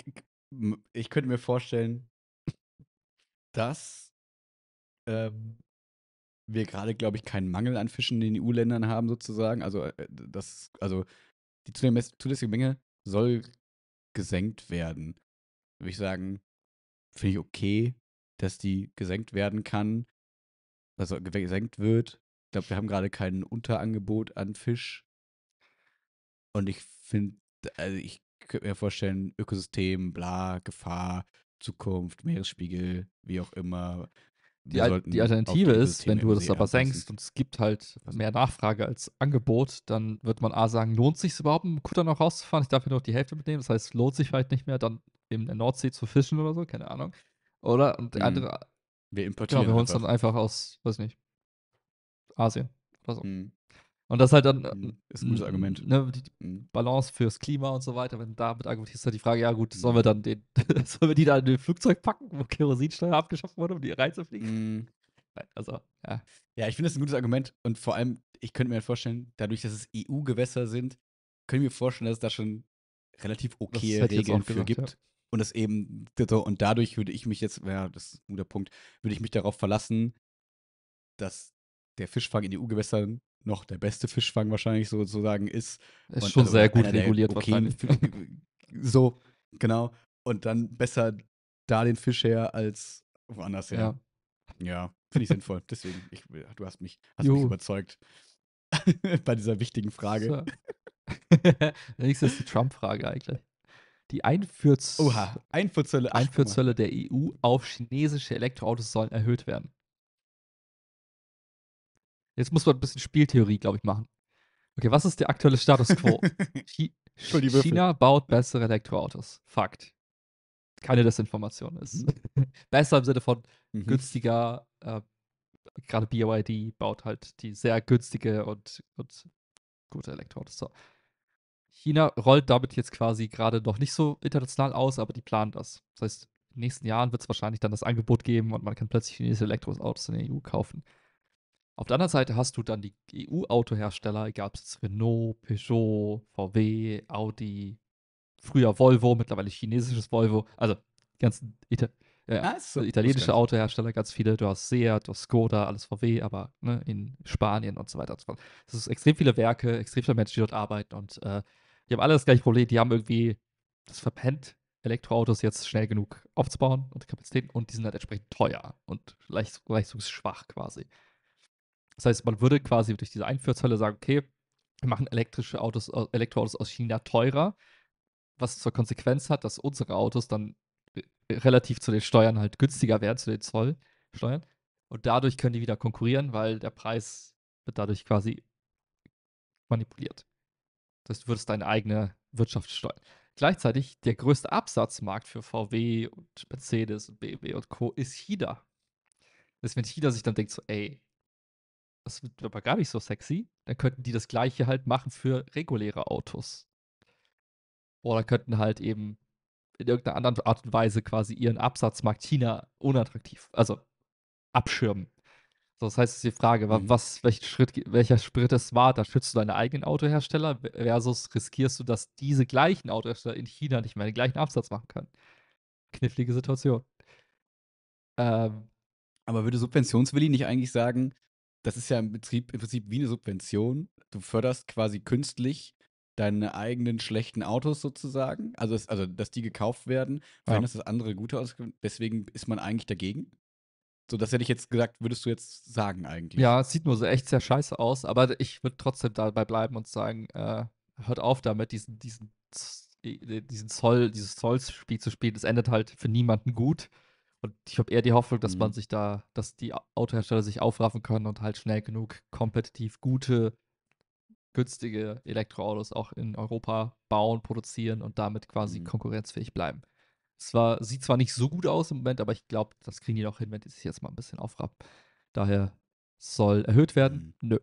ich könnte mir vorstellen, dass ähm, wir gerade, glaube ich, keinen Mangel an Fischen in den EU-Ländern haben, sozusagen. Also, äh, das, also die zulässige Menge soll gesenkt werden. Würde ich sagen, finde ich okay, dass die gesenkt werden kann, also gesenkt wird. Ich glaube, wir haben gerade kein Unterangebot an Fisch. Und ich finde, also ich könnte mir vorstellen, Ökosystem, bla, Gefahr, Zukunft, Meeresspiegel, wie auch immer, die, Al die Alternative ist, wenn du das aber senkst und es gibt halt mehr Nachfrage als Angebot, dann wird man A sagen, lohnt sich überhaupt, einen Kutter noch rauszufahren? Ich darf hier noch die Hälfte mitnehmen. Das heißt, lohnt sich vielleicht nicht mehr, dann in der Nordsee zu fischen oder so, keine Ahnung. Oder? Und der mhm. andere. Wir importieren. Genau, wir holen es dann einfach aus, weiß nicht, Asien oder so. Mhm. Und das ist halt dann. Äh, mhm, ist ein gutes Argument. Ne, die mhm. Balance fürs Klima und so weiter. Wenn damit argumentierst, ist halt die Frage, ja gut, sollen mhm. wir dann den, sollen wir die da in ein Flugzeug packen, wo Kerosinsteuer abgeschafft wurde, um die reinzufliegen? Nein, Also, ja. Ja, ich finde das ein gutes Argument. Und vor allem, ich könnte mir halt vorstellen, dadurch, dass es EU-Gewässer sind, können wir vorstellen, dass es da schon relativ okay Regeln für gesagt, gibt. Ja. Und das eben, und dadurch würde ich mich jetzt, ja, das ist ein guter Punkt, würde ich mich darauf verlassen, dass der Fischfang in EU-Gewässern noch der beste Fischfang wahrscheinlich sozusagen ist. Ist und, schon also sehr gut reguliert okay, wahrscheinlich. Äh, so, genau. Und dann besser da den Fisch her als woanders her. Ja, ja finde ich sinnvoll. Deswegen, ich, äh, du hast mich, hast mich überzeugt bei dieser wichtigen Frage. Nächstes ist die Trump-Frage eigentlich. Die Einfuhrzölle, Oha, Einfuhrzölle, Einfuhrzölle der EU auf chinesische Elektroautos sollen erhöht werden. Jetzt muss man ein bisschen Spieltheorie, glaube ich, machen. Okay, was ist der aktuelle Status quo? Chi China baut bessere Elektroautos. Fakt. Keine Desinformation. ist besser im Sinne von mhm. günstiger. Äh, gerade BYD baut halt die sehr günstige und, und gute Elektroautos. So. China rollt damit jetzt quasi gerade noch nicht so international aus, aber die planen das. Das heißt, in den nächsten Jahren wird es wahrscheinlich dann das Angebot geben und man kann plötzlich chinesische Elektroautos in der EU kaufen. Auf der anderen Seite hast du dann die EU-Autohersteller, egal ob es Renault, Peugeot, VW, Audi, früher Volvo, mittlerweile chinesisches Volvo, also ganzen Ita äh, also, italienische Autohersteller, ganz viele. Du hast Seat, du hast Skoda, alles VW, aber ne, in Spanien und so weiter und so fort. Es ist extrem viele Werke, extrem viele Menschen, die dort arbeiten und äh, die haben alle das gleiche Problem. Die haben irgendwie das verpennt, Elektroautos jetzt schnell genug aufzubauen und die Kapazitäten und die sind halt entsprechend teuer und leistungs leistungsschwach quasi. Das heißt, man würde quasi durch diese Einführzölle sagen, okay, wir machen elektrische Autos, Elektroautos aus China teurer, was zur Konsequenz hat, dass unsere Autos dann äh, relativ zu den Steuern halt günstiger werden, zu den Zollsteuern. Und dadurch können die wieder konkurrieren, weil der Preis wird dadurch quasi manipuliert. Das heißt, du würdest deine eigene Wirtschaft steuern. Gleichzeitig der größte Absatzmarkt für VW und Mercedes und BMW und Co. ist China. Das ist, wenn China sich dann denkt, so, ey, das wird aber gar nicht so sexy, dann könnten die das gleiche halt machen für reguläre Autos. Oder könnten halt eben in irgendeiner anderen Art und Weise quasi ihren Absatzmarkt China unattraktiv, also abschirmen. So, das heißt, es ist die Frage, mhm. was, welchen Schritt, welcher Sprit es war, da schützt du deine eigenen Autohersteller versus riskierst du, dass diese gleichen Autohersteller in China nicht mehr den gleichen Absatz machen können. Knifflige Situation. Ähm, Aber würde Subventionswilli nicht eigentlich sagen, das ist ja im Prinzip, im Prinzip wie eine Subvention. Du förderst quasi künstlich deine eigenen schlechten Autos sozusagen. Also, es, also dass die gekauft werden, verhinderst ja. das andere gute Autos. Deswegen ist man eigentlich dagegen. So, das hätte ich jetzt gesagt, würdest du jetzt sagen eigentlich. Ja, es sieht nur so echt sehr scheiße aus, aber ich würde trotzdem dabei bleiben und sagen, äh, hört auf damit, diesen, diesen, diesen Zoll, dieses Zollspiel zu spielen. Das endet halt für niemanden gut. Und ich habe eher die Hoffnung, dass mhm. man sich da, dass die Autohersteller sich aufraffen können und halt schnell genug kompetitiv gute, günstige Elektroautos auch in Europa bauen, produzieren und damit quasi mhm. konkurrenzfähig bleiben. Es war, sieht zwar nicht so gut aus im Moment, aber ich glaube, das kriegen die noch hin, wenn die sich jetzt mal ein bisschen aufraffen. Daher soll erhöht werden. Mhm. Nö.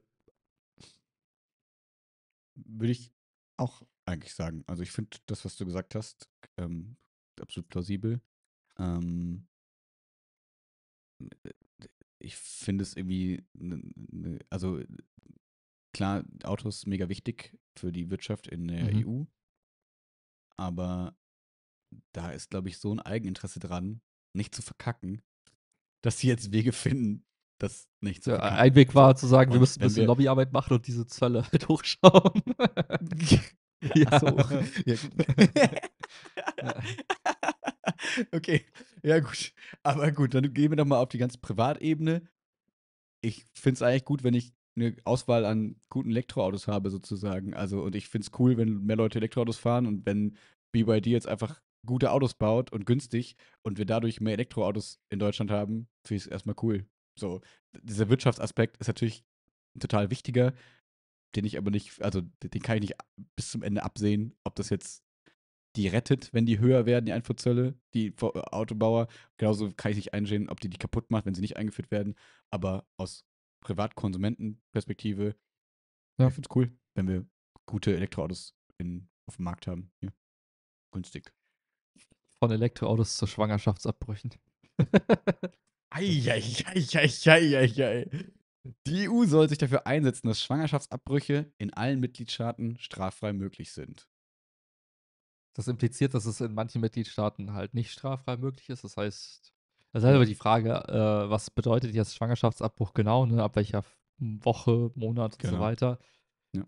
Würde ich auch eigentlich sagen. Also ich finde das, was du gesagt hast, ähm, absolut plausibel. Ähm, ich finde es irgendwie, ne, ne, also klar, Autos mega wichtig für die Wirtschaft in der mhm. EU, aber da ist, glaube ich, so ein Eigeninteresse dran, nicht zu verkacken, dass sie jetzt Wege finden, das nicht zu ja, verkacken. Ein Weg war zu sagen, und wir müssen ein bisschen Lobbyarbeit machen und diese Zölle halt hochschrauben. ja. Ach so. ja. okay, ja, gut. Aber gut, dann gehen wir doch mal auf die ganze Privatebene. Ich finde es eigentlich gut, wenn ich eine Auswahl an guten Elektroautos habe, sozusagen. Also, und ich finde es cool, wenn mehr Leute Elektroautos fahren und wenn BYD jetzt einfach gute Autos baut und günstig und wir dadurch mehr Elektroautos in Deutschland haben, finde ich es erstmal cool. So, dieser Wirtschaftsaspekt ist natürlich total wichtiger, den ich aber nicht, also den kann ich nicht bis zum Ende absehen, ob das jetzt die rettet, wenn die höher werden, die Einfuhrzölle, die äh, Autobauer. Genauso kann ich nicht einsehen, ob die die kaputt macht, wenn sie nicht eingeführt werden. Aber aus Privatkonsumentenperspektive, ja. ich finde es cool, wenn wir gute Elektroautos in, auf dem Markt haben. Hier. Günstig. Von Elektroautos zu Schwangerschaftsabbrüchen. Eieieiei. Die EU soll sich dafür einsetzen, dass Schwangerschaftsabbrüche in allen Mitgliedstaaten straffrei möglich sind. Das impliziert, dass es in manchen Mitgliedstaaten halt nicht straffrei möglich ist. Das heißt, es ist halt aber die Frage, äh, was bedeutet jetzt Schwangerschaftsabbruch genau, ne? ab welcher Woche, Monat und genau. so weiter. Ja.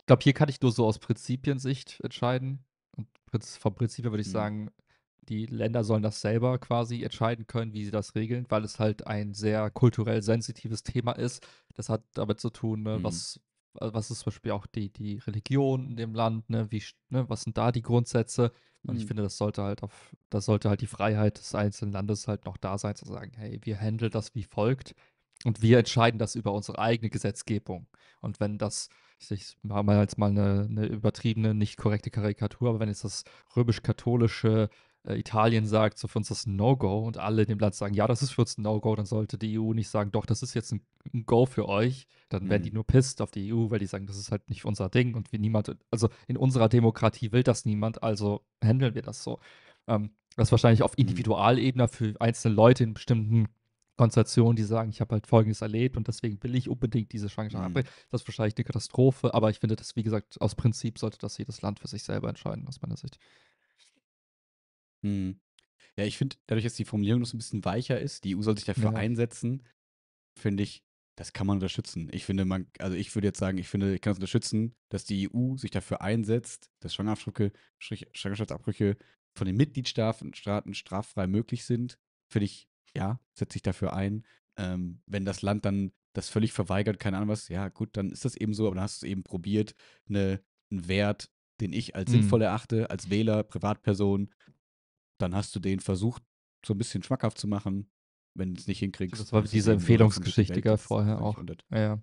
Ich glaube, hier kann ich nur so aus Prinzipiensicht entscheiden. Und vom Prinzip her würde ich mhm. sagen, die Länder sollen das selber quasi entscheiden können, wie sie das regeln, weil es halt ein sehr kulturell sensitives Thema ist. Das hat damit zu tun, ne, mhm. was was ist zum Beispiel auch die, die Religion in dem Land, ne? Wie, ne? was sind da die Grundsätze? Und mhm. ich finde, das sollte halt auf, das sollte halt die Freiheit des einzelnen Landes halt noch da sein, zu sagen, hey, wir handeln das wie folgt und wir entscheiden das über unsere eigene Gesetzgebung. Und wenn das, ich mache mal jetzt mal eine, eine übertriebene, nicht korrekte Karikatur, aber wenn jetzt das römisch-katholische äh, Italien sagt, so für uns ist das ein No-Go und alle in dem Land sagen, ja, das ist für uns ein No-Go, dann sollte die EU nicht sagen, doch, das ist jetzt ein, ein Go für euch. Dann mhm. werden die mhm. nur pisst auf die EU, weil die sagen, das ist halt nicht unser Ding und wir niemand, also in unserer Demokratie will das niemand, also handeln wir das so. Ähm, das ist wahrscheinlich auf mhm. Individualebene für einzelne Leute in bestimmten Konstellationen, die sagen, ich habe halt Folgendes erlebt und deswegen will ich unbedingt diese Schwangerschaft. Mhm. Das ist wahrscheinlich eine Katastrophe, aber ich finde, das, wie gesagt, aus Prinzip sollte das jedes Land für sich selber entscheiden, aus meiner Sicht. Mhm. Ja, ich finde, dadurch, dass die Formulierung noch so ein bisschen weicher ist, die EU soll sich dafür Ja. einsetzen, finde ich, das kann man unterstützen. Ich finde, man, also ich würde jetzt sagen, ich finde, ich kann es unterstützen, dass die EU sich dafür einsetzt, dass Schwangerschaftsabbrüche, Schwangerschaftsabbrüche von den Mitgliedstaaten straffrei möglich sind. Finde ich, ja, setze ich dafür ein. Ähm, wenn das Land dann das völlig verweigert, keine Ahnung was, ja, gut, dann ist das eben so, aber dann hast du es eben probiert, eine, einen Wert, den ich als sinnvoll hm. erachte, als Wähler, Privatperson, dann hast du den versucht, so ein bisschen schmackhaft zu machen. Wenn du es nicht hinkriegst. Das war diese Empfehlungsgeschichte, gell, vorher auch. Ja.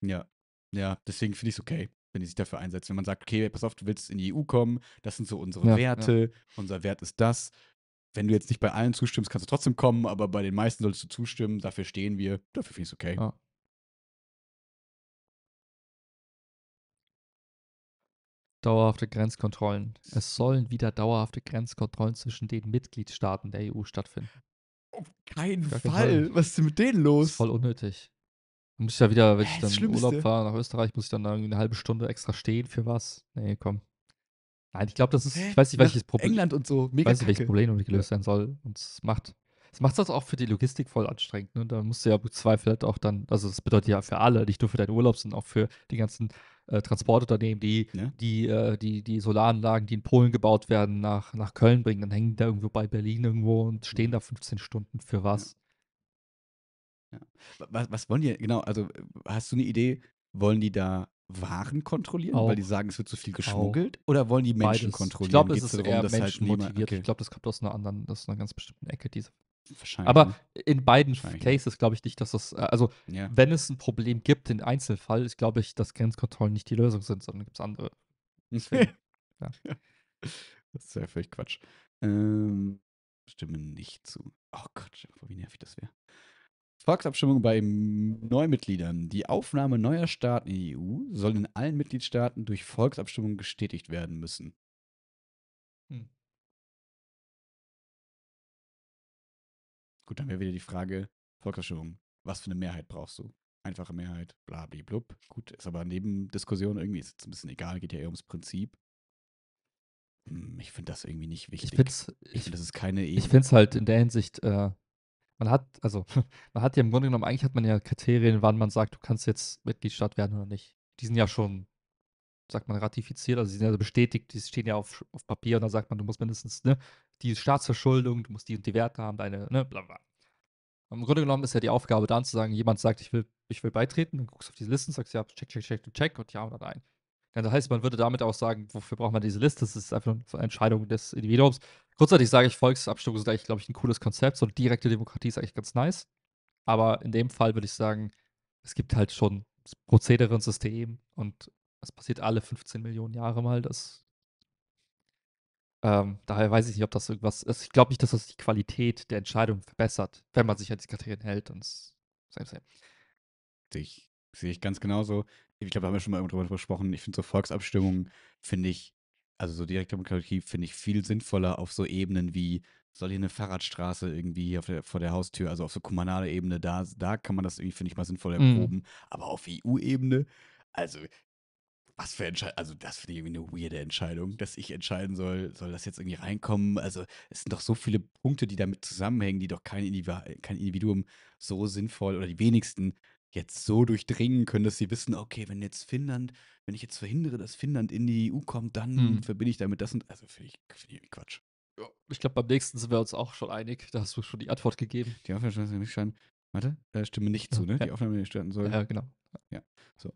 ja, ja, deswegen finde ich es okay, wenn die sich dafür einsetzen. Wenn man sagt, okay, pass auf, du willst in die EU kommen, das sind so unsere ja, Werte, ja. unser Wert ist das. Wenn du jetzt nicht bei allen zustimmst, kannst du trotzdem kommen, aber bei den meisten solltest du zustimmen, dafür stehen wir, dafür finde ich es okay. Ja. Dauerhafte Grenzkontrollen. Es sollen wieder dauerhafte Grenzkontrollen zwischen den Mitgliedstaaten der EU stattfinden. Auf keinen Fall. Fall. Was ist denn mit denen los? Das ist voll unnötig. Dann muss ich ja wieder, wenn äh, ich dann in Urlaub fahre nach Österreich, muss ich dann eine halbe Stunde extra stehen für was? Nee, komm. Nein, ich glaube, das ist, ich weiß nicht, welches Problem. England und so, mega. Ich weiß nicht, welches Problem damit gelöst ja. sein soll. Und es macht. Es macht das auch für die Logistik voll anstrengend. Ne? Da musst du ja bezweifelt auch dann, also das bedeutet ja für alle, nicht nur für deinen Urlaub, sondern auch für die ganzen äh, Transportunternehmen, die, ja. die, äh, die, die Solaranlagen, die in Polen gebaut werden, nach, nach Köln bringen. Dann hängen die da irgendwo bei Berlin irgendwo und stehen da 15 Stunden für was. Ja. Ja. Was, was wollen die, genau, also äh, hast du eine Idee, wollen die da Waren kontrollieren, auch. weil die sagen, es wird zu viel geschmuggelt? Auch. Oder wollen die Menschen Beides. kontrollieren? Ich glaube, es ist darum, eher halt menschenmotiviert. Halt okay. Ich glaube, das kommt aus einer anderen, aus einer ganz bestimmten Ecke, diese aber ne? in beiden Cases glaube ich nicht, dass das, äh, also ja. wenn es ein Problem gibt, im Einzelfall, ist glaube ich, dass Grenzkontrollen nicht die Lösung sind, sondern gibt es andere. ja. Das ist ja völlig Quatsch. Ähm, stimme nicht zu. Oh Gott, wie nervig das wäre. Volksabstimmung bei Neumitgliedern. Die Aufnahme neuer Staaten in die EU soll in allen Mitgliedstaaten durch Volksabstimmung gestätigt werden müssen. Gut, dann wäre wieder die Frage, Volksverschwörung, was für eine Mehrheit brauchst du? Einfache Mehrheit, bla blub. Gut, ist aber neben Diskussion irgendwie, ist jetzt ein bisschen egal, geht ja eher ums Prinzip. Hm, ich finde das irgendwie nicht wichtig. Ich finde, ich, das ist keine Ebene. Ich finde es halt in der Hinsicht, äh, man hat, also, man hat ja im Grunde genommen, eigentlich hat man ja Kriterien, wann man sagt, du kannst jetzt Mitgliedstaat werden oder nicht. Die sind ja schon sagt man, ratifiziert, also sie sind ja bestätigt, die stehen ja auf, auf Papier und da sagt man, du musst mindestens ne, die Staatsverschuldung, du musst die und die Werte haben, deine, ne, bla bla. Im Grunde genommen ist ja die Aufgabe dann zu sagen, jemand sagt, ich will, ich will beitreten, dann guckst du auf diese Liste sagst, ja, check, check, check, check und ja oder nein. Das heißt, man würde damit auch sagen, wofür braucht man diese Liste? Das ist einfach eine Entscheidung des Individuums. Grundsätzlich sage ich, Volksabstimmung ist eigentlich, glaube ich, ein cooles Konzept. So eine direkte Demokratie ist eigentlich ganz nice. Aber in dem Fall würde ich sagen, es gibt halt schon Prozedere und System und es passiert alle 15 Millionen Jahre mal, dass ähm, daher weiß ich nicht, ob das irgendwas ist. Ich glaube nicht, dass das die Qualität der Entscheidung verbessert, wenn man sich an halt die Kriterien hält. Und same, same. Sehe ich, sehe ich ganz genauso. Ich glaube, da haben wir schon mal darüber gesprochen. Ich finde so Volksabstimmungen, finde ich, also so direkte Demokratie, finde ich viel sinnvoller auf so Ebenen wie, soll hier eine Fahrradstraße irgendwie hier der, vor der Haustür, also auf so kommunaler Ebene, da, da kann man das irgendwie, finde ich, mal sinnvoller mhm. erproben. Mm. Aber auf EU-Ebene, also was für Entscheidung, also das finde ich irgendwie eine weirde Entscheidung, dass ich entscheiden soll, soll das jetzt irgendwie reinkommen. Also es sind doch so viele Punkte, die damit zusammenhängen, die doch kein, Individu kein Individuum so sinnvoll oder die wenigsten jetzt so durchdringen können, dass sie wissen, okay, wenn jetzt Finnland, wenn ich jetzt verhindere, dass Finnland in die EU kommt, dann hm. verbinde ich damit das und also finde ich, find ich Quatsch. Ja, ich glaube, beim nächsten sind wir uns auch schon einig. Da hast du schon die Antwort gegeben. Die Aufnahme nicht scheinen. Warte, äh, stimme nicht zu, ne? Ja. Die Aufnahme, die starten soll. Ja, genau. Ja, so.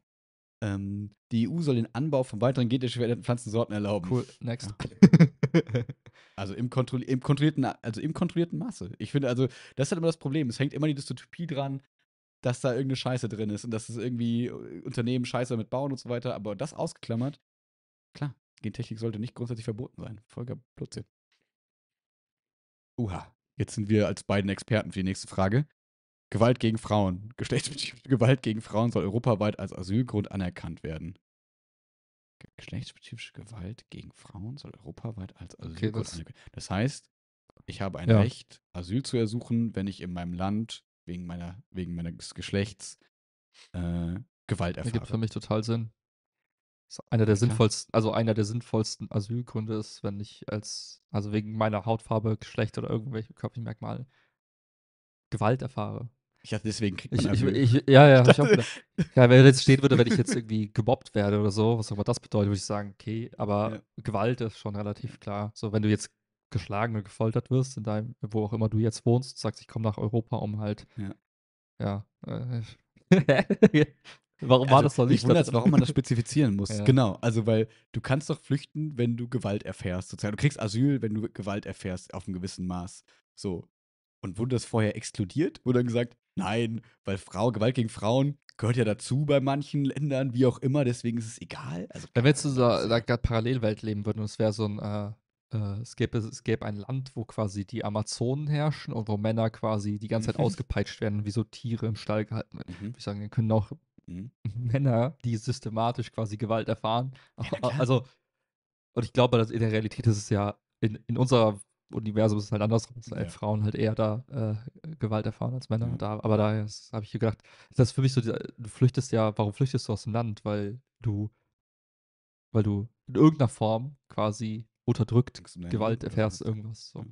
Ähm, die EU soll den Anbau von weiteren genetisch veränderten Pflanzensorten erlauben. Cool, next. Ah. also, im kontroll im kontrollierten, also im kontrollierten Maße. Ich finde, also, das ist halt immer das Problem. Es hängt immer die Dystopie dran, dass da irgendeine Scheiße drin ist und dass es irgendwie äh, Unternehmen Scheiße damit bauen und so weiter. Aber das ausgeklammert, klar, Gentechnik sollte nicht grundsätzlich verboten sein. Volker Blödsinn. Uha, jetzt sind wir als beiden Experten für die nächste Frage. Gewalt gegen Frauen. Geschlechtsspezifische Gewalt gegen Frauen soll europaweit als Asylgrund anerkannt werden. Geschlechtsspezifische Gewalt gegen Frauen soll europaweit als Asylgrund okay, anerkannt werden. Das heißt, ich habe ein ja. Recht, Asyl zu ersuchen, wenn ich in meinem Land wegen, meiner, wegen meines Geschlechts äh, Gewalt erfahre. Das gibt für mich total Sinn. Das ist einer der Alter. sinnvollsten, also einer der sinnvollsten Asylgründe ist, wenn ich als, also wegen meiner Hautfarbe, Geschlecht oder irgendwelche körperlichen Gewalt erfahre. Ich dachte, deswegen kriegt man ich, ich, ich, Ja, ja, ich hoffe, ja, wenn jetzt stehen würde, wenn ich jetzt irgendwie gemobbt werde oder so, was auch immer das bedeutet, würde ich sagen, okay, aber ja. Gewalt ist schon relativ klar. So, wenn du jetzt geschlagen und gefoltert wirst, in deinem, wo auch immer du jetzt wohnst, sagst, ich komme nach Europa, um halt, ja, ja äh, Warum also, war das noch nicht? Ich wundere, warum man das spezifizieren muss. Ja. Genau, also weil du kannst doch flüchten, wenn du Gewalt erfährst. Sozusagen. Du kriegst Asyl, wenn du Gewalt erfährst, auf einem gewissen Maß. So. Und wurde das vorher exkludiert? Wurde dann gesagt, Nein, weil Frau, Gewalt gegen Frauen gehört ja dazu bei manchen Ländern, wie auch immer, deswegen ist es egal. Also, Wenn wir jetzt so da, gerade Parallelwelt leben würden und es wäre so ein, äh, äh, es, gäbe, es gäbe ein Land, wo quasi die Amazonen herrschen und wo Männer quasi die ganze Zeit mhm. ausgepeitscht werden, wie so Tiere im Stall gehalten werden. Mhm. Ich sagen, dann können auch mhm. Männer, die systematisch quasi Gewalt erfahren. Ja, also, und ich glaube, dass in der Realität ist es ja in, in unserer Universum ist halt andersrum, halt ja. Frauen halt eher da äh, Gewalt erfahren als Männer. Mhm. Da, aber da habe ich gedacht, das ist für mich so, du flüchtest ja, warum flüchtest du aus dem Land? Weil du, weil du in irgendeiner Form quasi unterdrückt Gewalt erfährst, irgendwas so. Ja.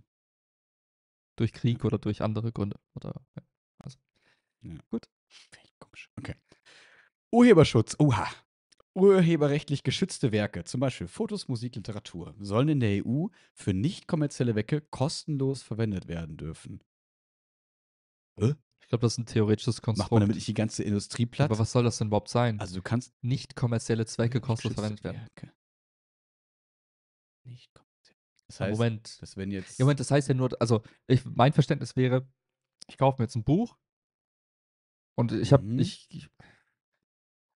Durch Krieg ja. oder durch andere Gründe. Oder, also. Gut. Komisch. Okay. Urheberschutz, oha. Urheberrechtlich geschützte Werke, zum Beispiel Fotos, Musik, Literatur, sollen in der EU für nicht kommerzielle Zwecke kostenlos verwendet werden dürfen. Hä? Ich glaube, das ist ein theoretisches Konstrukt. Macht man damit nicht die ganze Industrie platt? Aber was soll das denn überhaupt sein? Also du kannst nicht kommerzielle Zwecke kostenlos verwendet werden. Werke. Nicht kommerziell. Das heißt, Moment. Das wenn jetzt ja, Moment, das heißt ja nur, also ich, mein Verständnis wäre, ich kaufe mir jetzt ein Buch und ich habe, mhm. ich, ich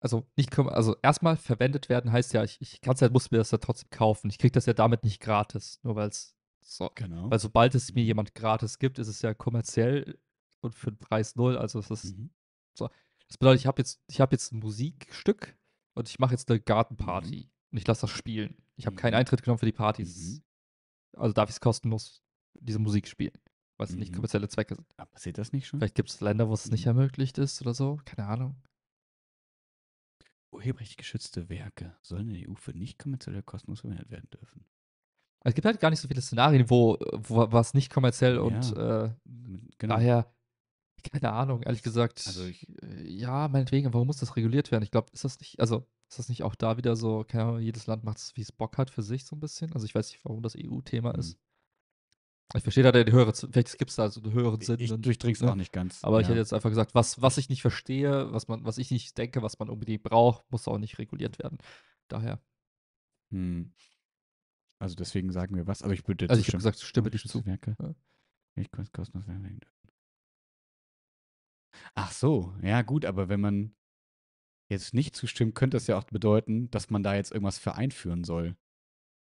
also nicht, also erstmal verwendet werden heißt ja, ich, ich kann's ja, muss mir das ja trotzdem kaufen. Ich kriege das ja damit nicht gratis, nur weil es so, genau. weil sobald es mir mhm. jemand gratis gibt, ist es ja kommerziell und für den Preis null. Also es ist mhm. so. Das bedeutet, ich habe jetzt, ich habe jetzt ein Musikstück und ich mache jetzt eine Gartenparty mhm. und ich lasse das spielen. Ich habe mhm. keinen Eintritt genommen für die Partys. Mhm. Also darf ich es kostenlos diese Musik spielen, weil es nicht mhm. kommerzielle Zwecke sind. Aber passiert das nicht schon? Vielleicht gibt es Länder, wo es nicht ermöglicht ist oder so. Keine Ahnung urheberrecht geschützte Werke sollen in der EU für nicht kommerzielle kostenlos verwendet werden dürfen. es gibt halt gar nicht so viele Szenarien, wo, wo was nicht kommerziell und äh, genau. daher, keine Ahnung, ehrlich gesagt. Also ich, äh, ja, meinetwegen, warum muss das reguliert werden? Ich glaube, ist das nicht, also ist das nicht auch da wieder so, keine Ahnung, jedes Land macht es, wie es Bock hat für sich so ein bisschen? Also ich weiß nicht, warum das EU-Thema mhm. ist. Ich verstehe da den höheren, vielleicht gibt es da so einen höheren Sinn. Ich durchdringst ne? auch nicht ganz. Aber ja. ich hätte jetzt einfach gesagt, was, was ich nicht verstehe, was, man, was ich nicht denke, was man unbedingt braucht, muss auch nicht reguliert werden. Daher. Hm. Also deswegen sagen wir was, aber ich würde Also ich habe gesagt, stimme dich zu. Werke. Ja. Ich kostenlos Ach so, ja gut, aber wenn man jetzt nicht zustimmt, könnte das ja auch bedeuten, dass man da jetzt irgendwas für einführen soll.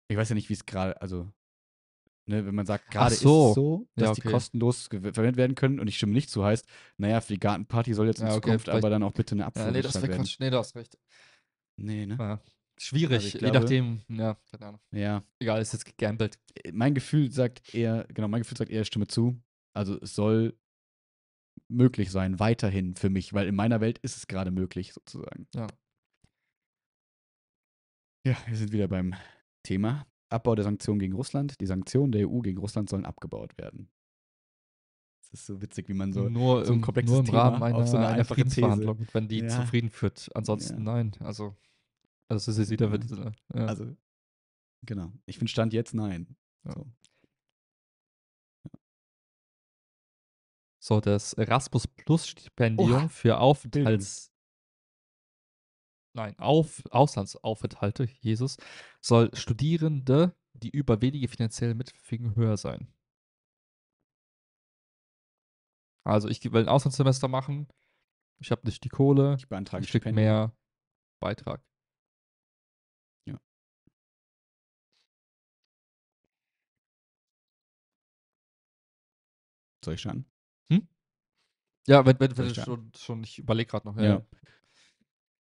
Ich weiß ja nicht, wie es gerade, also Ne, wenn man sagt, gerade so. ist es so, dass ja, okay. die kostenlos verwendet werden können und ich stimme nicht zu, heißt, naja, für die Gartenparty soll jetzt in ja, okay, Zukunft aber dann auch bitte eine Abfuhr ja, nee, das werden. Nee, du hast recht. Nee, ne? Ja. Also schwierig, also glaube, je nachdem. Ja, keine Ahnung. Ja. Egal, ist jetzt gegambelt. Äh, mein Gefühl sagt eher, genau, mein Gefühl sagt eher, stimme zu. Also es soll möglich sein, weiterhin für mich, weil in meiner Welt ist es gerade möglich, sozusagen. Ja. Ja, wir sind wieder beim Thema. Abbau der Sanktionen gegen Russland. Die Sanktionen der EU gegen Russland sollen abgebaut werden. Das ist so witzig, wie man so, nur so ein komplexes nur im Thema Rahmen einer, auf so eine einfache Friedensverhandlung, wenn die ja. zu führt. Ansonsten ja. nein. Also, also es ist wieder ja. ja. Also, genau. Ich finde Stand jetzt nein. Ja. So. So, das Erasmus Plus Stipendium oh. für Aufenthalts nein, auf, Auslandsaufenthalte, Jesus, soll Studierende, die über wenige finanzielle Mittel verfügen, höher sein. Also ich will ein Auslandssemester machen, ich habe nicht die Kohle, ich beantrage ich mehr Beitrag. Ja. Soll ich schauen? Hm? Ja, wenn, wenn, wenn ich schon, schon, ich überlege gerade noch. Ja. ja.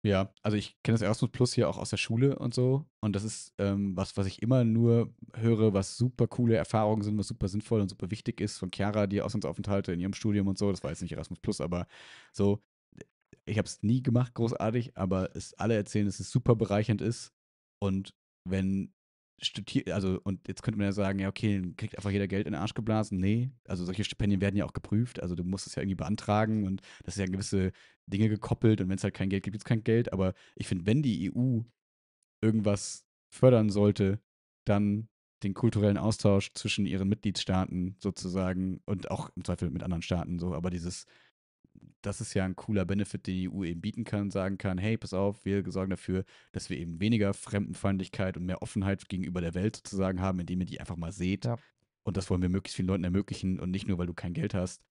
Ja, also ich kenne das Erasmus Plus hier auch aus der Schule und so. Und das ist ähm, was, was ich immer nur höre, was super coole Erfahrungen sind, was super sinnvoll und super wichtig ist. Von Chiara, die Auslandsaufenthalte in ihrem Studium und so. Das war jetzt nicht Erasmus Plus, aber so. Ich habe es nie gemacht, großartig, aber es alle erzählen, dass es super bereichernd ist. Und wenn studiert, also und jetzt könnte man ja sagen, ja, okay, dann kriegt einfach jeder Geld in den Arsch geblasen. Nee, also solche Stipendien werden ja auch geprüft, also du musst es ja irgendwie beantragen und das ist ja eine gewisse Dinge gekoppelt und wenn es halt kein Geld gibt, gibt es kein Geld. Aber ich finde, wenn die EU irgendwas fördern sollte, dann den kulturellen Austausch zwischen ihren Mitgliedstaaten sozusagen und auch im Zweifel mit anderen Staaten so, aber dieses, das ist ja ein cooler Benefit, den die EU eben bieten kann, sagen kann, hey, pass auf, wir sorgen dafür, dass wir eben weniger Fremdenfeindlichkeit und mehr Offenheit gegenüber der Welt sozusagen haben, indem ihr die einfach mal seht. Ja. Und das wollen wir möglichst vielen Leuten ermöglichen und nicht nur, weil du kein Geld hast.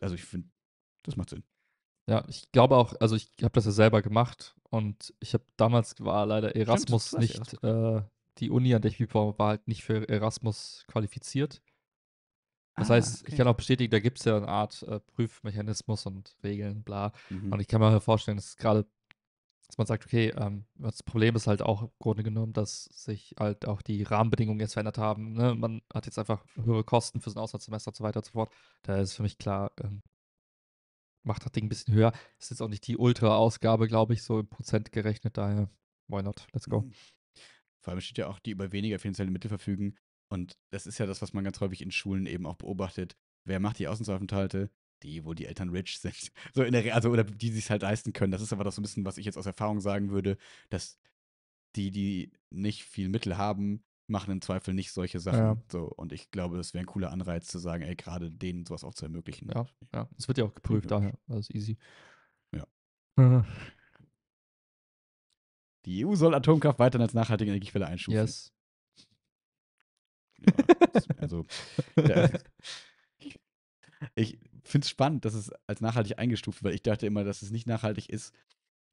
Also ich finde, das macht Sinn. Ja, ich glaube auch, also ich habe das ja selber gemacht und ich habe damals war leider Erasmus Stimmt, nicht, Äh, die Uni, an der ich war, war halt nicht für Erasmus qualifiziert. Das ah, heißt, okay. ich kann auch bestätigen, da gibt es ja eine Art äh, Prüfmechanismus und Regeln, bla. Mhm. Und ich kann mir halt vorstellen, dass gerade, dass man sagt, okay, ähm, das Problem ist halt auch im Grunde genommen, dass sich halt auch die Rahmenbedingungen jetzt verändert haben. Ne? Man hat jetzt einfach höhere Kosten für sein Auslandssemester und so weiter und so fort. Da ist für mich klar, ähm, macht das Ding ein bisschen höher. Ist jetzt auch nicht die Ultra-Ausgabe, glaube ich, so im Prozent gerechnet, daher why not? Let's go. Mhm. Vor allem steht ja auch, die über weniger finanzielle Mittel verfügen. Und das ist ja das, was man ganz häufig in Schulen eben auch beobachtet. Wer macht die Auslandsaufenthalte? Die, wo die Eltern rich sind. So in der also, oder die sich halt leisten können. Das ist aber das so ein bisschen, was ich jetzt aus Erfahrung sagen würde, dass die, die nicht viel Mittel haben, machen im Zweifel nicht solche Sachen. Ja. So, und ich glaube, das wäre ein cooler Anreiz zu sagen, ey, gerade denen sowas auch zu ermöglichen. Ja, ja. Das wird ja auch geprüft, daher. Das ist easy. Ja. Die EU soll Atomkraft weiterhin als nachhaltige Energiequelle einschufen. Yes. Ja, also, ja, ich finde es spannend, dass es als nachhaltig eingestuft wird, weil ich dachte immer, dass es nicht nachhaltig ist,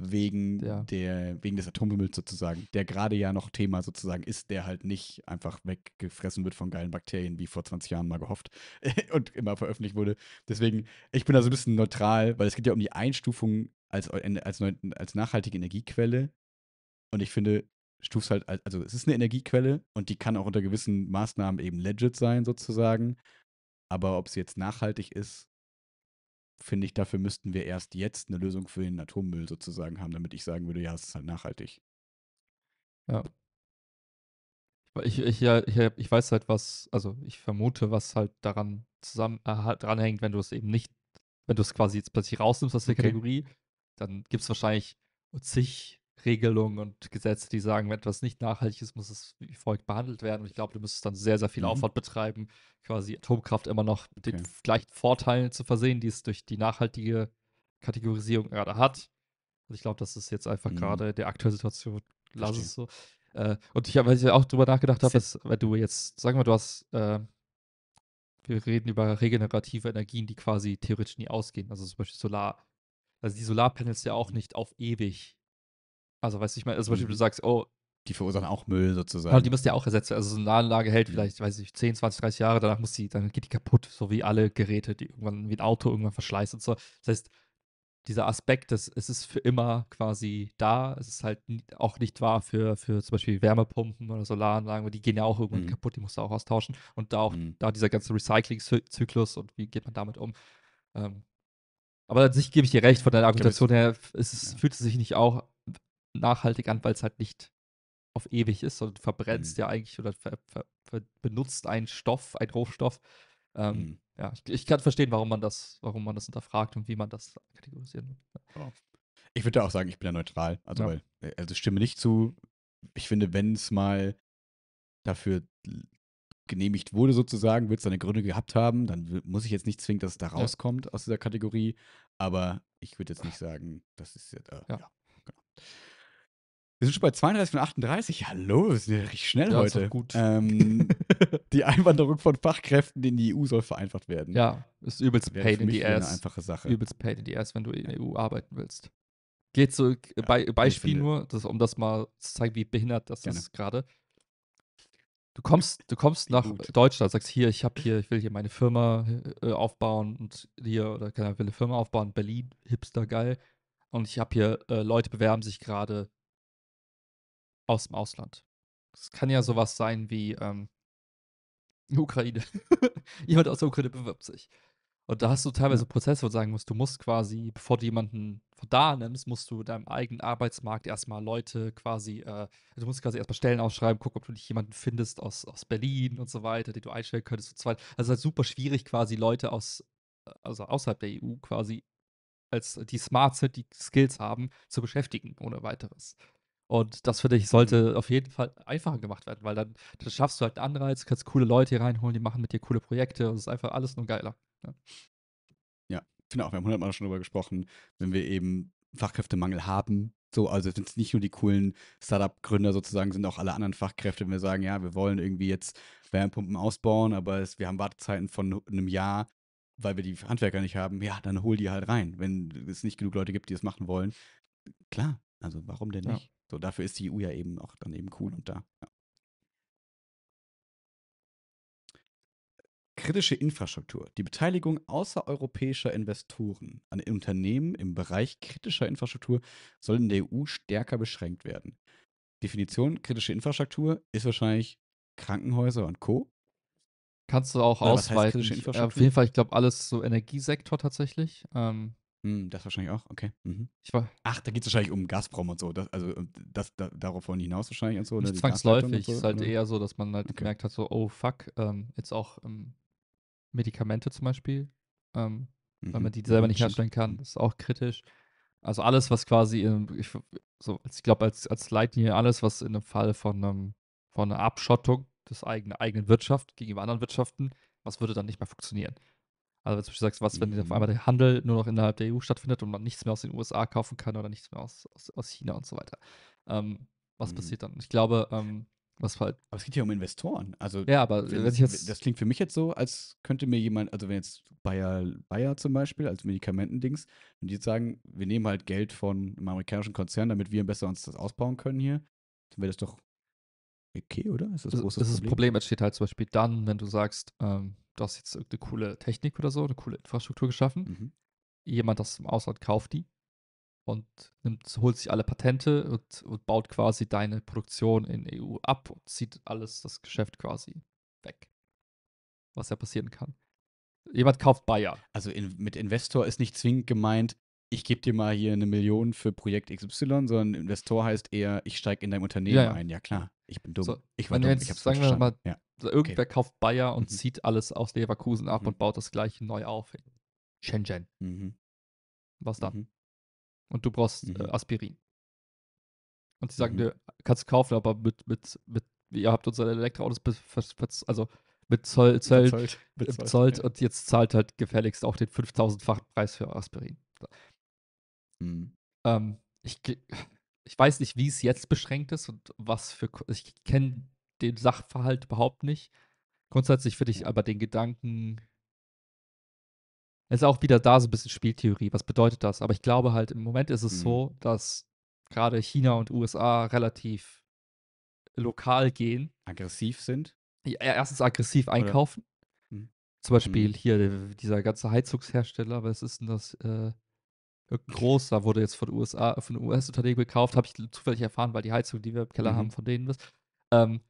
wegen, ja. der, wegen des Atommülls sozusagen, der gerade ja noch Thema sozusagen ist, der halt nicht einfach weggefressen wird von geilen Bakterien, wie vor 20 Jahren mal gehofft und immer veröffentlicht wurde. Deswegen, ich bin da so ein bisschen neutral, weil es geht ja um die Einstufung als, als, als nachhaltige Energiequelle. Und ich finde, stufst halt, also es ist eine Energiequelle und die kann auch unter gewissen Maßnahmen eben legit sein sozusagen. Aber ob sie jetzt nachhaltig ist, finde ich, dafür müssten wir erst jetzt eine Lösung für den Atommüll sozusagen haben, damit ich sagen würde, ja, es ist halt nachhaltig. Ja. Ich, ich, ja, ich, ich weiß halt, was, also ich vermute, was halt daran zusammen äh, dranhängt, wenn du es eben nicht, wenn du es quasi jetzt plötzlich rausnimmst aus der okay. Kategorie, dann gibt es wahrscheinlich zig Regelungen und Gesetze, die sagen, wenn etwas nicht nachhaltig ist, muss es wie folgt behandelt werden. Und ich glaube, du müsstest dann sehr, sehr viel mhm. Aufwand betreiben, quasi Atomkraft immer noch mit okay. den gleichen Vorteilen zu versehen, die es durch die nachhaltige Kategorisierung gerade hat. Und ich glaube, das ist jetzt einfach mhm. gerade der aktuellen Situation, lass es so. Äh, und ich, weil ich auch drüber nachgedacht habe, ist, weil du jetzt, sagen wir, du hast, äh, wir reden über regenerative Energien, die quasi theoretisch nie ausgehen, also zum Beispiel Solar. Also die Solarpanels ja auch mhm. nicht auf ewig also, weißt du, ich meine, also zum Beispiel, du mhm. sagst, oh, die verursachen auch Müll sozusagen. Genau, die müsst ihr auch ersetzen. Also so eine Anlage hält mhm. vielleicht, weiß ich, 10, 20, 30 Jahre, danach muss die, dann geht die kaputt, so wie alle Geräte, die irgendwann, wie ein Auto irgendwann verschleißt und so. Das heißt, dieser Aspekt, das, es ist für immer quasi da. Es ist halt auch nicht wahr für, für zum Beispiel Wärmepumpen oder Solaranlagen, weil die gehen ja auch irgendwann mhm. kaputt, die musst du auch austauschen. Und da auch mhm. da dieser ganze Recycling-Zyklus und wie geht man damit um. Ähm, aber an sich gebe ich dir recht, von deiner Argumentation her, es ja. fühlt es sich nicht auch nachhaltig an, weil es halt nicht auf ewig ist, sondern du verbrennst mhm. ja eigentlich oder ver, ver, ver, benutzt einen Stoff, einen Rohstoff. Ähm, mhm. Ja, ich, ich, kann verstehen, warum man das, warum man das hinterfragt und wie man das kategorisieren will. Oh. Ich würde auch sagen, ich bin da neutral. Also, ja. weil, äh, also stimme nicht zu. Ich finde, wenn es mal dafür genehmigt wurde, sozusagen, wird es seine Gründe gehabt haben, dann muss ich jetzt nicht zwingen, dass es da rauskommt ja. aus dieser Kategorie. Aber ich würde jetzt nicht sagen, das ist jetzt. Äh, ja. ja. genau. Wir sind schon bei 32 von 38. Hallo, wir sind ja richtig schnell ja, heute. Ist gut. Ähm, die Einwanderung von Fachkräften in die EU soll vereinfacht werden. Ja, ist übelst Wäre pain in the ass. Eine einfache Sache. Übelst paid in the ass, wenn du in der EU arbeiten willst. Geht so, ja, Be Beispiel nur, das, um das mal zu zeigen, wie behindert das Gerne. ist gerade. Du kommst, du kommst nach gut. Deutschland, sagst hier, ich habe hier, ich will hier meine Firma äh, aufbauen und hier, oder keine Ahnung, will eine Firma aufbauen, Berlin, hipster geil. Und ich habe hier, äh, Leute bewerben sich gerade aus dem Ausland. Das kann ja mhm. sowas sein wie ähm, Ukraine. Jemand aus der Ukraine bewirbt sich. Und da hast du teilweise Prozesse, wo du sagen musst, du musst quasi, bevor du jemanden von da nimmst, musst du deinem eigenen Arbeitsmarkt erstmal Leute quasi, äh, du musst quasi erstmal Stellen ausschreiben, gucken, ob du nicht jemanden findest aus, aus Berlin und so weiter, den du einstellen könntest und so weiter. Also es ist halt super schwierig, quasi Leute aus, also außerhalb der EU quasi, als die smart sind, die Skills haben, zu beschäftigen, ohne weiteres. Und das finde ich sollte mhm. auf jeden Fall einfacher gemacht werden, weil dann, dann schaffst du halt einen Anreiz, kannst coole Leute hier reinholen, die machen mit dir coole Projekte und es ist einfach alles nur geiler. Ne? Ja, ja finde auch, wir haben hundertmal schon darüber gesprochen, wenn wir eben Fachkräftemangel haben, so, also sind es nicht nur die coolen Startup-Gründer sozusagen, sind auch alle anderen Fachkräfte, wenn wir sagen, ja, wir wollen irgendwie jetzt Wärmepumpen ausbauen, aber es, wir haben Wartezeiten von einem Jahr, weil wir die Handwerker nicht haben, ja, dann hol die halt rein, wenn es nicht genug Leute gibt, die es machen wollen. Klar, also warum denn nicht? Ja. So, dafür ist die EU ja eben auch dann eben cool und da. Ja. Kritische Infrastruktur. Die Beteiligung außereuropäischer Investoren an Unternehmen im Bereich kritischer Infrastruktur soll in der EU stärker beschränkt werden. Definition kritische Infrastruktur ist wahrscheinlich Krankenhäuser und Co. Kannst du auch ausweiten. Äh, auf jeden Fall, ich glaube, alles so Energiesektor tatsächlich. Ähm, hm, das wahrscheinlich auch, okay. Mhm. Ich war Ach, da geht es wahrscheinlich um Gazprom und so. Das, also ähm, das, da, darauf wollen die hinaus wahrscheinlich und so. Ne, nicht zwangsläufig, und so, ist halt oder? Ne? eher so, dass man halt okay. gemerkt hat, so, oh fuck, ähm, jetzt auch ähm, Medikamente zum Beispiel, ähm, mhm. weil man mhm, die selber nicht herstellen kann, das mhm. ist auch kritisch. Also alles, was quasi, in, ich, so, ich glaube, als, als Leitlinie, alles, was in einem Fall von, um, ähm, von einer Abschottung des eigenen, eigenen Wirtschaft gegenüber anderen Wirtschaften, was würde dann nicht mehr funktionieren? Also wenn du sagst, was, wenn mhm. auf einmal mhm. der Handel nur noch innerhalb der EU stattfindet und man nichts mehr aus den USA kaufen kann oder nichts mehr aus, aus, aus China und so weiter. Ähm, was mhm. passiert dann? Ich glaube, ähm, was halt. Aber es geht ja um Investoren. Also ja, aber das, jetzt, das klingt für mich jetzt so, als könnte mir jemand, also wenn jetzt Bayer, Bayer zum Beispiel als Medikamentendings, und die jetzt sagen, wir nehmen halt Geld von einem amerikanischen Konzern, damit wir besser uns das ausbauen können hier, dann wäre das doch okay, oder? Ist das, das, das Problem? Problem? entsteht halt zum Beispiel dann, wenn du sagst, ähm, du hast jetzt irgendeine coole Technik oder so, eine coole Infrastruktur geschaffen. Mhm. Jemand aus dem Ausland kauft die und nimmt, holt sich alle Patente und, und baut quasi deine Produktion in EU ab und zieht alles, das Geschäft quasi weg. Was ja passieren kann. Jemand kauft Bayer. Also in, mit Investor ist nicht zwingend gemeint, ich gebe dir mal hier eine Million für Projekt XY, sondern Investor heißt eher, ich steige in dein Unternehmen ja, ja. ein. Ja, klar. Ich bin dumm. So, ich war dumm. Jetzt, ich hab's sagen wir mal, ja. irgendwer okay. kauft Bayer und mhm. zieht alles aus Leverkusen ab mhm. und baut das gleiche neu auf. Shenzhen. Mhm. Was dann? Mhm. Und du brauchst äh, mhm. Aspirin. Und sie sagen mhm. dir, kannst du kaufen, aber mit, mit, mit, ihr habt unsere Elektroautos, also mit Zoll, Zoll, bezahlt, bezahlt ja. und jetzt zahlt halt gefälligst auch den 5000-fachen Preis für Aspirin. So. Ähm, ich, ich weiß nicht, wie es jetzt beschränkt ist und was für. Ich kenne den Sachverhalt überhaupt nicht. Grundsätzlich finde ich aber den Gedanken. Es ist auch wieder da so ein bisschen Spieltheorie. Was bedeutet das? Aber ich glaube halt, im Moment ist es mhm. so, dass gerade China und USA relativ lokal gehen. Aggressiv sind? Ja, erstens aggressiv Oder? einkaufen. Mhm. Zum Beispiel mhm. hier äh, dieser ganze Heizungshersteller, was ist denn das? Äh, groß da wurde jetzt von USA, von US-Unternehmen gekauft, habe ich zufällig erfahren, weil die Heizung, die wir im Keller mhm. haben, von denen ist. Ähm,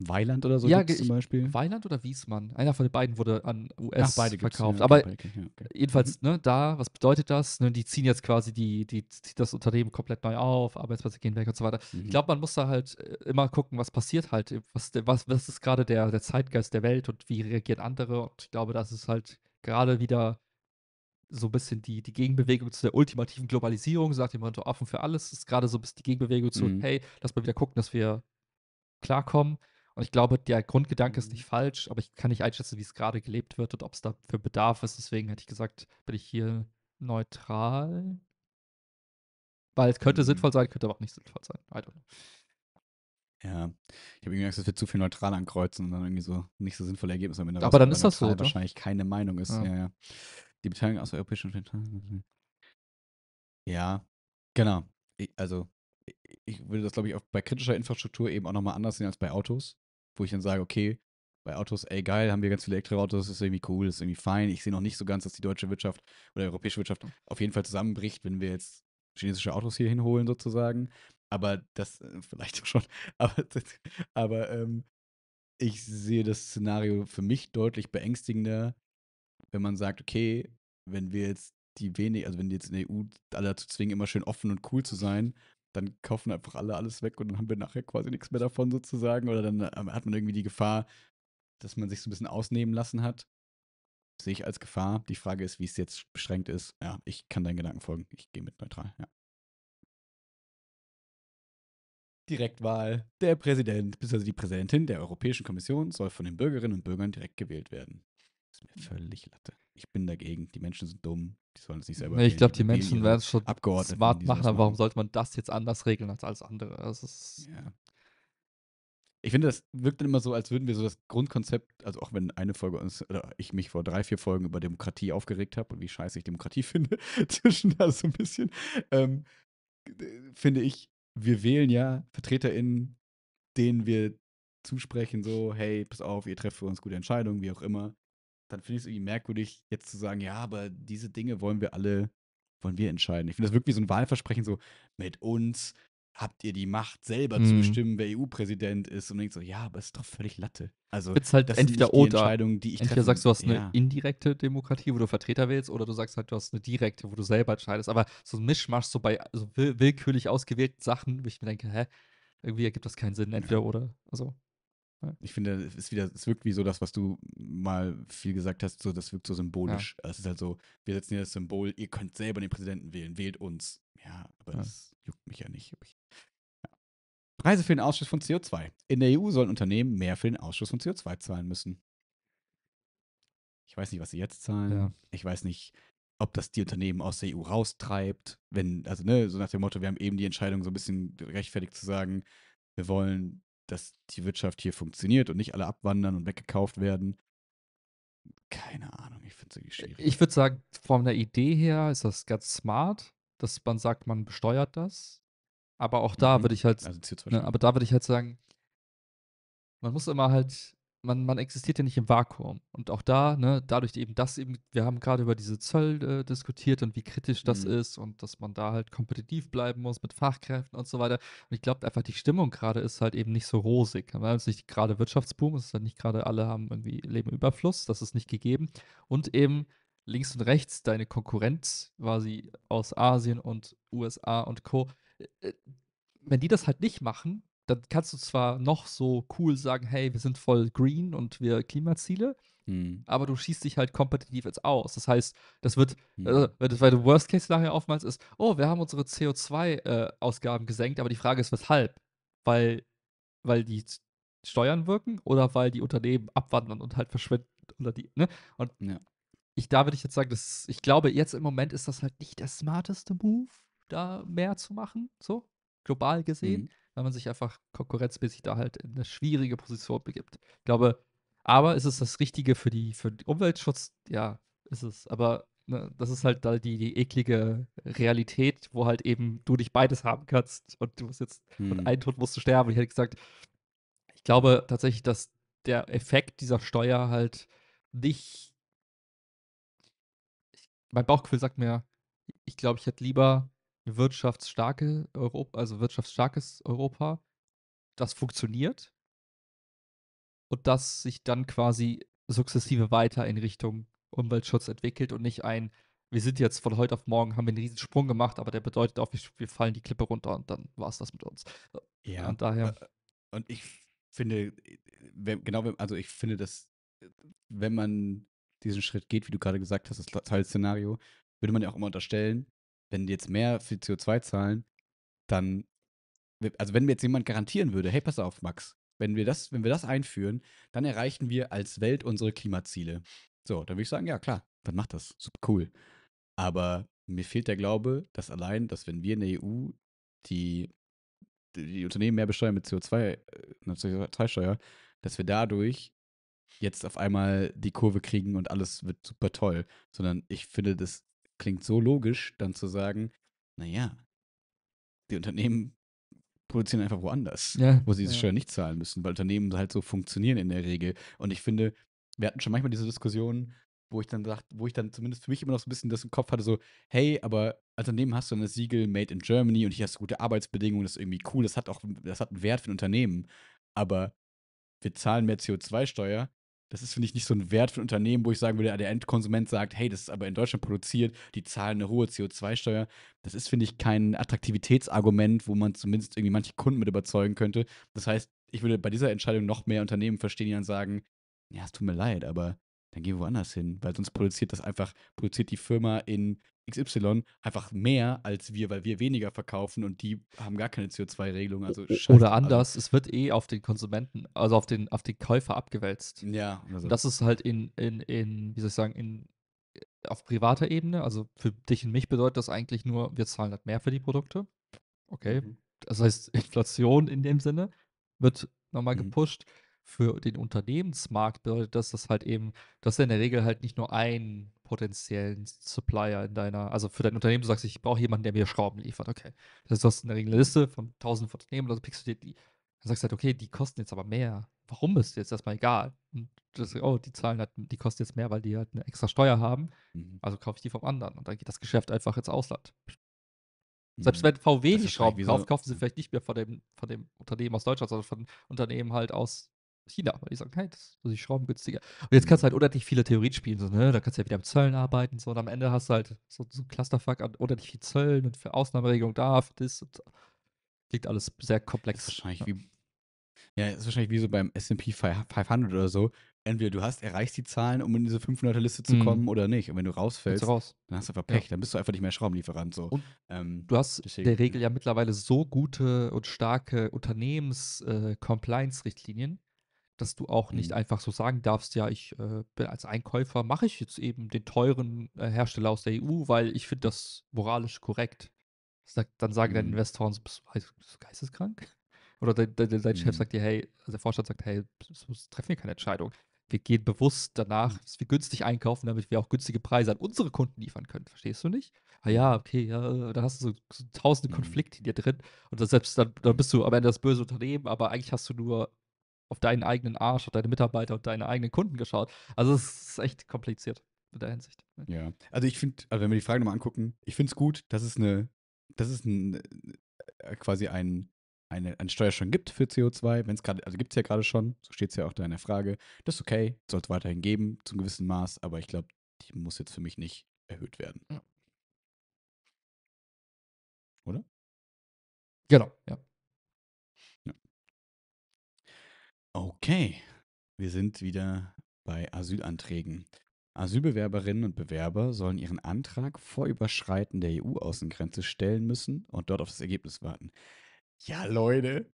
Weiland oder so ja, zum Beispiel? Weiland oder Wiesmann. Einer von den beiden wurde an US Ach, verkauft. Ja, Aber ja, okay. jedenfalls, mhm. ne, da, was bedeutet das? Ne, die ziehen jetzt quasi die, die, das Unternehmen komplett neu auf, Arbeitsplätze gehen weg und so weiter. Mhm. Ich glaube, man muss da halt äh, immer gucken, was passiert halt, was, was, was ist gerade der, der Zeitgeist der Welt und wie reagieren andere. Und ich glaube, das ist halt gerade wieder so ein bisschen die, die Gegenbewegung zu der ultimativen Globalisierung, sagt jemand, offen für alles, ist gerade so ein bisschen die Gegenbewegung zu, mhm. hey, lass mal wieder gucken, dass wir klarkommen. Und ich glaube, der Grundgedanke ist mhm. nicht falsch, aber ich kann nicht einschätzen, wie es gerade gelebt wird und ob es dafür Bedarf ist. Deswegen hätte ich gesagt, bin ich hier neutral. Weil es könnte mhm. sinnvoll sein, könnte aber auch nicht sinnvoll sein. I don't know. Ja, ich habe irgendwie Angst, dass wir zu viel neutral ankreuzen und dann irgendwie so nicht so sinnvolle Ergebnisse am Ende Aber dann ist das so. Wahrscheinlich keine Meinung ist. Ja. Ja, ja. Die Beteiligung aus europäischen Unternehmen. Ja, genau. Ich, also, ich würde das, glaube ich, auch bei kritischer Infrastruktur eben auch nochmal anders sehen als bei Autos, wo ich dann sage, okay, bei Autos, ey geil, haben wir ganz viele Elektroautos, ist irgendwie cool, ist irgendwie fein. Ich sehe noch nicht so ganz, dass die deutsche Wirtschaft oder europäische Wirtschaft auf jeden Fall zusammenbricht, wenn wir jetzt chinesische Autos hier hinholen sozusagen. Aber das, äh, vielleicht auch schon, aber, aber ähm, ich sehe das Szenario für mich deutlich beängstigender, wenn man sagt, okay, wenn wir jetzt die wenig, also wenn die jetzt in der EU alle dazu zwingen, immer schön offen und cool zu sein, dann kaufen einfach alle alles weg und dann haben wir nachher quasi nichts mehr davon sozusagen. Oder dann ähm, hat man irgendwie die Gefahr, dass man sich so ein bisschen ausnehmen lassen hat. Sehe ich als Gefahr. Die Frage ist, wie es jetzt beschränkt ist. Ja, ich kann deinen Gedanken folgen. Ich gehe mit neutral, ja. Direktwahl. Der Präsident bzw. die Präsidentin der Europäischen Kommission soll von den Bürgerinnen und Bürgern direkt gewählt werden. Ist mir völlig Latte. Ich bin dagegen. Die Menschen sind dumm. Die sollen es nicht selber nee, Ich glaube, die, Menschen eh werden es schon smart machen, aber warum sollte man das jetzt anders regeln als alles andere? Das also, ist ja. Ich finde, das wirkt dann immer so, als würden wir so das Grundkonzept, also auch wenn eine Folge uns, oder ich mich vor drei, vier Folgen über Demokratie aufgeregt habe und wie scheiße ich Demokratie finde, zwischen da so ein bisschen, ähm, finde ich, wir wählen ja VertreterInnen, denen wir zusprechen, so, hey, pass auf, ihr trefft für uns gute Entscheidungen, wie auch immer dann finde ich es irgendwie merkwürdig, jetzt zu sagen, ja, aber diese Dinge wollen wir alle, wollen wir entscheiden. Ich finde das wirklich so ein Wahlversprechen, so mit uns habt ihr die Macht, selber mhm. zu bestimmen, wer EU-Präsident ist und denkt so, ja, aber es ist doch völlig Latte. Also Witz halt das entweder sind nicht die Entscheidungen, die ich Entweder treffe. sagst du, du hast ja. eine indirekte Demokratie, wo du Vertreter wählst, oder du sagst halt, du hast eine direkte, wo du selber entscheidest. Aber so ein Mischmasch, so bei so will willkürlich ausgewählten Sachen, wo ich mir denke, hä, irgendwie ergibt das keinen Sinn, entweder ja. oder. Also. Ich finde, es, wieder, es wirkt wie so das, was du mal viel gesagt hast, so, das wirkt so symbolisch. Ja. Also es ist halt so, wir setzen hier das Symbol, ihr könnt selber den Präsidenten wählen, wählt uns. Ja, aber ja. das juckt mich ja nicht. Ja. Preise für den Ausschuss von CO2. In der EU sollen Unternehmen mehr für den Ausschuss von CO2 zahlen müssen. Ich weiß nicht, was sie jetzt zahlen. Ich weiß nicht, ob das die Unternehmen aus der EU raustreibt. Wenn, also, ne, so nach dem Motto, wir haben eben die Entscheidung so ein bisschen gerechtfertigt zu sagen, wir wollen dass die Wirtschaft hier funktioniert und nicht alle abwandern und weggekauft werden. Keine Ahnung, ich finde es irgendwie schwierig. Ich würde sagen, von der Idee her ist das ganz smart, dass man sagt, man besteuert das. Aber auch da mhm. würde ich halt, also ne, aber da würde ich halt sagen, man muss immer halt man, man existiert ja nicht im Vakuum. Und auch da, ne, dadurch eben dass eben, wir haben gerade über diese Zöll äh, diskutiert und wie kritisch das mhm. ist und dass man da halt kompetitiv bleiben muss mit Fachkräften und so weiter. Und ich glaube einfach, die Stimmung gerade ist halt eben nicht so rosig. Wir haben jetzt nicht gerade Wirtschaftsboom, es ist halt nicht gerade alle haben irgendwie Leben Überfluss, das ist nicht gegeben. Und eben links und rechts deine Konkurrenz quasi aus Asien und USA und Co. Äh, äh, wenn die das halt nicht machen, dann kannst du zwar noch so cool sagen, hey, wir sind voll green und wir Klimaziele, hm. aber du schießt dich halt kompetitiv jetzt aus. Das heißt, das wird, hm. äh, weil du Worst-Case-Szenario aufmalst, ist, oh, wir haben unsere CO2-Ausgaben äh, gesenkt, aber die Frage ist, weshalb? Weil, weil die Steuern wirken oder weil die Unternehmen abwandern und halt verschwinden oder die, ne? Und ja. ich, da würde ich jetzt sagen, dass ich glaube, jetzt im Moment ist das halt nicht der smarteste Move, da mehr zu machen, so global gesehen, mhm. weil man sich einfach konkurrenzmäßig da halt in eine schwierige Position begibt. Ich glaube, aber ist es das Richtige für, die, für den Umweltschutz? Ja, ist es. Aber ne, das ist halt da die, die eklige Realität, wo halt eben du dich beides haben kannst und du musst jetzt, mhm. und ein Tod musst du sterben. Ich hätte gesagt, ich glaube tatsächlich, dass der Effekt dieser Steuer halt nicht. mein Bauchgefühl sagt mir, ich glaube, ich hätte lieber wirtschaftsstarke Europa, also wirtschaftsstarkes Europa, das funktioniert und das sich dann quasi sukzessive weiter in Richtung Umweltschutz entwickelt und nicht ein, wir sind jetzt von heute auf morgen, haben wir einen riesen Sprung gemacht, aber der bedeutet auch, wir fallen die Klippe runter und dann war es das mit uns. Ja. Und daher. Äh, und ich finde, genau, also ich finde, dass, äh, wenn man diesen Schritt geht, wie du gerade gesagt hast, das Teilszenario, würde man ja auch immer unterstellen, wenn die jetzt mehr für CO2 zahlen, dann, also wenn mir jetzt jemand garantieren würde, hey, pass auf, Max, wenn wir das, wenn wir das einführen, dann erreichen wir als Welt unsere Klimaziele. So, dann würde ich sagen, ja klar, dann macht das, super cool. Aber mir fehlt der Glaube, dass allein, dass wenn wir in der EU die, die Unternehmen mehr besteuern mit CO2, äh, CO2-Steuer, dass wir dadurch jetzt auf einmal die Kurve kriegen und alles wird super toll, sondern ich finde, das klingt so logisch, dann zu sagen, naja, die Unternehmen produzieren einfach woanders, ja, wo sie diese ja. Steuer nicht zahlen müssen, weil Unternehmen halt so funktionieren in der Regel. Und ich finde, wir hatten schon manchmal diese Diskussion, wo ich dann sagt, wo ich dann zumindest für mich immer noch so ein bisschen das im Kopf hatte, so, hey, aber als Unternehmen hast du eine Siegel Made in Germany und hier hast du gute Arbeitsbedingungen, das ist irgendwie cool, das hat auch, das hat einen Wert für ein Unternehmen. Aber wir zahlen mehr CO2-Steuer, das ist, finde ich, nicht so ein Wert für ein Unternehmen, wo ich sagen würde, der Endkonsument sagt, hey, das ist aber in Deutschland produziert, die zahlen eine hohe CO2-Steuer. Das ist, finde ich, kein Attraktivitätsargument, wo man zumindest irgendwie manche Kunden mit überzeugen könnte. Das heißt, ich würde bei dieser Entscheidung noch mehr Unternehmen verstehen, die dann sagen, ja, es tut mir leid, aber dann gehen wir woanders hin, weil sonst produziert das einfach, produziert die Firma in XY einfach mehr als wir, weil wir weniger verkaufen und die haben gar keine CO2-Regelung. Also Oder anders, also. es wird eh auf den Konsumenten, also auf den, auf den Käufer abgewälzt. Ja. Also. Das ist halt in, in, in, wie soll ich sagen, in auf privater Ebene, also für dich und mich bedeutet das eigentlich nur, wir zahlen halt mehr für die Produkte. Okay. Mhm. Das heißt, Inflation in dem Sinne wird nochmal mhm. gepusht für den Unternehmensmarkt bedeutet das, dass halt eben, dass in der Regel halt nicht nur einen potenziellen Supplier in deiner, also für dein Unternehmen, du sagst, ich brauche jemanden, der mir Schrauben liefert. Okay. Das ist das in der Regel eine Liste von 1000 Unternehmen, also pickst du dir die. Dann sagst du halt, okay, die kosten jetzt aber mehr. Warum ist jetzt erstmal egal? Und das, oh, die zahlen halt, die kosten jetzt mehr, weil die halt eine extra Steuer haben. Mhm. Also kaufe ich die vom anderen. Und dann geht das Geschäft einfach ins Ausland. Selbst mhm. wenn VW die Schrauben kauft, so kaufen sie mhm. vielleicht nicht mehr von dem, von dem Unternehmen aus Deutschland, sondern von Unternehmen halt aus China, weil die sagen, hey, das ist die Schrauben günstiger. Und jetzt kannst mhm. du halt unendlich viele Theorien spielen, so, ne? Da kannst du ja wieder mit Zöllen arbeiten, so, und am Ende hast du halt so, so einen Clusterfuck an unendlich viel Zöllen und für Ausnahmeregelung darf, das und Klingt alles sehr komplex. Ist wahrscheinlich ja. wie, ja, ist wahrscheinlich wie so beim S&P 500 oder so. Entweder du hast, erreichst die Zahlen, um in diese 500er-Liste zu mhm. kommen oder nicht. Und wenn du rausfällst, du raus. dann hast du einfach Pech. Ja. Dann bist du einfach nicht mehr Schraubenlieferant. So. Ähm, du hast in der Regel ja mittlerweile so gute und starke Unternehmens-Compliance-Richtlinien, äh, dass du auch nicht mhm. einfach so sagen darfst, ja, ich äh, bin als Einkäufer, mache ich jetzt eben den teuren äh, Hersteller aus der EU, weil ich finde das moralisch korrekt. Sag, dann sagen mhm. deine Investoren, bist, du, geisteskrank? Oder de, de, dein, mhm. Chef sagt dir, hey, also der Vorstand sagt, hey, so treffen wir keine Entscheidung. Wir gehen bewusst danach, mhm. dass wir günstig einkaufen, damit wir auch günstige Preise an unsere Kunden liefern können. Verstehst du nicht? Ah ja, mhm. okay, ja, da hast du so, so tausende mhm. Konflikte in dir drin. Und selbst dann, dann bist du am Ende das böse Unternehmen, aber eigentlich hast du nur auf deinen eigenen Arsch, auf deine Mitarbeiter und deine eigenen Kunden geschaut. Also es ist echt kompliziert in der Hinsicht. Ja, also ich finde, also wenn wir die Frage nochmal angucken, ich finde es gut, dass es eine, dass es ein, äh, quasi ein, eine, eine Steuer schon gibt für CO2, wenn es gerade, also gibt es ja gerade schon, so steht es ja auch da in der Frage. Das ist okay, sollte weiterhin geben, zum gewissen Maß, aber ich glaube, die muss jetzt für mich nicht erhöht werden. Ja. Oder? Genau, ja. Okay, wir sind wieder bei Asylanträgen. Asylbewerberinnen und Bewerber sollen ihren Antrag vor Überschreiten der EU-Außengrenze stellen müssen und dort auf das Ergebnis warten. Ja, Leute,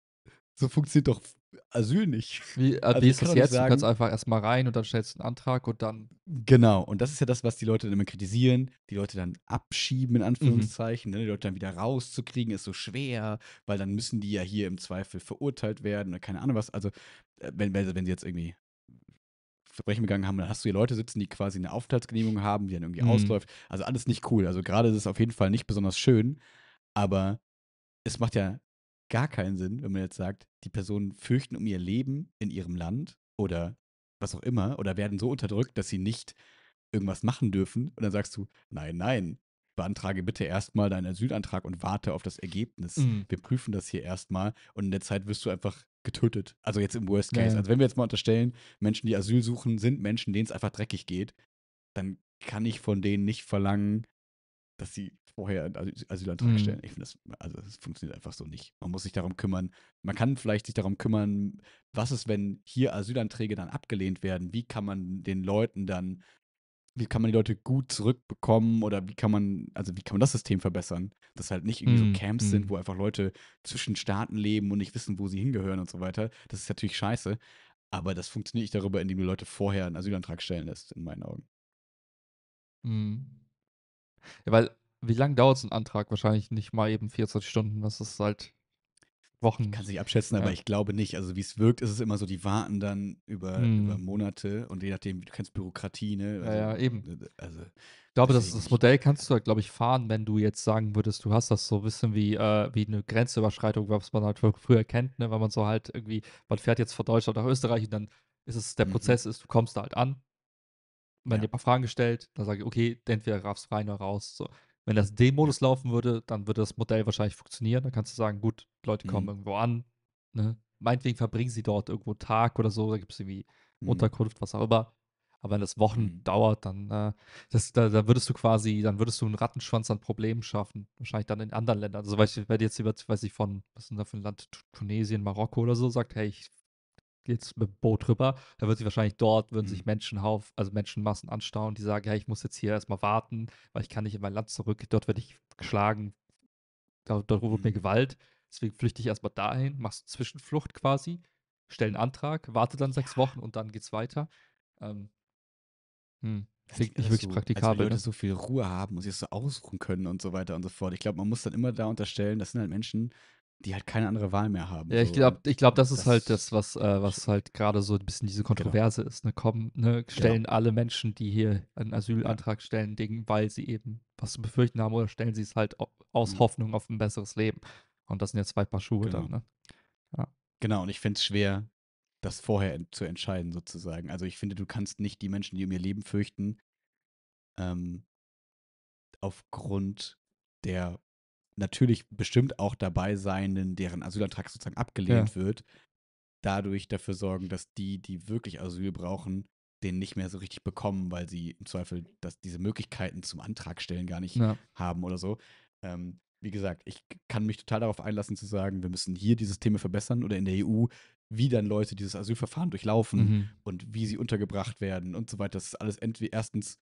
so funktioniert doch Asyl nicht. Wie, äh, also wie ist das jetzt? Sagen, du kannst einfach erstmal rein und dann stellst du einen Antrag und dann. Genau, und das ist ja das, was die Leute dann immer kritisieren. Die Leute dann abschieben, in mhm. Anführungszeichen. Mhm. Die Leute dann wieder rauszukriegen, ist so schwer, weil dann müssen die ja hier im Zweifel verurteilt werden oder keine Ahnung was. Also, äh, wenn, wenn, wenn sie jetzt irgendwie Verbrechen begangen haben, dann hast du hier Leute sitzen, die quasi eine Aufenthaltsgenehmigung haben, die dann irgendwie mhm. ausläuft. Also alles nicht cool. Also gerade ist es auf jeden Fall nicht besonders schön, aber es macht ja gar keinen Sinn, wenn man jetzt sagt, die Personen fürchten um ihr Leben in ihrem Land oder was auch immer oder werden so unterdrückt, dass sie nicht irgendwas machen dürfen. Und dann sagst du, nein, nein, beantrage bitte erstmal deinen Asylantrag und warte auf das Ergebnis. Mhm. Wir prüfen das hier erstmal und in der Zeit wirst du einfach getötet. Also jetzt im Worst Case. Ja, Also wenn wir jetzt mal unterstellen, Menschen, die Asyl suchen, sind Menschen, denen es einfach dreckig geht, dann kann ich von denen nicht verlangen, dass sie vorher einen Asylantrag mhm. stellen. Ich finde das, also das funktioniert einfach so nicht. Man muss sich darum kümmern. Man kann vielleicht sich darum kümmern, was ist, wenn hier Asylanträge dann abgelehnt werden? Wie kann man den Leuten dann, wie kann man die Leute gut zurückbekommen oder wie kann man, also wie kann man das System verbessern? Dass halt nicht irgendwie mhm. so Camps mhm. sind, wo einfach Leute zwischen Staaten leben und nicht wissen, wo sie hingehören und so weiter. Das ist natürlich scheiße. Aber das funktioniert nicht darüber, indem die Leute vorher einen Asylantrag stellen lässt, in meinen Augen. Mhm. Ja, weil, wie lange dauert so ein Antrag? Wahrscheinlich nicht mal eben 24 Stunden. Das ist halt Wochen. Kann es nicht abschätzen, ja. aber ich glaube nicht. Also wie es wirkt, ist es immer so, die warten dann über, hm. über Monate und je nachdem, du kennst Bürokratie, ne? Also, ja, ja, eben. Also, ich glaube, das, das Modell kannst du halt, glaube ich, fahren, wenn du jetzt sagen würdest, du hast das so ein bisschen wie, äh, wie eine Grenzüberschreitung, was man halt früher kennt, ne? Weil man so halt irgendwie, man fährt jetzt von Deutschland nach Österreich und dann ist es, der mhm. Prozess ist, du kommst da halt an, werden dir ein paar Fragen gestellt, dann sage ich, okay, entweder raffst rein oder raus. So. Wenn das in dem modus laufen würde, dann würde das Modell wahrscheinlich funktionieren. Dann kannst du sagen, gut, Leute kommen mhm. irgendwo an, ne? meinetwegen verbringen sie dort irgendwo Tag oder so, da gibt es irgendwie mhm. Unterkunft, was auch immer. Aber wenn das Wochen mhm. dauert, dann äh, das, da, da, würdest du quasi, dann würdest du einen Rattenschwanz an Problemen schaffen. Wahrscheinlich dann in anderen Ländern. Also weil ich werde jetzt über, weiß ich, von, was ist denn da für ein Land, Tunesien, Marokko oder so, sagt, hey, ich jetzt mit dem Boot rüber, da wird sich wahrscheinlich dort, würden sich mhm. Menschenhauf, also Menschenmassen anstauen, die sagen, ja, ich muss jetzt hier erstmal warten, weil ich kann nicht in mein Land zurück, dort werde ich geschlagen, dort, dort ruft mir mhm. Gewalt, deswegen flüchte ich erstmal dahin, machst Zwischenflucht quasi, stell einen Antrag, warte dann sechs Wochen und dann geht's weiter. Ähm, hm. Klingt nicht wirklich also praktikabel. Als Leute ne? so viel Ruhe haben und sich das so ausruhen können und so weiter und so fort. Ich glaube, man muss dann immer da unterstellen, das sind halt Menschen, die halt keine andere Wahl mehr haben. Ja, so. ich glaube, ich glaub, das ist das halt das, was, äh, was halt gerade so ein bisschen diese Kontroverse genau. ist. Ne? Kommen, ne? stellen genau. alle Menschen, die hier einen Asylantrag stellen, Ding, weil sie eben was zu befürchten haben, oder stellen sie es halt aus mhm. Hoffnung auf ein besseres Leben. Und das sind jetzt zwei Paar Schuhe genau. dann. Ne? Ja. Genau, und ich finde es schwer, das vorher zu entscheiden, sozusagen. Also ich finde, du kannst nicht die Menschen, die um ihr Leben fürchten, ähm, aufgrund der natürlich bestimmt auch dabei sein, deren Asylantrag sozusagen abgelehnt ja. wird, dadurch dafür sorgen, dass die, die wirklich Asyl brauchen, den nicht mehr so richtig bekommen, weil sie im Zweifel dass diese Möglichkeiten zum Antrag stellen gar nicht ja. haben oder so. Ähm, wie gesagt, ich kann mich total darauf einlassen zu sagen, wir müssen hier die Systeme verbessern oder in der EU, wie dann Leute dieses Asylverfahren durchlaufen mhm. und wie sie untergebracht werden und so weiter. dass ist alles entweder erstens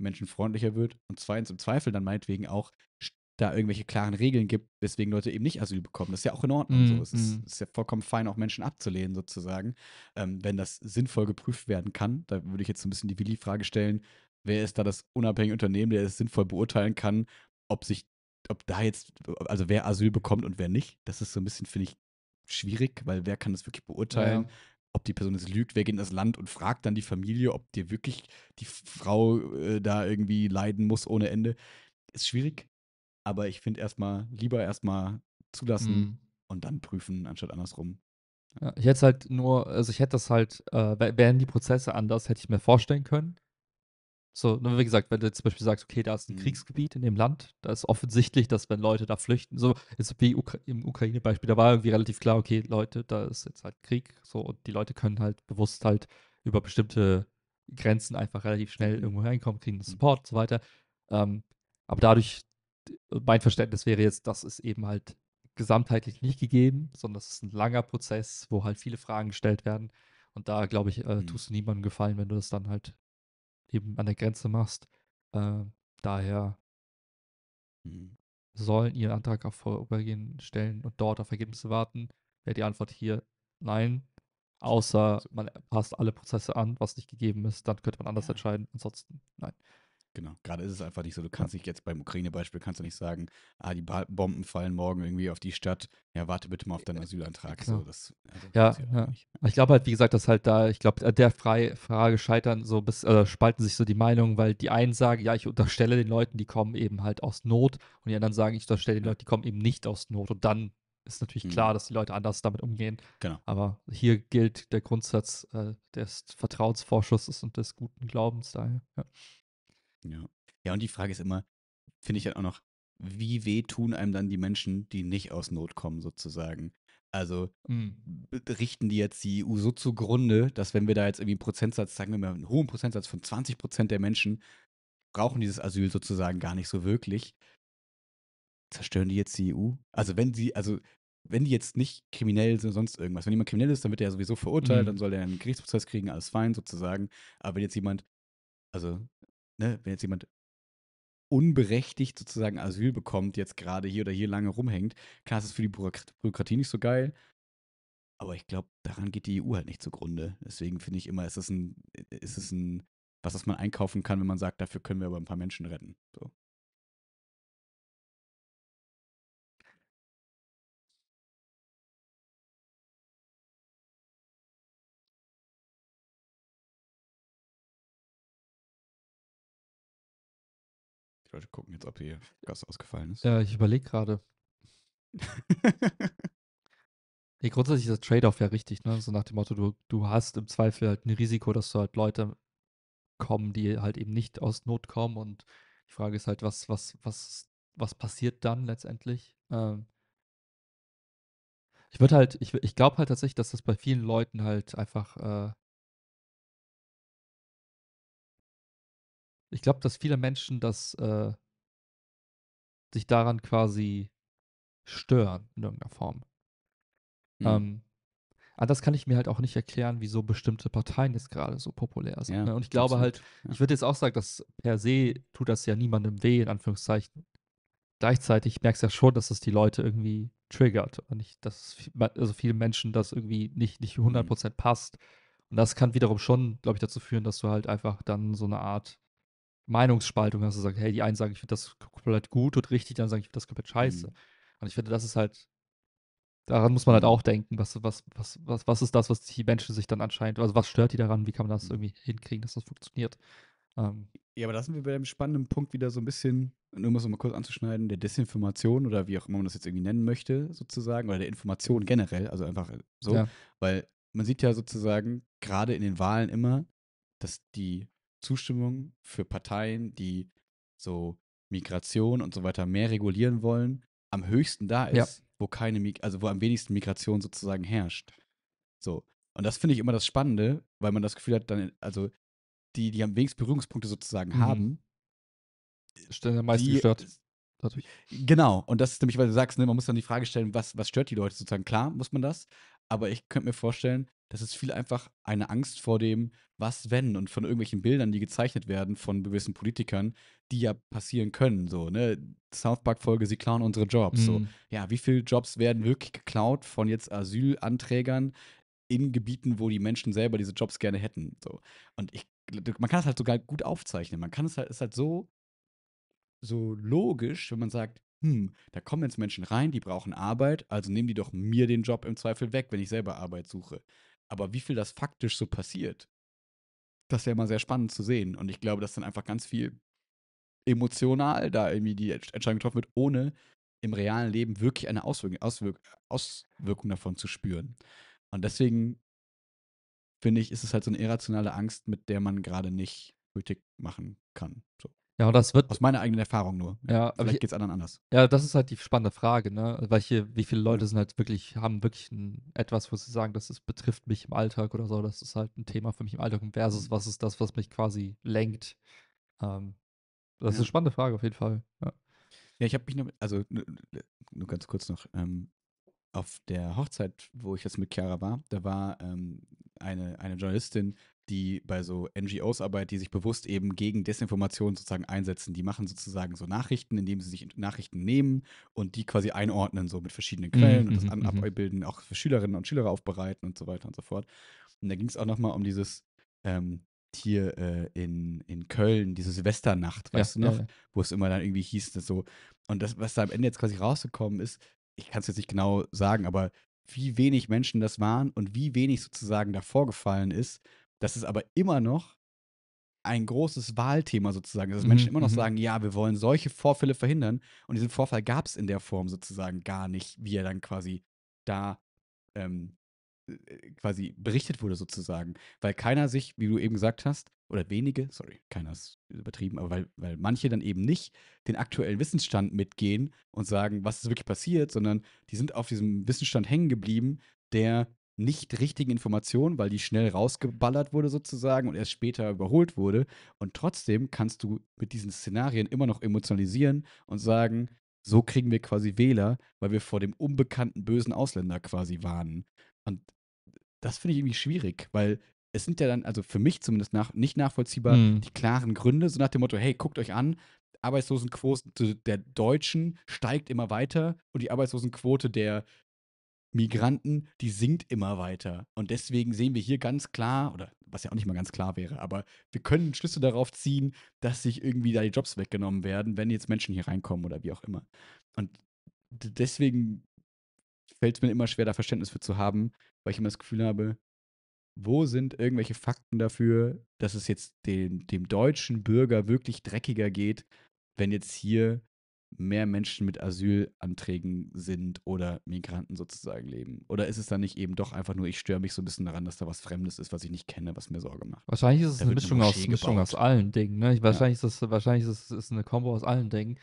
menschenfreundlicher wird und zweitens im Zweifel dann meinetwegen auch da irgendwelche klaren Regeln gibt, weswegen Leute eben nicht Asyl bekommen. Das ist ja auch in Ordnung. Mm, so. Es ist, mm. ist, ja vollkommen fein, auch Menschen abzulehnen, sozusagen, ähm, wenn das sinnvoll geprüft werden kann. Da würde ich jetzt so ein bisschen die Willi-Frage stellen, wer ist da das unabhängige Unternehmen, der es sinnvoll beurteilen kann, ob sich, ob da jetzt, also wer Asyl bekommt und wer nicht. Das ist so ein bisschen, finde ich, schwierig, weil wer kann das wirklich beurteilen? Ja ob die Person es lügt, wer geht in das Land und fragt dann die Familie, ob dir wirklich die Frau äh, da irgendwie leiden muss ohne Ende. Ist schwierig. Aber ich finde erstmal, lieber erstmal zulassen mhm. und dann prüfen, anstatt andersrum. Ja, ich hätte halt nur, also ich hätte das halt, äh, wären die Prozesse anders, hätte ich mir vorstellen können. So, ne, wie gesagt, wenn du jetzt zum Beispiel sagst, okay, da ist ein mhm. Kriegsgebiet in dem Land, da ist offensichtlich, dass wenn Leute da flüchten, so ist wie Ukra im Ukraine-Beispiel, da war irgendwie relativ klar, okay, Leute, da ist jetzt halt Krieg, so und die Leute können halt bewusst halt über bestimmte Grenzen einfach relativ schnell mhm. irgendwo reinkommen, kriegen mhm. Support und so weiter. Ähm, aber dadurch, mein Verständnis wäre jetzt, das ist eben halt gesamtheitlich nicht gegeben, sondern es ist ein langer Prozess, wo halt viele Fragen gestellt werden. Und da, glaube ich, äh, mhm. tust du niemandem gefallen, wenn du das dann halt eben an der Grenze machst. Äh, daher mhm. sollen ihren Antrag auf Vorübergehen stellen und dort auf Ergebnisse warten. Wäre die Antwort hier nein. Außer man passt alle Prozesse an, was nicht gegeben ist, dann könnte man anders ja. entscheiden. Ansonsten nein. Genau. Gerade ist es einfach nicht so. Du kannst nicht jetzt beim Ukraine-Beispiel kannst du nicht sagen, ah, die ba Bomben fallen morgen irgendwie auf die Stadt. Ja, warte bitte mal auf deinen äh, äh, Asylantrag. Genau. So, das, also ja, ja. ich glaube halt, wie gesagt, dass halt da, ich glaube, der Frei Frage scheitern so bis äh, spalten sich so die Meinungen, weil die einen sagen, ja, ich unterstelle den Leuten, die kommen eben halt aus Not, und die anderen sagen, ich unterstelle den Leuten, die kommen eben nicht aus Not. Und dann ist natürlich klar, mhm. dass die Leute anders damit umgehen. Genau. Aber hier gilt der Grundsatz äh, des Vertrauensvorschusses und des guten Glaubens daher. Ja. Ja. Ja, und die Frage ist immer, finde ich halt auch noch, wie weh tun einem dann die Menschen, die nicht aus Not kommen, sozusagen? Also mhm. richten die jetzt die EU so zugrunde, dass wenn wir da jetzt irgendwie einen Prozentsatz, sagen wir mal einen hohen Prozentsatz von 20 Prozent der Menschen brauchen dieses Asyl sozusagen gar nicht so wirklich, zerstören die jetzt die EU? Also wenn sie, also wenn die jetzt nicht kriminell sind, oder sonst irgendwas. Wenn jemand kriminell ist, dann wird er sowieso verurteilt, mhm. dann soll er einen Gerichtsprozess kriegen, alles fein sozusagen. Aber wenn jetzt jemand, also ne, wenn jetzt jemand unberechtigt sozusagen Asyl bekommt, jetzt gerade hier oder hier lange rumhängt, klar ist es für die Bürokratie nicht so geil. Aber ich glaube, daran geht die EU halt nicht zugrunde. Deswegen finde ich immer, ist es ein, äh, ist es ein, was, was man einkaufen kann, wenn man sagt, dafür können wir aber ein paar Menschen retten. So. wollte gucken jetzt, ob hier Gas ausgefallen ist. Ja, äh, ich überlege gerade. nee, grundsätzlich ist das Trade-off ja richtig, ne? So nach dem Motto, du, du hast im Zweifel halt ein Risiko, dass du halt Leute kommen, die halt eben nicht aus Not kommen. Und die Frage ist halt, was, was, was, was passiert dann letztendlich? Ähm, ich würde halt, ich, ich glaube halt tatsächlich, dass das bei vielen Leuten halt einfach äh, Ich glaube, dass viele Menschen das äh, sich daran quasi stören in irgendeiner Form. Mhm. Ähm, anders kann ich mir halt auch nicht erklären, wieso bestimmte Parteien jetzt gerade so populär sind. Ja, ne? Und ich glaube absolut. halt, ich würde jetzt auch sagen, dass per se tut das ja niemandem weh, in Anführungszeichen. Gleichzeitig merkst du ja schon, dass das die Leute irgendwie triggert und nicht, dass also vielen Menschen das irgendwie nicht, nicht 100% mhm. passt. Und das kann wiederum schon, glaube ich, dazu führen, dass du halt einfach dann so eine Art Meinungsspaltung, dass du sagst, hey, die einen sagen, ich finde das komplett gut und richtig, dann anderen sagen, ich finde das komplett scheiße. Mhm. Und ich finde, das ist halt, daran muss man halt mhm. auch denken, was, was, was, was, was ist das, was die Menschen sich dann anscheinend, also was stört die daran, wie kann man das mhm. irgendwie hinkriegen, dass das funktioniert. Ähm, ja, aber da sind wir bei dem spannenden Punkt wieder so ein bisschen, nur um es mal kurz anzuschneiden, der Desinformation oder wie auch immer man das jetzt irgendwie nennen möchte, sozusagen, oder der Information generell, also einfach äh, so, ja. weil man sieht ja sozusagen gerade in den Wahlen immer, dass die Zustimmung für Parteien, die so Migration und so weiter mehr regulieren wollen, am höchsten da ist, ja. wo keine, Mig also wo am wenigsten Migration sozusagen herrscht. So. Und das finde ich immer das Spannende, weil man das Gefühl hat, dann, also die, die am wenigsten Berührungspunkte sozusagen mhm. haben, stellen am meisten die, gestört. Dadurch. Genau, und das ist nämlich, weil du sagst, ne, man muss dann die Frage stellen, was, was stört die Leute sozusagen? Klar muss man das, aber ich könnte mir vorstellen, das ist viel einfach eine Angst vor dem Was wenn und von irgendwelchen Bildern, die gezeichnet werden von gewissen Politikern, die ja passieren können. So ne South Park Folge, sie klauen unsere Jobs. Mhm. So ja, wie viele Jobs werden wirklich geklaut von jetzt Asylanträgern in Gebieten, wo die Menschen selber diese Jobs gerne hätten. So und ich, man kann es halt sogar gut aufzeichnen. Man kann es halt ist halt so so logisch, wenn man sagt, hm, da kommen jetzt Menschen rein, die brauchen Arbeit, also nehmen die doch mir den Job im Zweifel weg, wenn ich selber Arbeit suche. Aber wie viel das faktisch so passiert, das wäre mal sehr spannend zu sehen. Und ich glaube, dass dann einfach ganz viel emotional da irgendwie die Entscheidung getroffen wird, ohne im realen Leben wirklich eine Auswirkung, Auswirk Auswirkung davon zu spüren. Und deswegen finde ich, ist es halt so eine irrationale Angst, mit der man gerade nicht Politik machen kann. So. Ja, und das wird. Aus meiner eigenen Erfahrung nur. Ja, Vielleicht geht es anderen anders. Ja, das ist halt die spannende Frage, ne? Weil hier, wie viele Leute sind halt wirklich, haben wirklich ein, etwas, wo sie sagen, das ist, betrifft mich im Alltag oder so, das ist halt ein Thema für mich im Alltag versus was ist das, was mich quasi lenkt. Ähm, das ja. ist eine spannende Frage auf jeden Fall. Ja, ja ich habe mich nur, also nur ganz kurz noch, ähm, auf der Hochzeit, wo ich jetzt mit Chiara war, da war ähm, eine, eine Journalistin die bei so NGOs arbeiten, die sich bewusst eben gegen Desinformation sozusagen einsetzen. Die machen sozusagen so Nachrichten, indem sie sich Nachrichten nehmen und die quasi einordnen, so mit verschiedenen mhm, Quellen mhm, und das mhm, an, mhm. abbilden, auch für Schülerinnen und Schüler aufbereiten und so weiter und so fort. Und da ging es auch nochmal um dieses ähm, hier äh, in, in Köln, diese Silvesternacht, weißt ja, du noch, ja. wo es immer dann irgendwie hieß, das so, und das, was da am Ende jetzt quasi rausgekommen ist, ich kann es jetzt nicht genau sagen, aber wie wenig Menschen das waren und wie wenig sozusagen da vorgefallen ist, das ist aber immer noch ein großes Wahlthema sozusagen dass mhm. Menschen immer noch mhm. sagen, ja, wir wollen solche Vorfälle verhindern und diesen Vorfall gab es in der Form sozusagen gar nicht, wie er dann quasi da ähm, äh, quasi berichtet wurde sozusagen, weil keiner sich, wie du eben gesagt hast, oder wenige, sorry, keiner ist übertrieben, aber weil, weil manche dann eben nicht den aktuellen Wissensstand mitgehen und sagen, was ist wirklich passiert, sondern die sind auf diesem Wissensstand hängen geblieben, der nicht richtigen Informationen, weil die schnell rausgeballert wurde sozusagen und erst später überholt wurde. Und trotzdem kannst du mit diesen Szenarien immer noch emotionalisieren und sagen, so kriegen wir quasi Wähler, weil wir vor dem unbekannten bösen Ausländer quasi warnen. Und das finde ich irgendwie schwierig, weil es sind ja dann, also für mich zumindest nach, nicht nachvollziehbar, mhm. die klaren Gründe, so nach dem Motto, hey, guckt euch an, Arbeitslosenquote der Deutschen steigt immer weiter und die Arbeitslosenquote der Migranten, die sinkt immer weiter. Und deswegen sehen wir hier ganz klar, oder was ja auch nicht mal ganz klar wäre, aber wir können Schlüsse darauf ziehen, dass sich irgendwie da die Jobs weggenommen werden, wenn jetzt Menschen hier reinkommen oder wie auch immer. Und deswegen fällt es mir immer schwer, da Verständnis für zu haben, weil ich immer das Gefühl habe, wo sind irgendwelche Fakten dafür, dass es jetzt dem, dem deutschen Bürger wirklich dreckiger geht, wenn jetzt hier mehr Menschen mit Asylanträgen sind oder Migranten sozusagen leben? Oder ist es dann nicht eben doch einfach nur, ich störe mich so ein bisschen daran, dass da was Fremdes ist, was ich nicht kenne, was mir Sorge macht? Wahrscheinlich ist es eine Mischung, eine aus, Mischung aus allen Dingen. Ne? Wahrscheinlich, ja. ist das, wahrscheinlich ist es eine Kombo aus allen Dingen.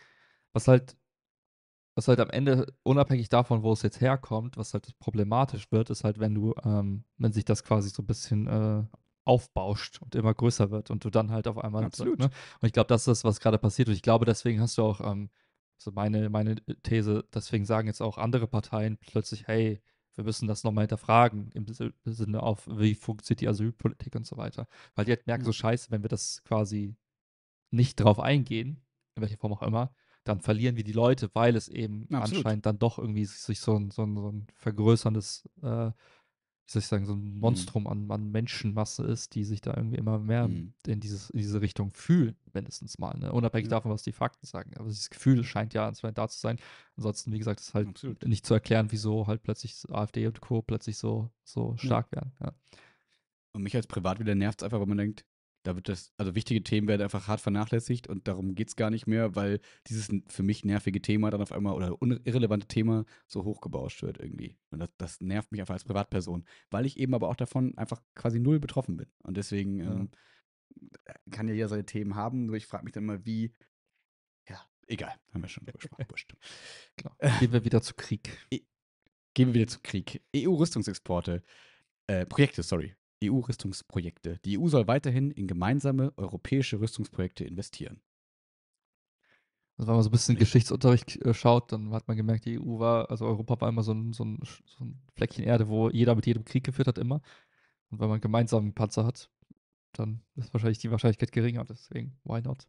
Was halt, was halt am Ende, unabhängig davon, wo es jetzt herkommt, was halt problematisch wird, ist halt, wenn du, ähm, wenn sich das quasi so ein bisschen äh, aufbauscht und immer größer wird und du dann halt auf einmal. Absolut. ne? Und ich glaube, das ist das, was gerade passiert. Und ich glaube, deswegen hast du auch ähm, so meine, meine äh, These, deswegen sagen jetzt auch andere Parteien plötzlich, hey, wir müssen das nochmal hinterfragen im Sinne auf, wie funktioniert die Asylpolitik und so weiter. Weil die halt merken, so scheiße, wenn wir das quasi nicht drauf eingehen, in welcher Form auch immer, dann verlieren wir die Leute, weil es eben Absolut. anscheinend dann doch irgendwie sich so ein, so ein, so ein vergrößerndes äh, wie soll ich sagen, so ein mhm. Monstrum an, an Menschenmasse ist, die sich da irgendwie immer mehr mhm. in, dieses, in diese Richtung fühlen, mindestens mal. Ne? Unabhängig ja. davon, was die Fakten sagen. Aber dieses Gefühl scheint ja anscheinend da zu sein. Ansonsten, wie gesagt, ist halt Absolut. nicht zu erklären, wieso halt plötzlich AfD und Co. plötzlich so, so stark ja. werden. Ja. Und mich als Privatwähler nervt es einfach, weil man denkt, da wird das, also wichtige Themen werden einfach hart vernachlässigt und darum geht es gar nicht mehr, weil dieses für mich nervige Thema dann auf einmal oder irrelevante Thema so hochgebauscht wird irgendwie. Und das, das, nervt mich einfach als Privatperson, weil ich eben aber auch davon einfach quasi null betroffen bin. Und deswegen ähm, mhm. äh, kann ja jeder seine Themen haben, nur ich frage mich dann immer, wie. Ja, egal, haben wir schon drüber gesprochen. Klar. Äh, gehen wir wieder zu Krieg. E Gehen wir wieder zu Krieg. EU-Rüstungsexporte. Äh, Projekte, sorry. EU-Rüstungsprojekte. Die EU e soll weiterhin in gemeinsame europäische Rüstungsprojekte investieren. Also wenn man so ein bisschen Geschichtsunterricht äh, schaut, dann hat man gemerkt, die EU war, also Europa war immer so ein, so, ein, so ein, Fleckchen Erde, wo jeder mit jedem Krieg geführt hat, immer. Und wenn man gemeinsam einen Panzer hat, dann ist wahrscheinlich die Wahrscheinlichkeit geringer. Deswegen, why not?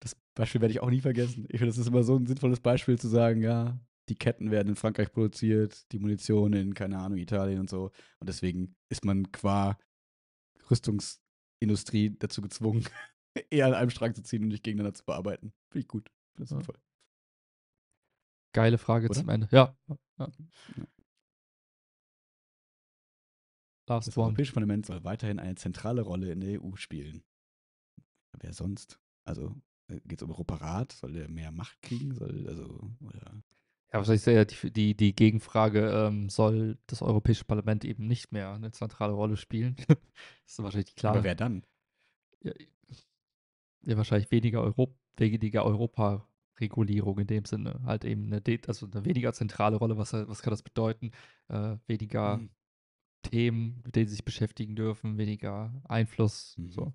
Das Beispiel werde ich auch nie vergessen. Ich finde, das ist immer so ein sinnvolles Beispiel zu sagen, ja, die Ketten werden in Frankreich produziert, die Munition in, keine Ahnung, Italien und so. Und deswegen ist man qua Rüstungsindustrie dazu gezwungen, eher an einem Strang zu ziehen und nicht gegeneinander zu bearbeiten. Finde ich gut. Finde ich ja. sinnvoll. Geile Frage Oder? zum Ende. Ja. ja. ja. Last das Europäische Fundament soll weiterhin eine zentrale Rolle in der EU spielen. Wer sonst? Also äh, geht es um Europarat? Soll der mehr Macht kriegen? Soll, also, oder ja, was ich sehe, die, die, die Gegenfrage, ähm, soll das Europäische Parlament eben nicht mehr eine zentrale Rolle spielen? das ist wahrscheinlich klar. Aber wer dann? Ja, ja wahrscheinlich weniger, Europ weniger Europa-Regulierung in dem Sinne. Halt eben eine, De also eine weniger zentrale Rolle, was, was kann das bedeuten? Äh, weniger mhm. Themen, mit denen sie sich beschäftigen dürfen, weniger Einfluss. Mhm. So.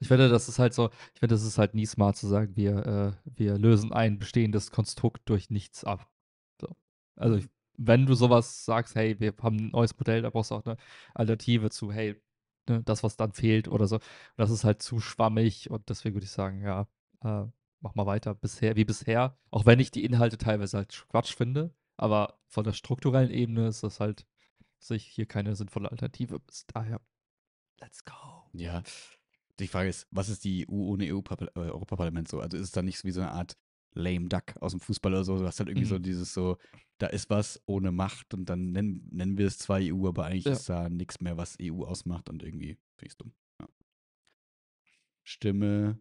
Ich finde, das ist halt so, ich finde, das ist halt nie smart zu sagen, wir, äh, wir lösen ein bestehendes Konstrukt durch nichts ab. So. Also mhm. ich, wenn du sowas sagst, hey, wir haben ein neues Modell, da brauchst du auch eine Alternative zu, hey, ne, das, was dann fehlt oder so. das ist halt zu schwammig und deswegen würde ich sagen, ja, äh, mach mal weiter bisher, wie bisher. Auch wenn ich die Inhalte teilweise halt Quatsch finde, aber von der strukturellen Ebene ist das halt sich hier keine sinnvolle Alternative. Bis daher, let's go. Ja, die Frage ist, was ist die EU ohne EU-Europaparlament äh, so? Also ist es dann nicht so wie so eine Art lame duck aus dem Fußball oder so? Du hast halt irgendwie mhm. so dieses so, da ist was ohne Macht und dann nennen, nennen wir es zwar EU, aber eigentlich ja. ist da nichts mehr, was EU ausmacht und irgendwie finde ich es dumm. Ja. Stimme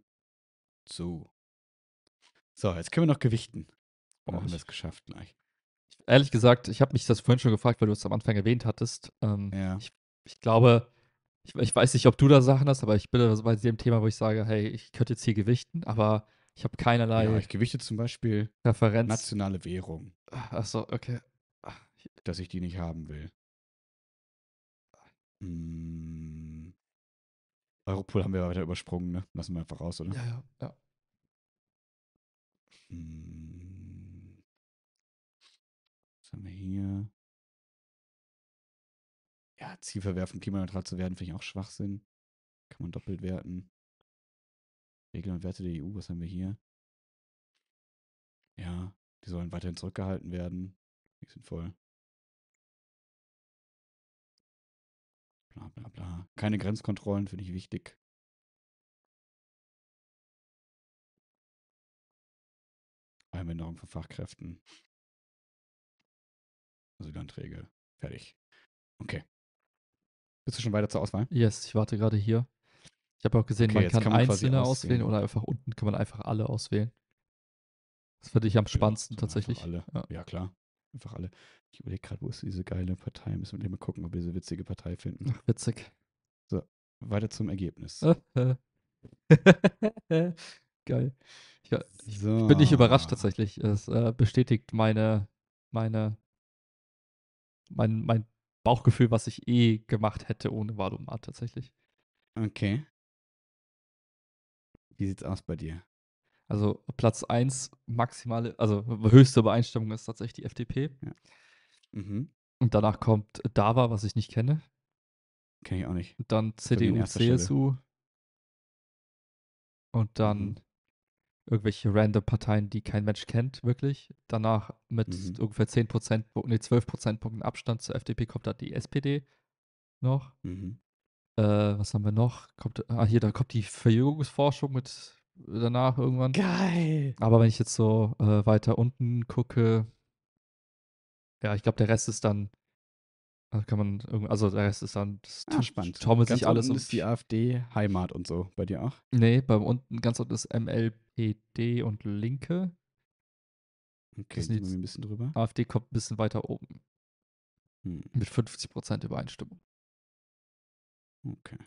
zu. So, jetzt können wir noch gewichten. Oh, haben wir es geschafft gleich. Ehrlich gesagt, ich habe mich das vorhin schon gefragt, weil du es am Anfang erwähnt hattest. Ähm, ja. ich, ich glaube, ich, ich weiß nicht, ob du da Sachen hast, aber ich bin bei dem Thema, wo ich sage, hey, ich könnte jetzt hier gewichten, aber ich habe keinerlei. Ja, ich gewichte zum Beispiel Referenz. nationale Währung. Achso, okay. Dass ich die nicht haben will. Hm. Europol haben wir weiter übersprungen, ne? Lassen wir einfach raus, oder? Ja, ja, ja. Hm. Was haben wir hier? ja, Ziel verwerfen, klimaneutral zu werden, finde ich auch Schwachsinn. Kann man doppelt werten. Regeln und Werte der EU, was haben wir hier? Ja, die sollen weiterhin zurückgehalten werden. Nicht sinnvoll. Bla bla bla. Keine Grenzkontrollen finde ich wichtig. Einwanderung von Fachkräften. Asylanträge. Fertig. Okay. Bist du schon weiter zur Auswahl? Yes, ich warte gerade hier. Ich habe auch gesehen, okay, man kann, kann man einzelne auswählen oder einfach unten kann man einfach alle auswählen. Das finde ich am spannendsten tatsächlich. Alle. Ja. ja. klar. Einfach alle. Ich überlege gerade, wo ist diese geile Partei? Müssen wir mal gucken, ob wir diese witzige Partei finden. Ach, witzig. So, weiter zum Ergebnis. Geil. Ich, ich, so. bin nicht überrascht tatsächlich. Es äh, bestätigt meine, meine, mein, mein Bauchgefühl, was ich eh gemacht hätte ohne Valomat tatsächlich. Okay. Wie sieht's aus bei dir? Also Platz 1, maximale, also höchste Übereinstimmung ist tatsächlich die FDP. Ja. Mhm. Und danach kommt DAWA, was ich nicht kenne. Kenne ich auch nicht. Und dann CDU, CSU. Und dann mhm irgendwelche random Parteien, die kein Mensch kennt, wirklich. Danach mit mhm. ungefähr 10 Prozent, nee, 12 Prozentpunkten Abstand zur FDP kommt da die SPD noch. Mhm. Äh, was haben wir noch? Kommt, ah, hier, da kommt die Verjüngungsforschung mit danach irgendwann. Geil! Aber wenn ich jetzt so äh, weiter unten gucke, ja, ich glaube, der Rest ist dann also kann man irgendwie, also da ist es dann, das ah, spannend. taumelt ganz sich alles. Unten ist die AfD Heimat und so bei dir auch? Nee, beim unten ganz unten ist MLPD und Linke. Okay, sind wir ein bisschen drüber. AfD kommt ein bisschen weiter oben. Hm. Mit 50% Übereinstimmung. Okay.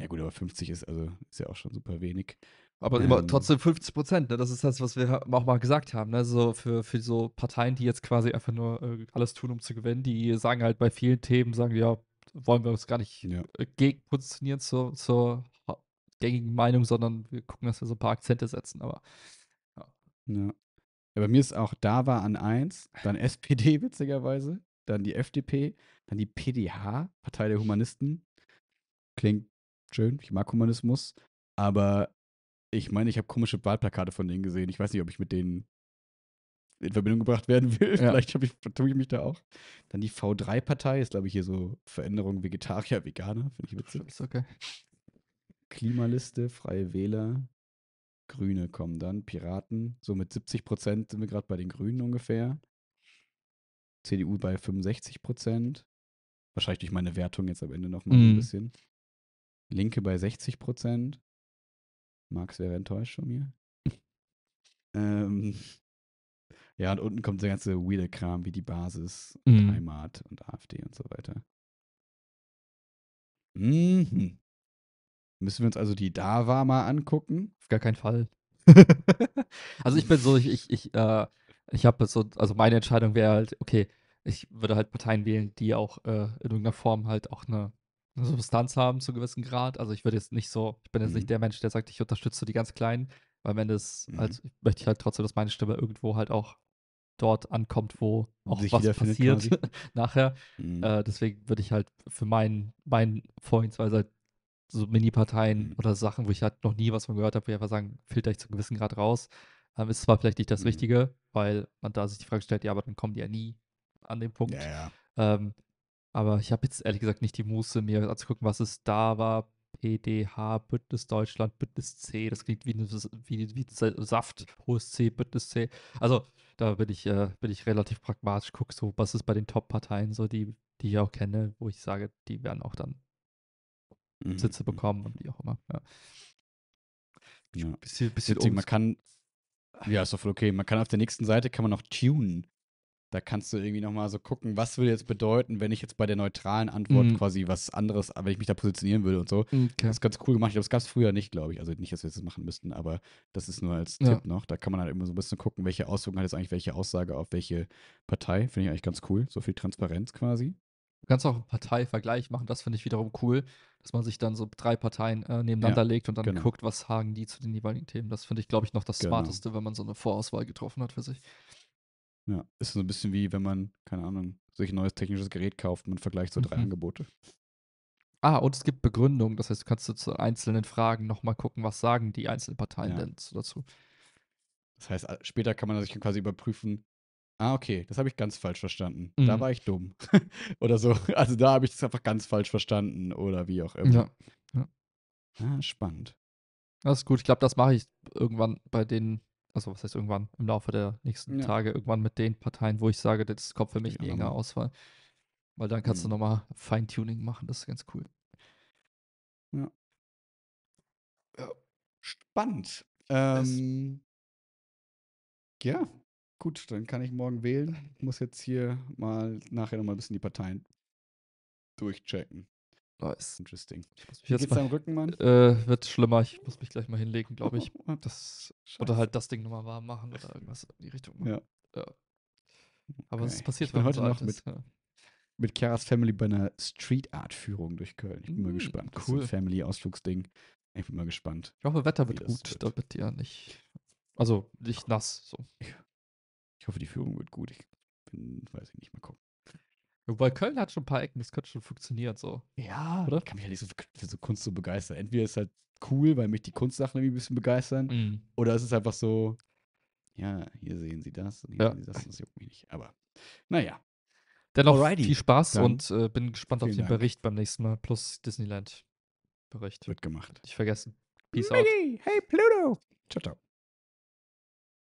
Ja gut, aber 50 ist also ist ja auch schon super wenig. Aber ähm, trotzdem 50 Prozent, ne? Das ist das, was wir auch mal gesagt haben, ne? So für, für so Parteien, die jetzt quasi einfach nur äh, alles tun, um zu gewinnen, die sagen halt bei vielen Themen, sagen ja, wollen wir uns gar nicht ja. Äh, gegen zur, zur gängigen Meinung, sondern wir gucken, dass wir so ein paar Akzente setzen, aber ja. ja. ja bei mir ist auch da war an 1, dann SPD witzigerweise, dann die FDP, dann die PDH, Partei der Humanisten. Klingt schön, ich mag Humanismus. Aber ich meine, ich habe komische Wahlplakate von denen gesehen. Ich weiß nicht, ob ich mit denen in Verbindung gebracht werden will. Ja. Vielleicht ich, tue ich mich da auch. Dann die V3-Partei ist, glaube ich, hier so Veränderung Vegetarier, Veganer. Finde ich witzig. Ist okay. Klimaliste, Freie Wähler, Grüne kommen dann, Piraten. So mit 70 Prozent sind wir gerade bei den Grünen ungefähr. CDU bei 65 Prozent. Wahrscheinlich durch meine Wertung jetzt am Ende nochmal mm. ein mhm. bisschen. Linke bei 60 Prozent. Marx wäre enttäuscht von mir. ähm, ja, und unten kommt der ganze weirde Kram wie die Basis und mhm. Heimat und AfD und so weiter. Mhm. Müssen wir uns also die Dava mal angucken? Auf gar keinen Fall. also ich bin so, ich, ich, ich, äh, ich habe so, also meine Entscheidung wäre halt, okay, ich würde halt Parteien wählen, die auch äh, in irgendeiner Form halt auch eine Substanz haben zu gewissen Grad. Also ich würde jetzt nicht so, ich bin jetzt mhm. nicht der Mensch, der sagt, ich unterstütze die ganz Kleinen, weil am Ende ist halt, mhm. halt, möchte ich halt trotzdem, dass meine Stimme irgendwo halt auch dort ankommt, wo auch Sich was passiert nachher. Mhm. Äh, deswegen würde ich halt für meinen, meinen Vorgehensweise halt so Mini-Parteien mhm. oder Sachen, wo ich halt noch nie was von gehört habe, würde ich einfach sagen, filter ich zu einem gewissen Grad raus. Ähm, ist zwar vielleicht nicht das mhm. Richtige, weil man da sich die Frage stellt, ja, aber dann kommen die ja nie an den Punkt. Ja, ja. Ähm, aber ich habe jetzt ehrlich gesagt nicht die Muße, mir anzugucken, was es da war. PDH, Bündnis Deutschland, Bündnis C, das klingt wie, wie, wie Saft, hohes C, Bündnis C. Also da bin ich, äh, bin ich relativ pragmatisch, gucke so, was ist bei den Top-Parteien so, die, die ich auch kenne, wo ich sage, die werden auch dann mhm. Sitze mhm. bekommen und wie auch immer. Ja. ja. Bisschen, bisschen Witzig, man kann, ja, ist doch voll okay. Man kann auf der nächsten Seite kann man noch tunen. Da kannst du irgendwie nochmal so gucken, was würde jetzt bedeuten, wenn ich jetzt bei der neutralen Antwort mhm. quasi was anderes, wenn ich mich da positionieren würde und so. Okay. Das ist ganz cool gemacht. Ich glaube, das gab es früher nicht, glaube ich. Also nicht, dass wir das machen müssten, aber das ist nur als ja. Tipp noch. Da kann man halt immer so ein bisschen gucken, welche Auswirkungen hat jetzt eigentlich welche Aussage auf welche Partei. Finde ich eigentlich ganz cool. So viel Transparenz quasi. Du kannst auch einen Parteivergleich machen, das finde ich wiederum cool, dass man sich dann so drei Parteien äh, nebeneinander ja, legt und dann genau. guckt, was sagen die zu den jeweiligen Themen. Das finde ich, glaube ich, noch das genau. Smarteste, wenn man so eine Vorauswahl getroffen hat für sich. Ja, ist so ein bisschen wie, wenn man, keine Ahnung, sich ein neues technisches Gerät kauft, man vergleicht so drei mhm. Angebote. Ah, und es gibt Begründungen. das heißt, du kannst zu einzelnen Fragen nochmal gucken, was sagen die einzelnen Parteien ja. denn dazu. Das heißt, später kann man sich quasi überprüfen, ah, okay, das habe ich ganz falsch verstanden. Mhm. Da war ich dumm. oder so. Also da habe ich das einfach ganz falsch verstanden oder wie auch immer. Ja. ja. Ah, spannend. Das ist gut. Ich glaube, das mache ich irgendwann bei den also was heißt irgendwann, im Laufe der nächsten ja. Tage irgendwann mit den Parteien, wo ich sage, das kommt für mich ja, enger Auswahl. Weil dann kannst mhm. du nochmal Feintuning machen, das ist ganz cool. Ja. Spannend. Ähm, ja, gut, dann kann ich morgen wählen. Ich muss jetzt hier mal nachher nochmal ein bisschen die Parteien durchchecken. Nice. Interesting. Wie geht's mal, deinem Rücken, Mann? Äh, wird schlimmer. Ich muss mich gleich mal hinlegen, glaube ich. Oh, oh, oh. Das, oder halt das Ding nochmal warm machen oder irgendwas in die Richtung. Machen. Ne? Ja. ja. Aber was ist passiert, ich bin heute noch mit, ja. mit Chiaras Family bei einer Street Art Führung durch Köln. Ich bin mm, mal gespannt. Cool. Family Ausflugsding. Ich bin mal gespannt. Ich hoffe, Wetter wird gut, wird. damit ja nicht, also nicht nass. So. Ich hoffe, die Führung wird gut. Ich bin, weiß ich nicht, mal gucken. Wobei Köln hat schon ein paar Ecken, das könnte schon funktionieren so. Ja, oder? Ich kann mich ja halt nicht so für so Kunst so begeistern. Entweder ist es halt cool, weil mich die Kunstsachen irgendwie ein bisschen begeistern, mm. oder es ist einfach so, ja, hier sehen sie das, hier ja. sehen sie das, das juckt mich nicht. Aber naja. Dennoch Alrighty. viel Spaß Dann und äh, bin gespannt auf den Dank. Bericht beim nächsten Mal, plus Disneyland-Bericht. Wird gemacht. Nicht vergessen. Peace Miggy. out. Hey Pluto. Ciao, ciao.